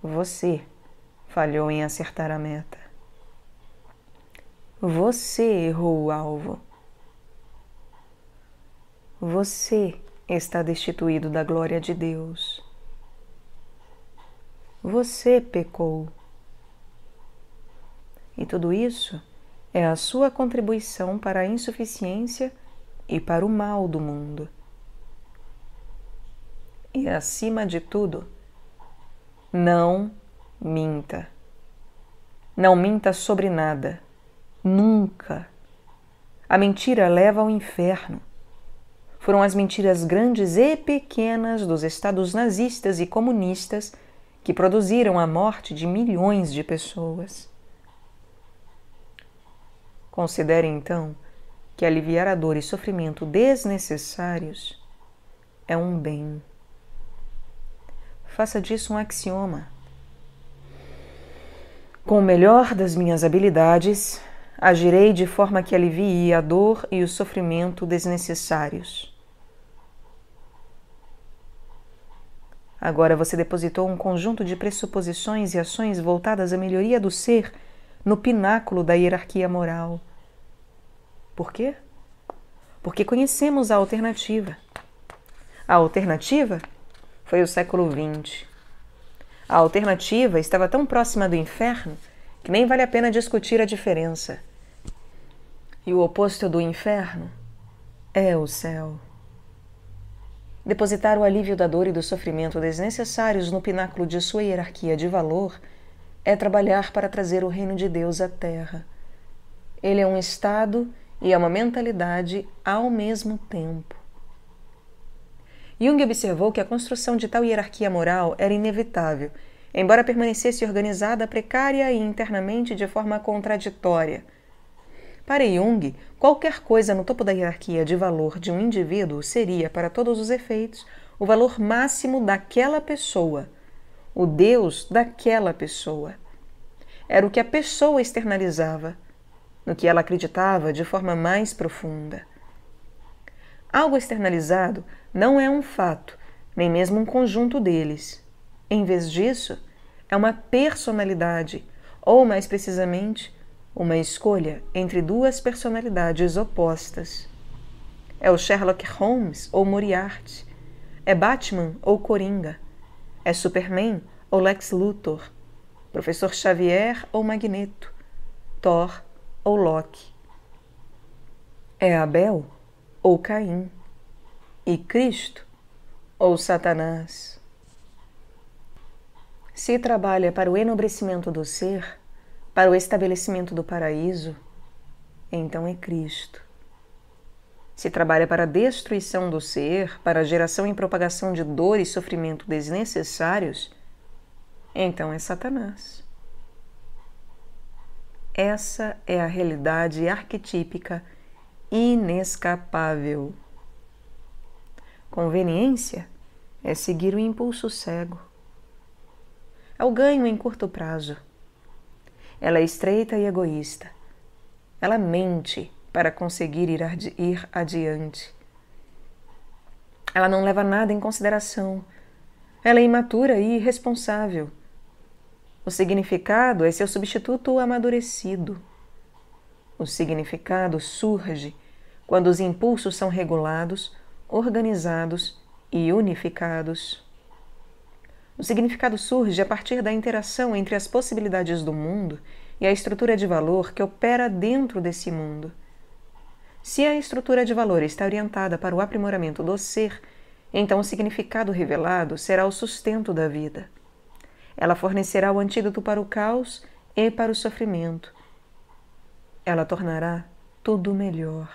Você falhou em acertar a meta. Você errou o alvo. Você está destituído da glória de Deus. Você pecou. E tudo isso é a sua contribuição para a insuficiência e para o mal do mundo. E acima de tudo, não minta. Não minta sobre nada. Nunca. A mentira leva ao inferno. Foram as mentiras grandes e pequenas dos estados nazistas e comunistas que produziram a morte de milhões de pessoas. Considere então que aliviar a dor e sofrimento desnecessários é um bem. Faça disso um axioma. Com o melhor das minhas habilidades, agirei de forma que alivie a dor e o sofrimento desnecessários. Agora você depositou um conjunto de pressuposições e ações voltadas à melhoria do ser no pináculo da hierarquia moral. Por quê? Porque conhecemos a alternativa. A alternativa foi o século XX. A alternativa estava tão próxima do inferno que nem vale a pena discutir a diferença. E o oposto do inferno é o céu. Depositar o alívio da dor e do sofrimento desnecessários no pináculo de sua hierarquia de valor é trabalhar para trazer o reino de Deus à terra. Ele é um estado e é uma mentalidade ao mesmo tempo. Jung observou que a construção de tal hierarquia moral era inevitável, embora permanecesse organizada precária e internamente de forma contraditória. Para Jung, qualquer coisa no topo da hierarquia de valor de um indivíduo seria, para todos os efeitos, o valor máximo daquela pessoa, o Deus daquela pessoa. Era o que a pessoa externalizava no que ela acreditava de forma mais profunda. Algo externalizado não é um fato, nem mesmo um conjunto deles. Em vez disso, é uma personalidade, ou mais precisamente, uma escolha entre duas personalidades opostas. É o Sherlock Holmes ou Moriarty. É Batman ou Coringa. É Superman ou Lex Luthor. Professor Xavier ou Magneto. Thor ou Locke É Abel ou Caim? E Cristo ou Satanás? Se trabalha para o enobrecimento do ser, para o estabelecimento do paraíso, então é Cristo. Se trabalha para a destruição do ser, para a geração e propagação de dor e sofrimento desnecessários, então é Satanás. Essa é a realidade arquetípica inescapável. Conveniência é seguir o impulso cego. É o ganho em curto prazo. Ela é estreita e egoísta. Ela mente para conseguir ir, adi ir adiante. Ela não leva nada em consideração. Ela é imatura e irresponsável. O significado é seu substituto amadurecido. O significado surge quando os impulsos são regulados, organizados e unificados. O significado surge a partir da interação entre as possibilidades do mundo e a estrutura de valor que opera dentro desse mundo. Se a estrutura de valor está orientada para o aprimoramento do ser, então o significado revelado será o sustento da vida. Ela fornecerá o antídoto para o caos e para o sofrimento. Ela tornará tudo melhor.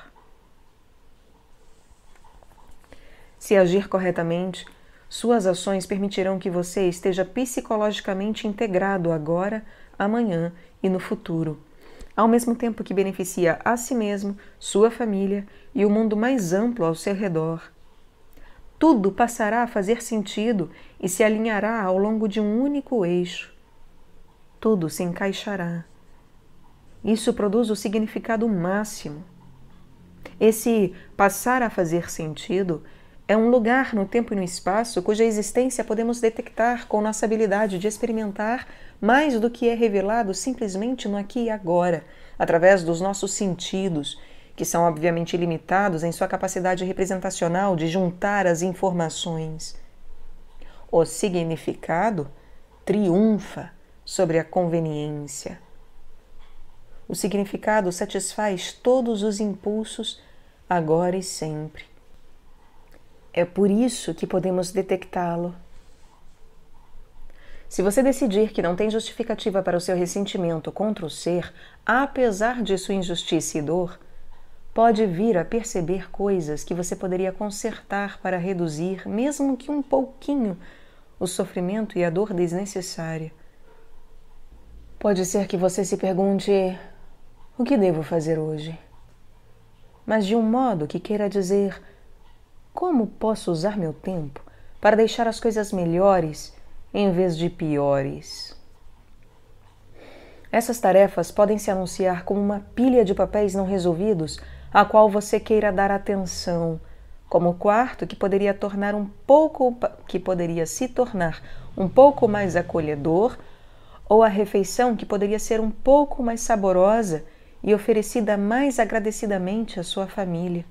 Se agir corretamente, suas ações permitirão que você esteja psicologicamente integrado agora, amanhã e no futuro, ao mesmo tempo que beneficia a si mesmo, sua família e o mundo mais amplo ao seu redor tudo passará a fazer sentido e se alinhará ao longo de um único eixo. Tudo se encaixará. Isso produz o significado máximo. Esse passar a fazer sentido é um lugar no tempo e no espaço cuja existência podemos detectar com nossa habilidade de experimentar mais do que é revelado simplesmente no aqui e agora, através dos nossos sentidos que são obviamente limitados em sua capacidade representacional de juntar as informações. O significado triunfa sobre a conveniência. O significado satisfaz todos os impulsos, agora e sempre. É por isso que podemos detectá-lo. Se você decidir que não tem justificativa para o seu ressentimento contra o ser, apesar de sua injustiça e dor, pode vir a perceber coisas que você poderia consertar para reduzir, mesmo que um pouquinho, o sofrimento e a dor desnecessária. Pode ser que você se pergunte: o que devo fazer hoje? Mas de um modo que queira dizer: como posso usar meu tempo para deixar as coisas melhores em vez de piores? Essas tarefas podem se anunciar como uma pilha de papéis não resolvidos a qual você queira dar atenção, como o quarto que poderia tornar um pouco que poderia se tornar um pouco mais acolhedor, ou a refeição que poderia ser um pouco mais saborosa e oferecida mais agradecidamente à sua família.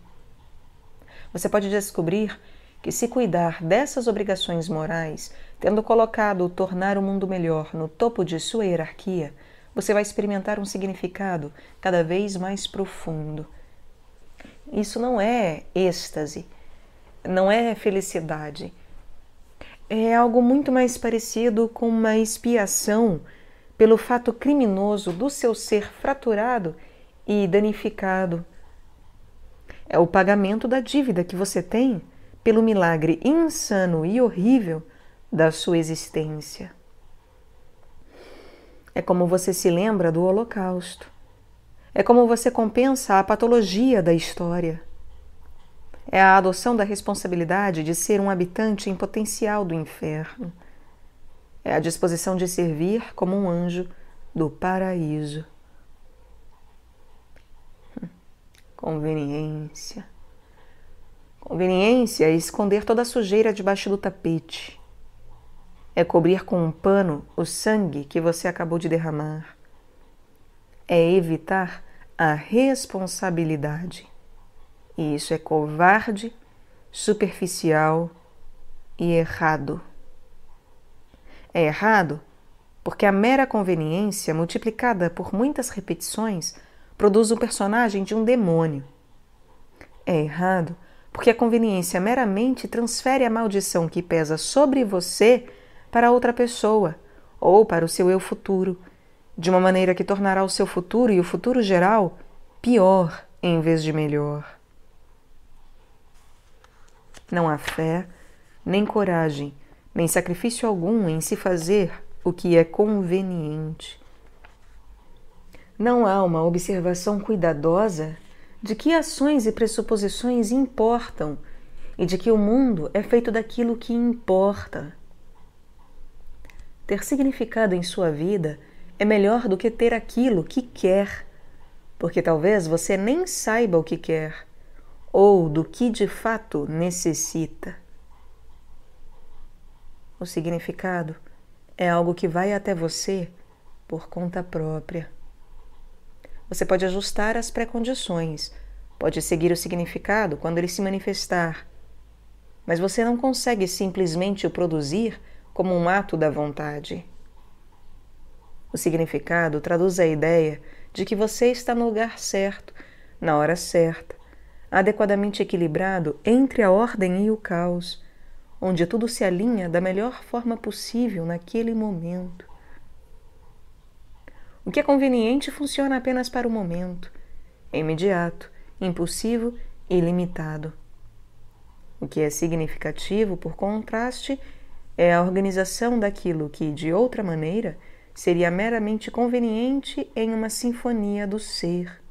Você pode descobrir que se cuidar dessas obrigações morais, tendo colocado o tornar o mundo melhor no topo de sua hierarquia, você vai experimentar um significado cada vez mais profundo. Isso não é êxtase, não é felicidade. É algo muito mais parecido com uma expiação pelo fato criminoso do seu ser fraturado e danificado. É o pagamento da dívida que você tem pelo milagre insano e horrível da sua existência. É como você se lembra do Holocausto. É como você compensa a patologia da história. É a adoção da responsabilidade de ser um habitante em potencial do inferno. É a disposição de servir como um anjo do paraíso. Conveniência. Conveniência é esconder toda a sujeira debaixo do tapete. É cobrir com um pano o sangue que você acabou de derramar é evitar a responsabilidade. E isso é covarde, superficial e errado. É errado porque a mera conveniência multiplicada por muitas repetições produz o personagem de um demônio. É errado porque a conveniência meramente transfere a maldição que pesa sobre você para outra pessoa ou para o seu eu futuro de uma maneira que tornará o seu futuro e o futuro geral pior em vez de melhor. Não há fé, nem coragem, nem sacrifício algum em se fazer o que é conveniente. Não há uma observação cuidadosa de que ações e pressuposições importam e de que o mundo é feito daquilo que importa. Ter significado em sua vida é melhor do que ter aquilo que quer, porque talvez você nem saiba o que quer ou do que de fato necessita. O significado é algo que vai até você por conta própria. Você pode ajustar as pré-condições, pode seguir o significado quando ele se manifestar, mas você não consegue simplesmente o produzir como um ato da vontade. O significado traduz a ideia de que você está no lugar certo, na hora certa, adequadamente equilibrado entre a ordem e o caos, onde tudo se alinha da melhor forma possível naquele momento. O que é conveniente funciona apenas para o momento, imediato, impulsivo e limitado. O que é significativo, por contraste, é a organização daquilo que, de outra maneira, seria meramente conveniente em uma sinfonia do ser.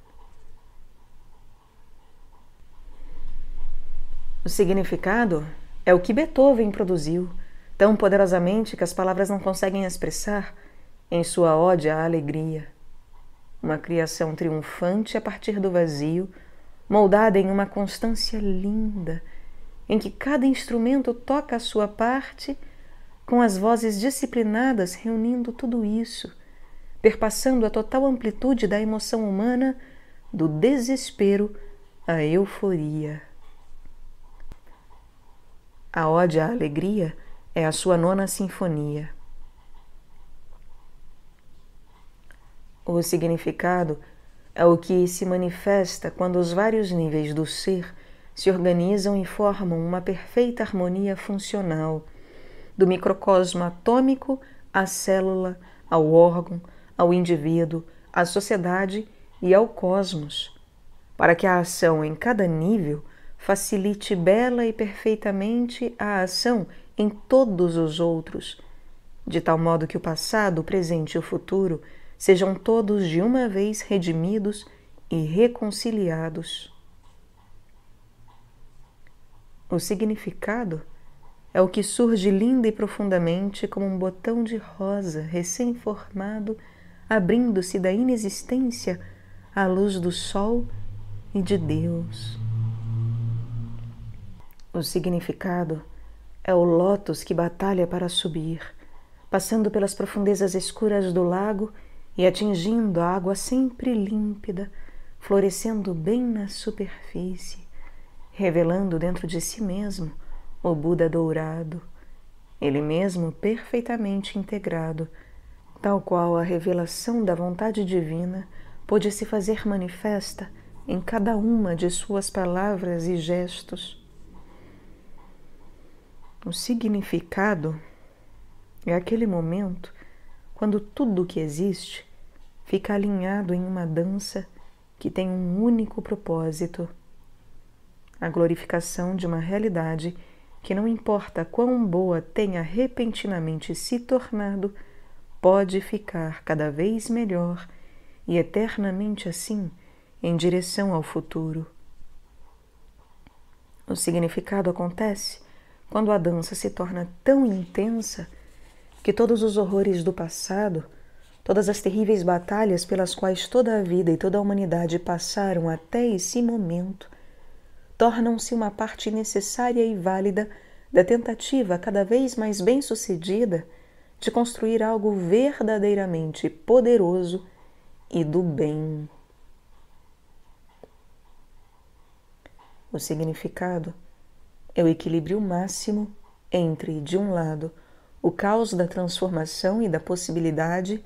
O significado é o que Beethoven produziu, tão poderosamente que as palavras não conseguem expressar, em sua ode à alegria. Uma criação triunfante a partir do vazio, moldada em uma constância linda, em que cada instrumento toca a sua parte com as vozes disciplinadas reunindo tudo isso, perpassando a total amplitude da emoção humana, do desespero à euforia. A Ode à Alegria é a sua nona sinfonia. O significado é o que se manifesta quando os vários níveis do ser se organizam e formam uma perfeita harmonia funcional do microcosmo atômico à célula, ao órgão, ao indivíduo, à sociedade e ao cosmos, para que a ação em cada nível facilite bela e perfeitamente a ação em todos os outros, de tal modo que o passado, o presente e o futuro sejam todos de uma vez redimidos e reconciliados. O significado é o que surge linda e profundamente como um botão de rosa recém-formado, abrindo-se da inexistência à luz do sol e de Deus. O significado é o lótus que batalha para subir, passando pelas profundezas escuras do lago e atingindo a água sempre límpida, florescendo bem na superfície, revelando dentro de si mesmo o Buda dourado, ele mesmo perfeitamente integrado, tal qual a revelação da vontade divina pôde se fazer manifesta em cada uma de suas palavras e gestos. O significado é aquele momento quando tudo o que existe fica alinhado em uma dança que tem um único propósito a glorificação de uma realidade que não importa quão boa tenha repentinamente se tornado, pode ficar cada vez melhor e eternamente assim em direção ao futuro. O significado acontece quando a dança se torna tão intensa que todos os horrores do passado, todas as terríveis batalhas pelas quais toda a vida e toda a humanidade passaram até esse momento, tornam-se uma parte necessária e válida da tentativa cada vez mais bem-sucedida de construir algo verdadeiramente poderoso e do bem. O significado é o equilíbrio máximo entre, de um lado, o caos da transformação e da possibilidade,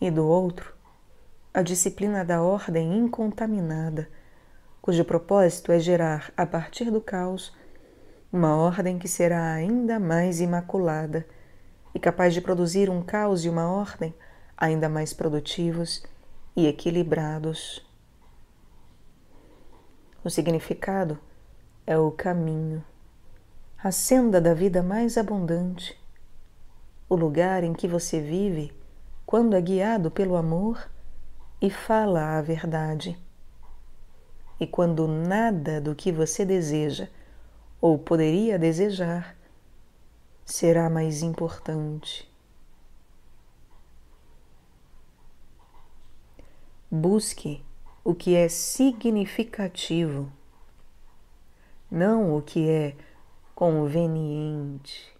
e do outro, a disciplina da ordem incontaminada cujo propósito é gerar, a partir do caos, uma ordem que será ainda mais imaculada e capaz de produzir um caos e uma ordem ainda mais produtivos e equilibrados. O significado é o caminho, a senda da vida mais abundante, o lugar em que você vive quando é guiado pelo amor e fala a verdade e quando nada do que você deseja ou poderia desejar será mais importante. Busque o que é significativo, não o que é conveniente.